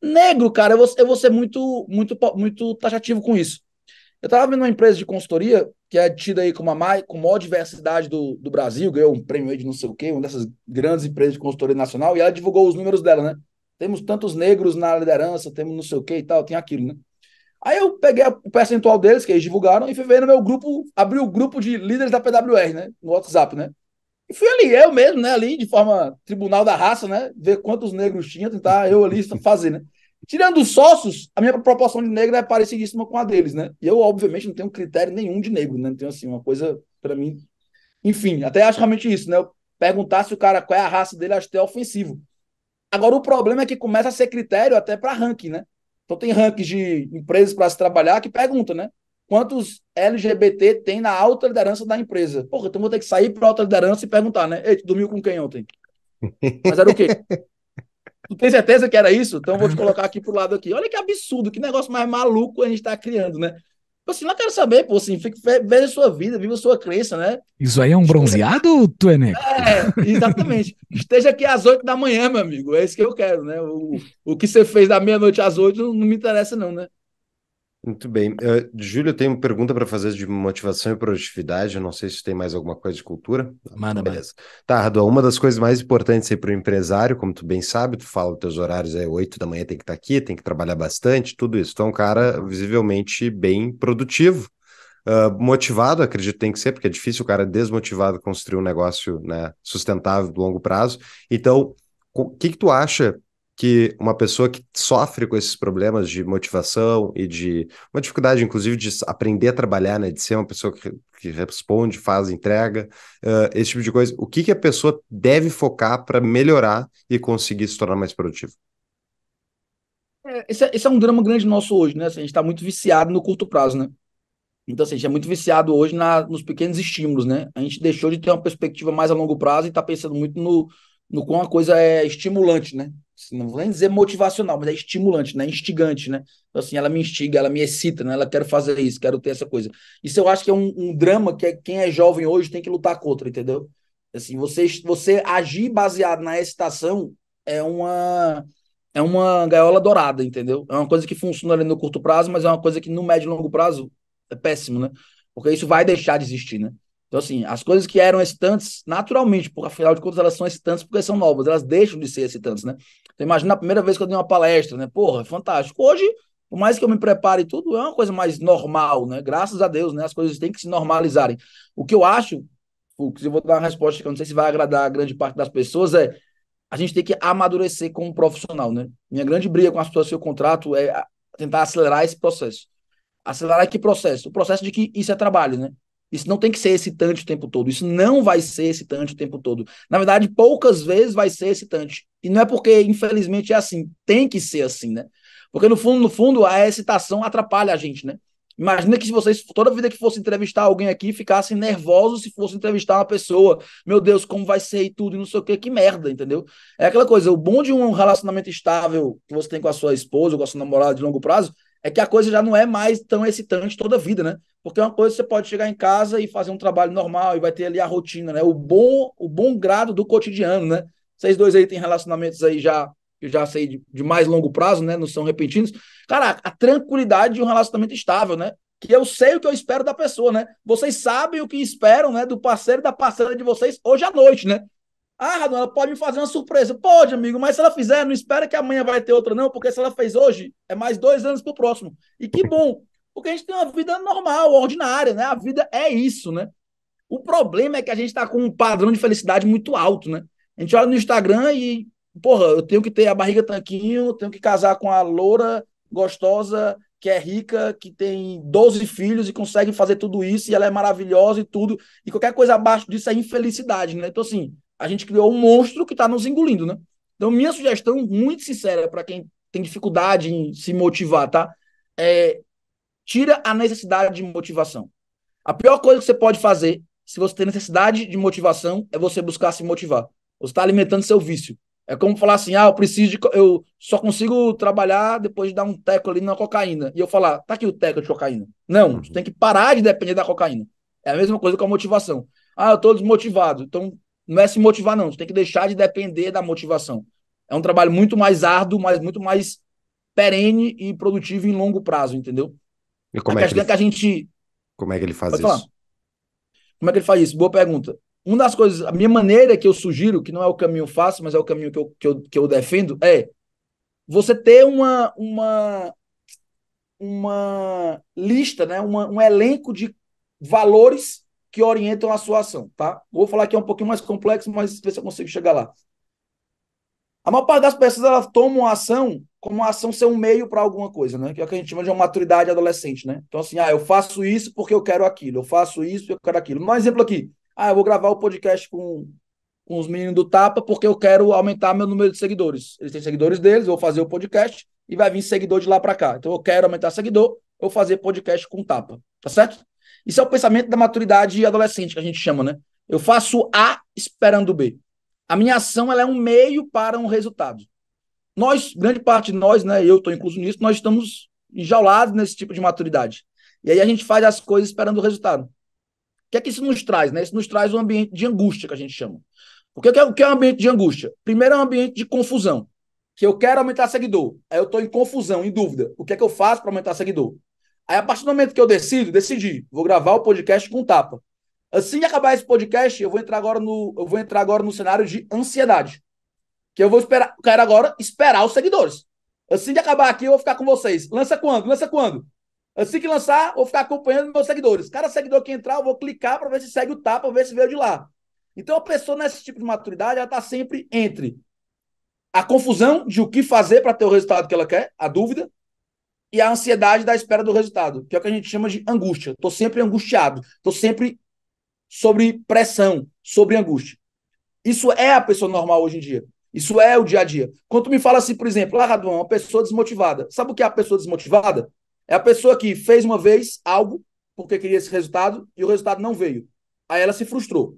S3: Negro, cara, eu vou, eu vou ser muito, muito, muito taxativo com isso. Eu estava vendo uma empresa de consultoria que é tida aí como a maior, com a maior diversidade do, do Brasil, ganhou um prêmio aí de não sei o quê, uma dessas grandes empresas de consultoria nacional, e ela divulgou os números dela, né? Temos tantos negros na liderança, temos não sei o quê e tal, tem aquilo, né? Aí eu peguei o percentual deles, que eles divulgaram, e fui ver no meu grupo, abri o grupo de líderes da PWR, né? No WhatsApp, né? E fui ali, eu mesmo, né? Ali, de forma tribunal da raça, né? Ver quantos negros tinha, tentar eu ali fazer, né? Tirando os sócios, a minha proporção de negro é parecidíssima com a deles, né? E eu, obviamente, não tenho critério nenhum de negro, né? Não tenho, assim, uma coisa, para mim... Enfim, até acho realmente isso, né? Eu perguntar se o cara, qual é a raça dele, acho até ofensivo. Agora, o problema é que começa a ser critério até para ranking, né? Então tem rankings de empresas para se trabalhar que pergunta, né? Quantos LGBT tem na alta liderança da empresa? Porra, então vou ter que sair para alta liderança e perguntar, né? Ei, tu dormiu com quem ontem? Mas era o quê? (laughs) Tu tem certeza que era isso? Então vou te colocar aqui pro lado aqui. Olha que absurdo, que negócio mais maluco a gente está criando, né? Tipo assim, não quero saber, pô, assim, veja a sua vida, viva a sua crença, né?
S1: Isso aí é um bronzeado,
S2: Tuené?
S3: É, exatamente. Esteja aqui às oito da manhã, meu amigo, é isso que eu quero, né? O, o que você fez da meia-noite às oito não me interessa não, né?
S2: Muito bem. Uh, Júlio, tem uma pergunta para fazer de motivação e produtividade. Eu não sei se tem mais alguma coisa de cultura. Manda, Beleza. Mais. Tá, Radu, uma das coisas mais importantes aí para o empresário, como tu bem sabe, tu fala teus horários é 8 da manhã, tem que estar tá aqui, tem que trabalhar bastante, tudo isso. Então, um cara visivelmente bem produtivo. Uh, motivado, acredito tem que ser, porque é difícil o cara desmotivado construir um negócio né, sustentável do longo prazo. Então, o que, que tu acha que uma pessoa que sofre com esses problemas de motivação e de uma dificuldade, inclusive, de aprender a trabalhar, né, de ser uma pessoa que, que responde, faz entrega, uh, esse tipo de coisa, o que, que a pessoa deve focar para melhorar e conseguir se tornar mais produtivo?
S3: É, esse, é, esse, é, um drama grande nosso hoje, né? Assim, a gente está muito viciado no curto prazo, né? Então, assim, a gente é muito viciado hoje na, nos pequenos estímulos, né? A gente deixou de ter uma perspectiva mais a longo prazo e está pensando muito no, no quão a coisa é estimulante, né? não vou nem dizer motivacional, mas é estimulante, né? Instigante, né? Então, assim, ela me instiga, ela me excita, né? Ela quer fazer isso, quero ter essa coisa. Isso eu acho que é um, um drama que é, quem é jovem hoje tem que lutar contra, entendeu? Assim, você, você agir baseado na excitação é uma é uma gaiola dourada, entendeu? É uma coisa que funciona ali no curto prazo, mas é uma coisa que no médio e longo prazo é péssimo, né? Porque isso vai deixar de existir, né? Então, assim, as coisas que eram excitantes, naturalmente, porque afinal de contas elas são excitantes porque são novas, elas deixam de ser excitantes, né? Você imagina a primeira vez que eu dei uma palestra, né? Porra, fantástico. Hoje, por mais que eu me prepare tudo, é uma coisa mais normal, né? Graças a Deus, né? As coisas têm que se normalizarem. O que eu acho, o que eu vou dar uma resposta que eu não sei se vai agradar a grande parte das pessoas, é a gente tem que amadurecer como profissional, né? Minha grande briga com as pessoas que eu contrato é tentar acelerar esse processo. Acelerar que processo? O processo de que isso é trabalho, né? Isso não tem que ser excitante o tempo todo. Isso não vai ser excitante o tempo todo. Na verdade, poucas vezes vai ser excitante. E não é porque, infelizmente, é assim. Tem que ser assim, né? Porque, no fundo, no fundo, a excitação atrapalha a gente, né? Imagina que se vocês, toda vida que fosse entrevistar alguém aqui, ficassem nervosos se fosse entrevistar uma pessoa. Meu Deus, como vai ser e tudo, e não sei o que, que merda, entendeu? É aquela coisa, o bom de um relacionamento estável que você tem com a sua esposa ou com a sua namorada de longo prazo é que a coisa já não é mais tão excitante toda a vida, né? Porque é uma coisa que você pode chegar em casa e fazer um trabalho normal e vai ter ali a rotina, né? O bom, o bom grado do cotidiano, né? Vocês dois aí têm relacionamentos aí já, eu já sei, de, de mais longo prazo, né? Não são repentinos. Cara, a tranquilidade de um relacionamento estável, né? Que eu sei o que eu espero da pessoa, né? Vocês sabem o que esperam, né? Do parceiro e da parceira de vocês hoje à noite, né? Ah, Radon, ela pode me fazer uma surpresa. Pode, amigo, mas se ela fizer, não espera que amanhã vai ter outra, não, porque se ela fez hoje, é mais dois anos para o próximo. E que bom, porque a gente tem uma vida normal, ordinária, né? A vida é isso, né? O problema é que a gente está com um padrão de felicidade muito alto, né? A gente olha no Instagram e, porra, eu tenho que ter a barriga tanquinho, tenho que casar com a loura gostosa, que é rica, que tem 12 filhos e consegue fazer tudo isso, e ela é maravilhosa e tudo. E qualquer coisa abaixo disso é infelicidade, né? Então, assim, a gente criou um monstro que está nos engolindo, né? Então, minha sugestão, muito sincera, para quem tem dificuldade em se motivar, tá? É, tira a necessidade de motivação. A pior coisa que você pode fazer, se você tem necessidade de motivação, é você buscar se motivar. Você está alimentando seu vício. É como falar assim: ah, eu preciso de. Eu só consigo trabalhar depois de dar um teco ali na cocaína. E eu falar, tá aqui o teco de cocaína. Não, uhum. você tem que parar de depender da cocaína. É a mesma coisa com a motivação. Ah, eu estou desmotivado. Então, não é se motivar, não. Você tem que deixar de depender da motivação. É um trabalho muito mais árduo, mas muito mais perene e produtivo em longo prazo, entendeu?
S2: E como é a é que, ele... que a gente. Como é que ele faz isso?
S3: Como é que ele faz isso? Boa pergunta. Uma das coisas, a minha maneira que eu sugiro, que não é o caminho fácil, mas é o caminho que eu, que eu, que eu defendo, é você ter uma, uma, uma lista, né? Uma, um elenco de valores que orientam a sua ação, tá? Vou falar que é um pouquinho mais complexo, mas ver se eu consigo chegar lá. A maior parte das pessoas elas tomam a ação como a ação ser um meio para alguma coisa, né? Que é o que a gente chama de uma maturidade adolescente, né? Então, assim, ah, eu faço isso porque eu quero aquilo, eu faço isso porque eu quero aquilo. Um exemplo aqui, ah, eu vou gravar o um podcast com, com os meninos do Tapa porque eu quero aumentar meu número de seguidores. Eles têm seguidores deles, eu vou fazer o podcast e vai vir seguidor de lá para cá. Então, eu quero aumentar seguidor, eu vou fazer podcast com Tapa, tá certo? Isso é o pensamento da maturidade adolescente, que a gente chama, né? Eu faço A esperando B. A minha ação ela é um meio para um resultado. Nós, grande parte de nós, né, eu estou incluso nisso, nós estamos enjaulados nesse tipo de maturidade. E aí a gente faz as coisas esperando o resultado. O que é que isso nos traz? Né? Isso nos traz um ambiente de angústia, que a gente chama. O que é, o que é um ambiente de angústia? Primeiro é um ambiente de confusão. Que eu quero aumentar seguidor. Aí eu estou em confusão, em dúvida. O que é que eu faço para aumentar seguidor? Aí, a partir do momento que eu decido, decidi, vou gravar o podcast com tapa. Assim que acabar esse podcast, eu vou entrar agora no, eu vou entrar agora no cenário de ansiedade. Que eu vou esperar, quero agora esperar os seguidores. Assim que acabar aqui, eu vou ficar com vocês. Lança quando? Lança quando? Assim que lançar, vou ficar acompanhando meus seguidores. Cada seguidor que entrar, eu vou clicar para ver se segue o tapa, ver se veio de lá. Então, a pessoa nesse tipo de maturidade, ela está sempre entre a confusão de o que fazer para ter o resultado que ela quer, a dúvida, e a ansiedade da espera do resultado, que é o que a gente chama de angústia. Estou sempre angustiado, estou sempre sobre pressão, sobre angústia. Isso é a pessoa normal hoje em dia. Isso é o dia a dia. Quando me fala assim, por exemplo, ah, Raduan, uma pessoa desmotivada. Sabe o que é a pessoa desmotivada? É a pessoa que fez uma vez algo porque queria esse resultado e o resultado não veio. Aí ela se frustrou.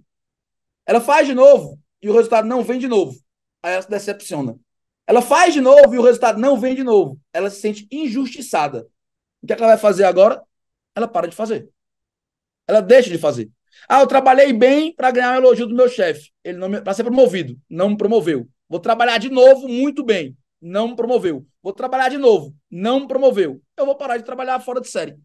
S3: Ela faz de novo e o resultado não vem de novo. Aí ela se decepciona. Ela faz de novo e o resultado não vem de novo. Ela se sente injustiçada. O que é ela vai fazer agora? Ela para de fazer. Ela deixa de fazer. Ah, eu trabalhei bem para ganhar o elogio do meu chefe. Ele não para ser promovido, não me promoveu. Vou trabalhar de novo muito bem, não me promoveu. Vou trabalhar de novo, não me promoveu. Eu vou parar de trabalhar fora de série.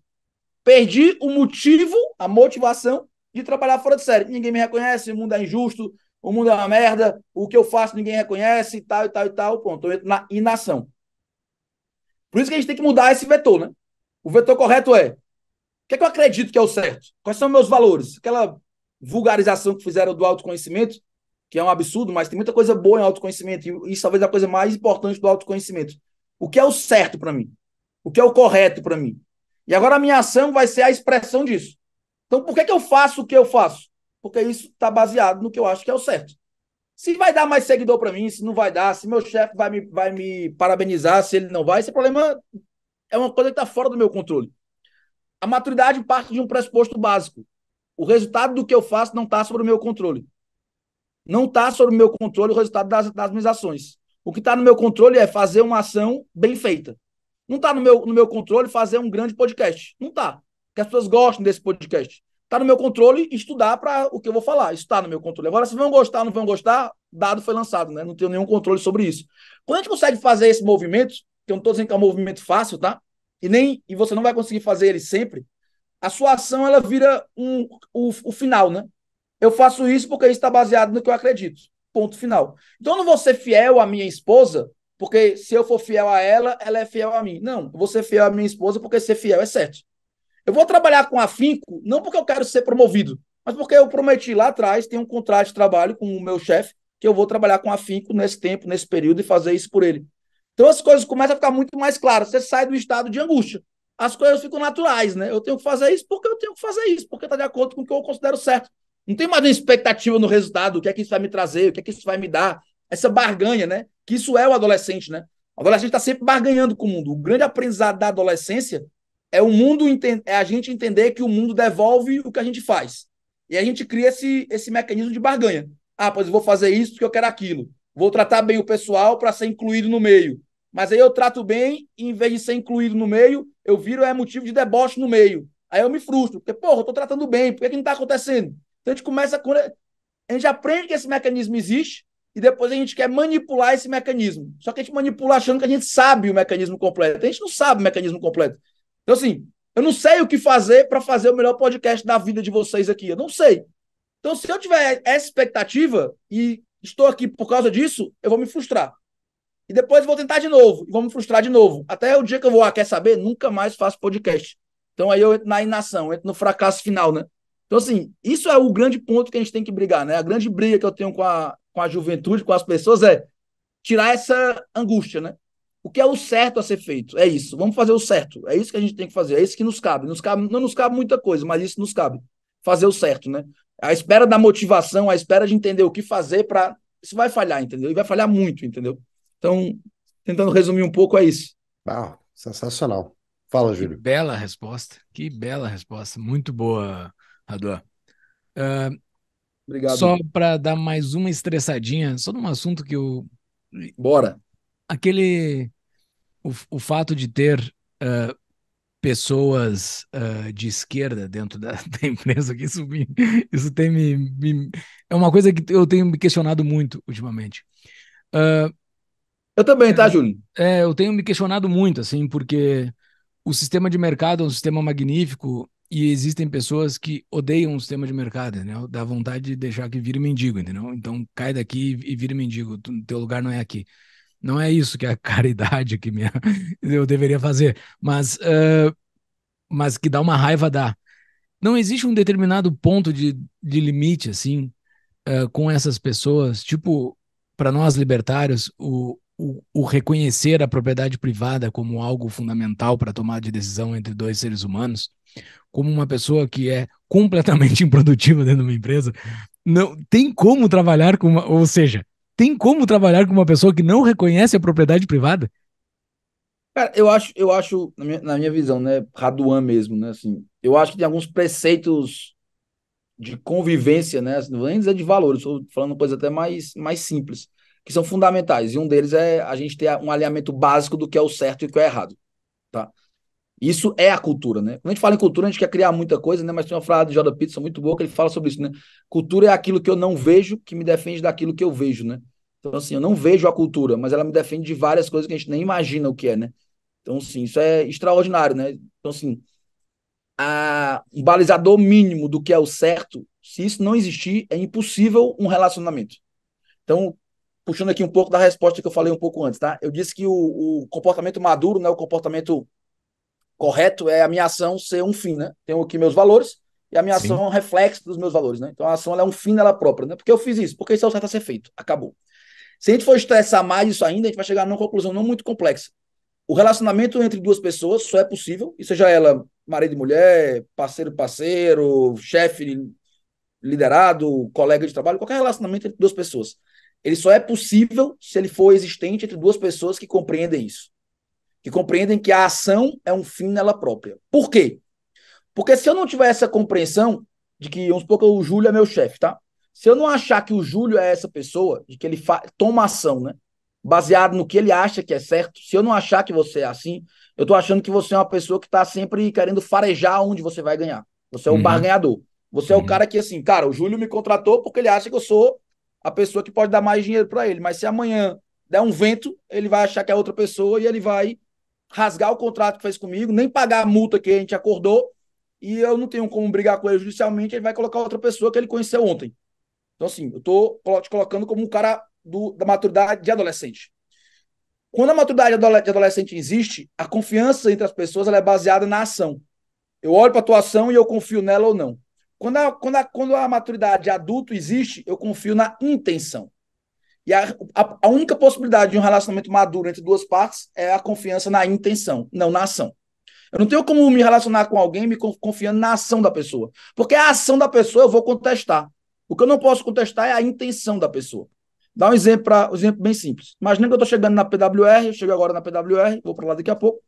S3: Perdi o motivo, a motivação de trabalhar fora de série. Ninguém me reconhece, o mundo é injusto, o mundo é uma merda, o que eu faço ninguém reconhece e tal, e tal, e tal, ponto. Eu entro na inação. Por isso que a gente tem que mudar esse vetor, né? O vetor correto é o que, é que eu acredito que é o certo? Quais são meus valores? Aquela vulgarização que fizeram do autoconhecimento, que é um absurdo, mas tem muita coisa boa em autoconhecimento, e isso talvez é a coisa mais importante do autoconhecimento. O que é o certo para mim? O que é o correto para mim? E agora a minha ação vai ser a expressão disso. Então, por que, é que eu faço o que eu faço? porque isso está baseado no que eu acho que é o certo. Se vai dar mais seguidor para mim, se não vai dar, se meu chefe vai me, vai me parabenizar, se ele não vai, esse problema é uma coisa que está fora do meu controle. A maturidade parte de um pressuposto básico. O resultado do que eu faço não está sobre o meu controle. Não está sobre o meu controle o resultado das, das minhas ações. O que está no meu controle é fazer uma ação bem feita. Não está no meu, no meu controle fazer um grande podcast. Não está. que as pessoas gostem desse podcast. Está no meu controle estudar para o que eu vou falar. Isso está no meu controle. Agora, se vão gostar ou não vão gostar, dado foi lançado, né? Não tenho nenhum controle sobre isso. Quando a gente consegue fazer esse movimento, que eu não estou dizendo que é um movimento fácil, tá? E, nem, e você não vai conseguir fazer ele sempre, a sua ação ela vira um, o, o final, né? Eu faço isso porque isso está baseado no que eu acredito. Ponto final. Então, eu não vou ser fiel à minha esposa, porque se eu for fiel a ela, ela é fiel a mim. Não, eu vou ser fiel à minha esposa porque ser fiel é certo. Eu vou trabalhar com afinco, não porque eu quero ser promovido, mas porque eu prometi lá atrás, tem um contrato de trabalho com o meu chefe, que eu vou trabalhar com afinco nesse tempo, nesse período e fazer isso por ele. Então as coisas começam a ficar muito mais claras. Você sai do estado de angústia. As coisas ficam naturais, né? Eu tenho que fazer isso porque eu tenho que fazer isso, porque está de acordo com o que eu considero certo. Não tem mais uma expectativa no resultado, o que é que isso vai me trazer, o que é que isso vai me dar. Essa barganha, né? Que isso é o adolescente, né? O adolescente está sempre barganhando com o mundo. O grande aprendizado da adolescência é o mundo é a gente entender que o mundo devolve o que a gente faz. E a gente cria esse, esse mecanismo de barganha. Ah, pois eu vou fazer isso porque eu quero aquilo. Vou tratar bem o pessoal para ser incluído no meio. Mas aí eu trato bem, e em vez de ser incluído no meio, eu viro é motivo de deboche no meio. Aí eu me frustro, porque, porra, eu tô tratando bem, por que, que não está acontecendo? Então a gente começa a. É, a gente aprende que esse mecanismo existe e depois a gente quer manipular esse mecanismo. Só que a gente manipula achando que a gente sabe o mecanismo completo. A gente não sabe o mecanismo completo. Então, assim, eu não sei o que fazer para fazer o melhor podcast da vida de vocês aqui. Eu não sei. Então, se eu tiver essa expectativa e estou aqui por causa disso, eu vou me frustrar. E depois vou tentar de novo, e vou me frustrar de novo. Até o dia que eu vou, ah, quer saber? Nunca mais faço podcast. Então aí eu entro na inação, entro no fracasso final, né? Então, assim, isso é o grande ponto que a gente tem que brigar, né? A grande briga que eu tenho com a, com a juventude, com as pessoas, é tirar essa angústia, né? o que é o certo a ser feito. É isso. Vamos fazer o certo. É isso que a gente tem que fazer. É isso que nos cabe. Nos cabe não nos cabe muita coisa, mas isso nos cabe. Fazer o certo, né? A espera da motivação, a espera de entender o que fazer para. Isso vai falhar, entendeu? E vai falhar muito, entendeu? Então, tentando resumir um pouco, é isso. Ah, sensacional. Fala,
S1: Júlio. Que bela resposta. Que bela resposta. Muito boa, Raduan. Uh, ah, Obrigado. Só para dar mais uma estressadinha, só num assunto que eu. Bora. Aquele o, o fato de ter uh, pessoas uh, de esquerda dentro da, (laughs) da empresa, que isso, me, isso tem me, me, É uma coisa que eu tenho me questionado muito ultimamente. Uh, eu também, tá, é, Júlio? É, eu tenho me questionado muito, assim, porque o sistema de mercado é um sistema magnífico e existem pessoas que odeiam o sistema de mercado, né? Dá vontade de deixar que vire mendigo, entendeu? Então cai daqui e vire mendigo, teu lugar não é aqui. Não é isso que é a (laughs) caridade que minha, eu deveria fazer, mas, uh, mas que dá uma raiva dá. Não existe um determinado ponto de, de limite, assim, uh, com essas pessoas. Tipo, para nós libertários, o, o, o, reconhecer a propriedade privada como algo fundamental para tomar de decisão entre dois seres humanos, como uma pessoa que é completamente (laughs) improdutiva dentro de uma empresa, não tem como trabalhar com uma, ou seja, tem como trabalhar com uma pessoa que não reconhece a propriedade privada?
S3: Cara, eu acho, eu acho na minha, na minha visão, né, Raduan mesmo, né, assim, eu acho que tem alguns preceitos de convivência, né, assim, não vou nem dizer de valores, estou falando coisa até mais, mais simples, que são fundamentais, e um deles é a gente ter um alinhamento básico do que é o certo e o que é errado. Isso é a cultura, né? Quando a gente fala em cultura, a gente quer criar muita coisa, né? Mas tem uma frase de Jordan Peterson muito boa que ele fala sobre isso, né? Cultura é aquilo que eu não vejo que me defende daquilo que eu vejo, né? Então, assim, eu não vejo a cultura, mas ela me defende de várias coisas que a gente nem imagina o que é, né? Então, sim, isso é extraordinário, né? Então, assim, a... um balizador mínimo do que é o certo, se isso não existir, é impossível um relacionamento. Então, puxando aqui um pouco da resposta que eu falei um pouco antes, tá? Eu disse que o, o comportamento maduro, né? O comportamento correto é a minha ação ser um fim, né? Tenho aqui meus valores e a minha Sim. ação é um reflexo dos meus valores, né? Então a ação é um fim dela própria, né? Porque eu fiz isso, porque isso é o certo a ser feito. Acabou. Se a gente for estressar mais isso ainda, a gente vai chegar numa conclusão não muito complexa. O relacionamento entre duas pessoas só é possível, e seja ela marido e mulher, parceiro, parceiro, chefe, liderado, colega de trabalho, qualquer relacionamento entre duas pessoas. Ele só é possível se ele for existente entre duas pessoas que compreendem isso compreendem que a ação é um fim nela própria. Por quê? Porque se eu não tiver essa compreensão de que, vamos supor que o Júlio é meu chefe, tá? Se eu não achar que o Júlio é essa pessoa, de que ele toma ação, né? Baseado no que ele acha que é certo, se eu não achar que você é assim, eu tô achando que você é uma pessoa que tá sempre querendo farejar onde você vai ganhar. Você é o uhum. barganhador. Você uhum. é o uhum. cara que, assim, cara, o Júlio me contratou porque ele acha que eu sou a pessoa que pode dar mais dinheiro para ele. Mas se amanhã der um vento, ele vai achar que é outra pessoa e ele vai rasgar o contrato que fez comigo, nem pagar a multa que a gente acordou, e eu não tenho como brigar com ele judicialmente, ele vai colocar outra pessoa que ele conheceu ontem. Então, assim, eu estou te colocando como um cara do, da maturidade de adolescente. Quando a maturidade de adolescente existe, a confiança entre as pessoas é baseada na ação. Eu olho para a tua ação e eu confio nela ou não. Quando a, quando, a, quando a maturidade de adulto existe, eu confio na intenção. E a, a, a, única possibilidade de um relacionamento maduro entre duas partes é a confiança na intenção, não na ação. Eu não tenho como me relacionar com alguém me confiando na ação da pessoa. Porque a ação da pessoa eu vou contestar. O que eu não posso contestar é a intenção da pessoa. Dá um exemplo, pra, um exemplo bem simples. Imagina que eu estou chegando na PWR, eu chego agora na PWR, vou para lá daqui a pouco,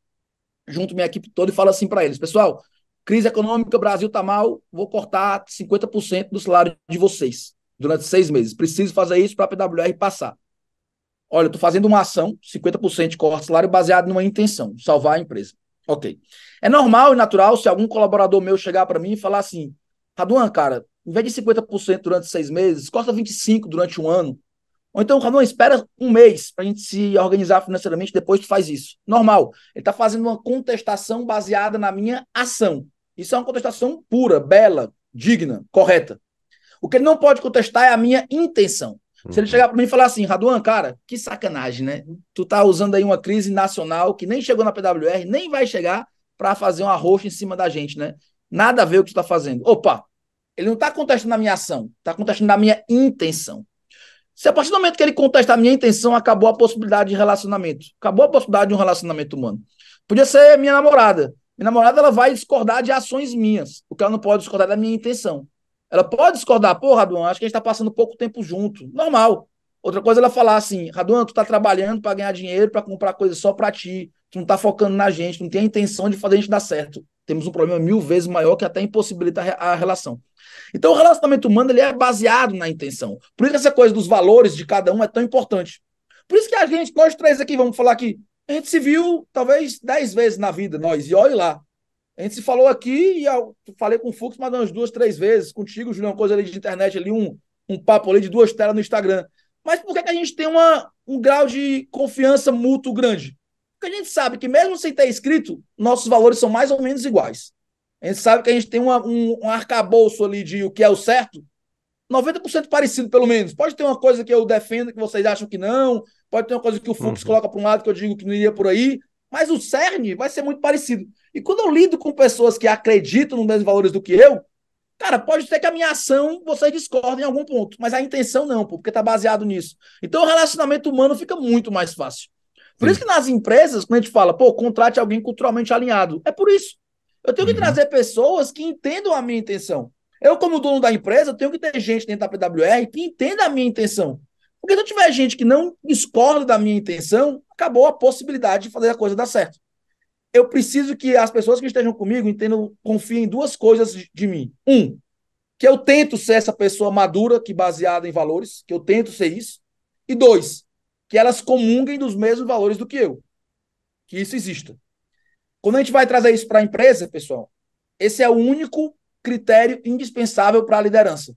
S3: junto minha equipe toda e falo assim para eles: pessoal, crise econômica, Brasil tá mal, vou cortar 50% do salário de vocês durante seis meses. Preciso fazer isso para a PWR passar. Olha, estou fazendo uma ação, 50% de corte salário, baseado numa intenção, salvar a empresa. Ok. É normal e natural se algum colaborador meu chegar para mim e falar assim: Raduan, cara, em vez de 50% durante seis meses, corta 25% durante um ano. Ou então, Raduan, espera um mês para a gente se organizar financeiramente, depois tu faz isso. Normal. Ele está fazendo uma contestação baseada na minha ação. Isso é uma contestação pura, bela, digna, correta. O que ele não pode contestar é a minha intenção. Se ele uhum. chegar para mim e falar assim, Raduan, cara, que sacanagem, né? Tu tá usando aí uma crise nacional que nem chegou na PWR, nem vai chegar para fazer uma roxa em cima da gente, né? Nada a ver o que tu tá fazendo. Opa, ele não tá contestando a minha ação, tá contestando a minha intenção. Se a partir do momento que ele contesta a minha intenção, acabou a possibilidade de relacionamento. Acabou a possibilidade de um relacionamento humano. Podia ser minha namorada. Minha namorada ela vai discordar de ações minhas, o que ela não pode discordar é da minha intenção. Ela pode discordar, pô, Raduan, acho que a gente está passando pouco tempo junto. Normal. Outra coisa é ela falar assim, Raduan, tu está trabalhando para ganhar dinheiro, para comprar coisa só para ti, tu não está focando na gente, não tem a intenção de fazer a gente dar certo. Temos um problema mil vezes maior que até impossibilita a relação. Então, o relacionamento humano ele é baseado na intenção. Por isso essa coisa dos valores de cada um é tão importante. Por isso que a gente, nós três aqui, vamos falar que a gente se viu talvez dez vezes na vida, nós, e olha lá. A gente se falou aqui e eu falei com o Fux mais umas duas, três vezes, contigo, Julião, coisa ali de internet, ali, um, um papo ali de duas telas no Instagram. Mas por que, que a gente tem uma, um grau de confiança mútuo grande? Porque a gente sabe que, mesmo sem ter escrito, nossos valores são mais ou menos iguais. A gente sabe que a gente tem uma, um, um arcabouço ali de o que é o certo, 90% parecido, pelo menos. Pode ter uma coisa que eu defendo que vocês acham que não, pode ter uma coisa que o Fux uhum. coloca para um lado que eu digo que não iria por aí, mas o cerne vai ser muito parecido. E quando eu lido com pessoas que acreditam nos mesmos valores do que eu, cara, pode ser que a minha ação você discorde em algum ponto, mas a intenção não, porque está baseado nisso. Então o relacionamento humano fica muito mais fácil. Por isso que nas empresas, quando a gente fala, pô, contrate alguém culturalmente alinhado, é por isso. Eu tenho que uhum. trazer pessoas que entendam a minha intenção. Eu, como dono da empresa, tenho que ter gente dentro da PWR que entenda a minha intenção. Porque se eu tiver gente que não discorda da minha intenção, acabou a possibilidade de fazer a coisa dar certo eu preciso que as pessoas que estejam comigo entendam, confiem em duas coisas de mim. Um, que eu tento ser essa pessoa madura, que baseada em valores, que eu tento ser isso. E dois, que elas comunguem dos mesmos valores do que eu. Que isso exista. Quando a gente vai trazer isso para a empresa, pessoal, esse é o único critério indispensável para a liderança.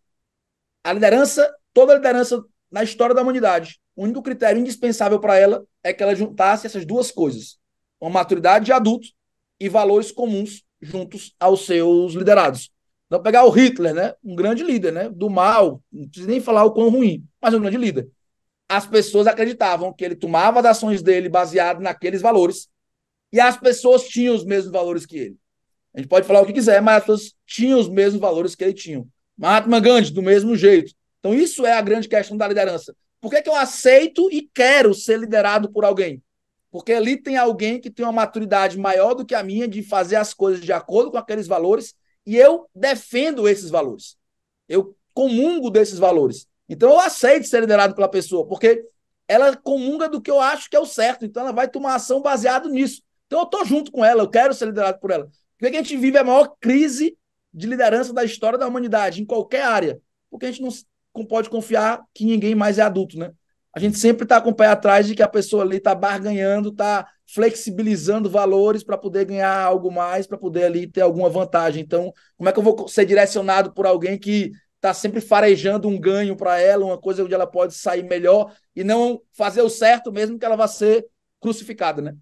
S3: A liderança, toda a liderança na história da humanidade, o único critério indispensável para ela é que ela juntasse essas duas coisas uma maturidade de adulto e valores comuns juntos aos seus liderados. Então, pegar o Hitler, né? Um grande líder, né? Do mal, não precisa nem falar o quão ruim, mas um grande líder. As pessoas acreditavam que ele tomava as ações dele baseado naqueles valores e as pessoas tinham os mesmos valores que ele. A gente pode falar o que quiser, mas as pessoas tinham os mesmos valores que ele tinha. Mahatma Gandhi, do mesmo jeito. Então, isso é a grande questão da liderança. Por que, é que eu aceito e quero ser liderado por alguém? Porque ali tem alguém que tem uma maturidade maior do que a minha de fazer as coisas de acordo com aqueles valores e eu defendo esses valores. Eu comungo desses valores. Então eu aceito ser liderado pela pessoa, porque ela comunga do que eu acho que é o certo. Então ela vai tomar ação baseado nisso. Então eu estou junto com ela, eu quero ser liderado por ela. Porque a gente vive a maior crise de liderança da história da humanidade, em qualquer área. Porque a gente não pode confiar que ninguém mais é adulto, né? A gente sempre está com o pé atrás de que a pessoa ali está barganhando, está flexibilizando valores para poder ganhar algo mais, para poder ali ter alguma vantagem. Então, como é que eu vou ser direcionado por alguém que está sempre farejando um ganho para ela, uma coisa onde ela pode sair melhor e não fazer o certo mesmo que ela vá ser crucificada, né?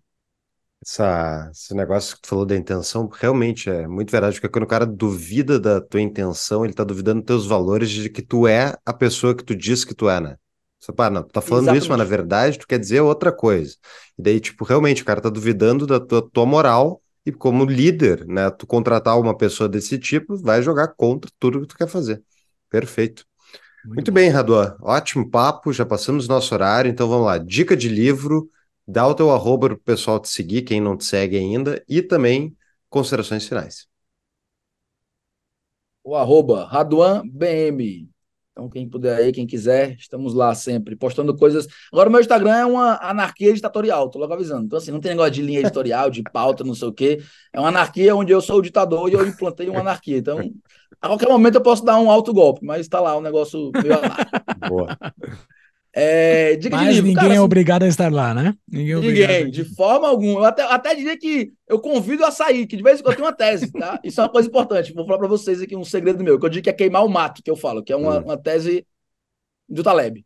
S2: Essa, esse negócio que tu falou da intenção realmente é muito verdade, porque quando o cara duvida da tua intenção, ele tá duvidando dos teus valores de que tu é a pessoa que tu diz que tu é, né? Você, pá, ah, não, tu tá falando Exatamente. isso, mas na verdade tu quer dizer outra coisa. E daí, tipo, realmente o cara tá duvidando da tua, tua moral e como líder, né, tu contratar uma pessoa desse tipo vai jogar contra tudo que tu quer fazer. Perfeito. Muito, Muito bem, Raduan. Ótimo papo, já passamos nosso horário, então vamos lá. Dica de livro, dá o teu arroba pro pessoal te seguir, quem não te segue ainda, e também considerações finais.
S3: O arroba RaduanBM então, quem puder aí, quem quiser, estamos lá sempre postando coisas. Agora, o meu Instagram é uma anarquia ditatorial, tô logo avisando. Então, assim, não tem negócio de linha editorial, de pauta, não sei o quê. É uma anarquia onde eu sou o ditador e eu implantei uma anarquia. Então, a qualquer momento eu posso dar um alto golpe, mas está lá o um negócio meio Boa. É, Mas livro, ninguém cara, é assim, obrigado
S1: a estar lá, né? Ninguém, é ninguém de
S3: forma alguma. Eu até, até diria que eu convido a sair, que de vez em quando tem uma tese, tá? Isso é uma coisa importante. Vou falar para vocês aqui um segredo meu, que eu digo que é queimar o mato, que eu falo, que é uma, uma tese do Taleb.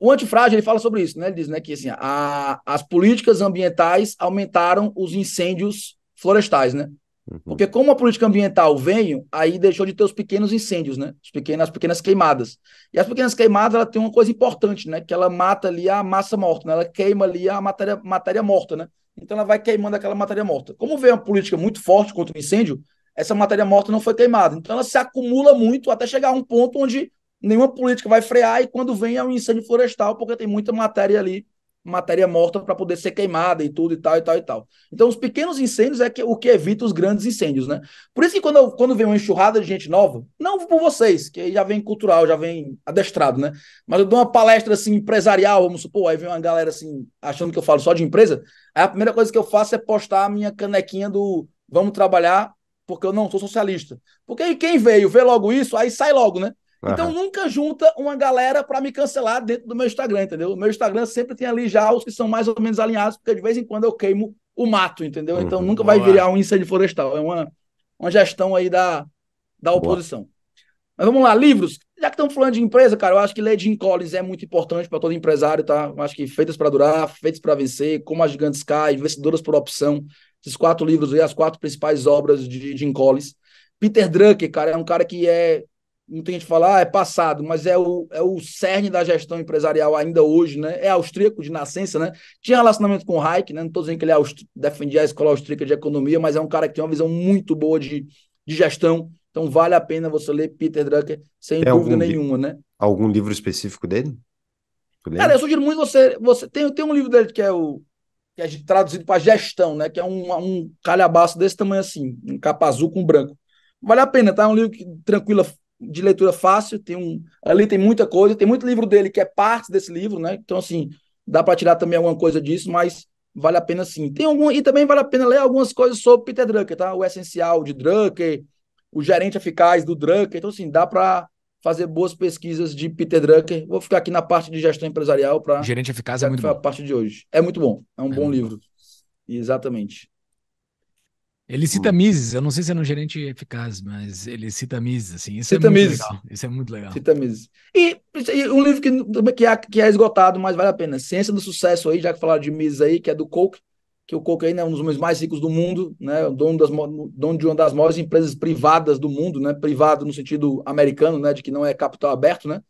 S3: O antifrágil, ele fala sobre isso, né? Ele diz né, que assim, a, as políticas ambientais aumentaram os incêndios florestais, né? Uhum. Porque como a política ambiental veio, aí deixou de ter os pequenos incêndios, né? as pequenas queimadas. E as pequenas queimadas, ela tem uma coisa importante, né? Que ela mata ali a massa morta, né? Ela queima ali a matéria, matéria morta, né? Então ela vai queimando aquela matéria morta. Como veio uma política muito forte contra o incêndio, essa matéria morta não foi queimada. Então ela se acumula muito até chegar a um ponto onde nenhuma política vai frear e quando vem é um incêndio florestal, porque tem muita matéria ali matéria morta para poder ser queimada e tudo e tal e tal e tal. Então, os pequenos incêndios é que, o que evita os grandes incêndios, né? Por isso que quando, quando vem uma enxurrada de gente nova, não por vocês, que aí já vem cultural, já vem adestrado, né? Mas eu dou uma palestra assim empresarial, vamos supor, aí vem uma galera assim, achando que eu falo só de empresa, aí a primeira coisa que eu faço é postar a minha canequinha do vamos trabalhar porque eu não sou socialista. Porque aí quem veio, vê logo isso, aí sai logo, né? Então nunca junta uma galera para me cancelar dentro do meu Instagram, entendeu? O meu Instagram sempre tem ali já os que são mais ou menos alinhados, porque de vez em quando eu queimo o mato, entendeu? Então uhum. nunca vai Boa. virar um incêndio florestal. É uma, uma gestão aí da, da oposição. Boa. Mas vamos lá, livros. Já que estamos falando de empresa, cara, eu acho que ler Jim Collins é muito importante para todo empresário, tá? Eu acho que Feitas para Durar, Feitas para Vencer, Como as Gigantes Caem, Vencedoras por Opção, esses quatro livros aí, as quatro principais obras de Jim Collins. Peter Drucker, cara, é um cara que é muita gente fala, ah, é passado, mas é o, é o cerne da gestão empresarial ainda hoje, né? É austríaco de nascença, né? Tinha relacionamento com o Hayek, né? Não estou dizendo que ele é defendia a escola austríaca de economia, mas é um cara que tem uma visão muito boa de, de gestão. Então vale a pena você ler Peter Drucker sem tem dúvida nenhuma, né?
S2: Algum livro específico dele? Cara, eu
S3: sugiro muito você. você tem, tem um livro dele que é o que é traduzido para gestão, né? Que é um, um calhabaço desse tamanho assim, um capa azul com branco. Vale a pena, tá? É um livro que tranquila, de leitura fácil, tem um, ali tem muita coisa, tem muito livro dele que é parte desse livro, né? Então, assim, dá para tirar também alguma coisa disso, mas vale a pena sim. Tem algum, e também vale a pena ler algumas coisas sobre Peter Drucker, tá? O essencial de Drucker, o gerente eficaz do Drucker. Então, assim, dá para fazer boas pesquisas de Peter Drucker. Vou ficar aqui na parte de gestão empresarial para. Gerente eficaz é muito bom. a parte de hoje. É muito bom, é um é bom, bom livro. Exatamente.
S1: Ele cita uhum. Mises, eu não sei se é um gerente eficaz, mas ele cita Mises, assim, isso é cita é muito Mises. legal. Isso é muito legal. Cita Mises.
S3: E, e um livro que, que é, que, é, esgotado, mas vale a pena, Ciência do Sucesso aí, já que falaram de Mises aí, que é do Coke, que o Coke aí é um dos homens mais ricos do mundo, né, dono, das, dono de uma das maiores empresas privadas do mundo, né, privado no sentido americano, né, de que não é capital aberto, né,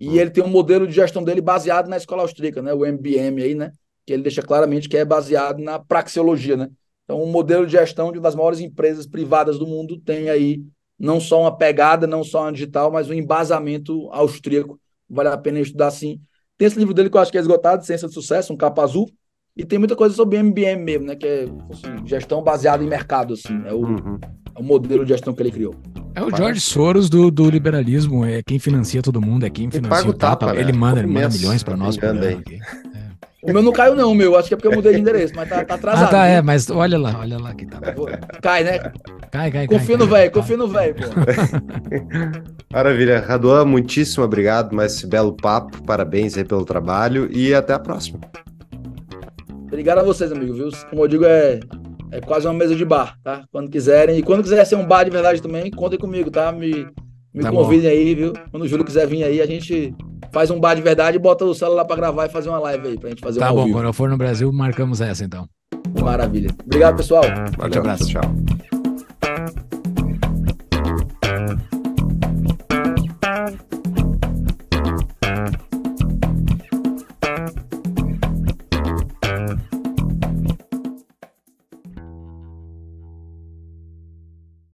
S3: e uhum. ele tem um modelo de gestão dele baseado na escola austríaca, né, o MBM aí, né, que ele deixa claramente que é baseado na praxeologia, né, então, um modelo de gestão de uma das maiores empresas privadas do mundo tem aí não só uma pegada, não só uma digital, mas um embasamento austríaco. Vale a pena estudar sim. Tem esse livro dele que eu acho que é esgotado, Ciência de Sucesso, um capa azul. E tem muita coisa sobre MBM mesmo, né? Que é assim, gestão baseada em mercado, assim. É o, uhum. é o, modelo de gestão que ele criou. É o George
S1: Soros do, do, liberalismo, é quem financia todo mundo, é quem financia o tapa. tapa. Né? Ele manda, ele manda milhões para nós. Programa, né? aí.
S3: O meu não caiu, não, meu. Acho que é porque eu mudei de endereço, mas tá, tá atrasado. Ah, tá, é, viu? é, mas olha
S1: lá, olha lá que
S3: tá. Cai, né? Cai, cai, Confia cai, no velho, confia no velho, pô.
S2: (laughs) Maravilha. Raduan, muitíssimo obrigado mais esse belo papo. Parabéns aí pelo trabalho e até a próxima.
S3: Obrigado a vocês, amigo, viu? Como eu digo, é, é quase uma mesa de bar, tá? Quando quiserem. E quando quiser ser um bar de verdade também, contem comigo, tá? Me, me tá convidem aí, viu? Quando o Júlio quiser vir aí, a gente faz um bar de verdade e bota o celular para gravar e fazer uma live aí pra gente fazer tá Tá bom, vivo.
S1: quando eu for no Brasil, marcamos essa então. Maravilha. Obrigado, pessoal. Forte abraço, tchau.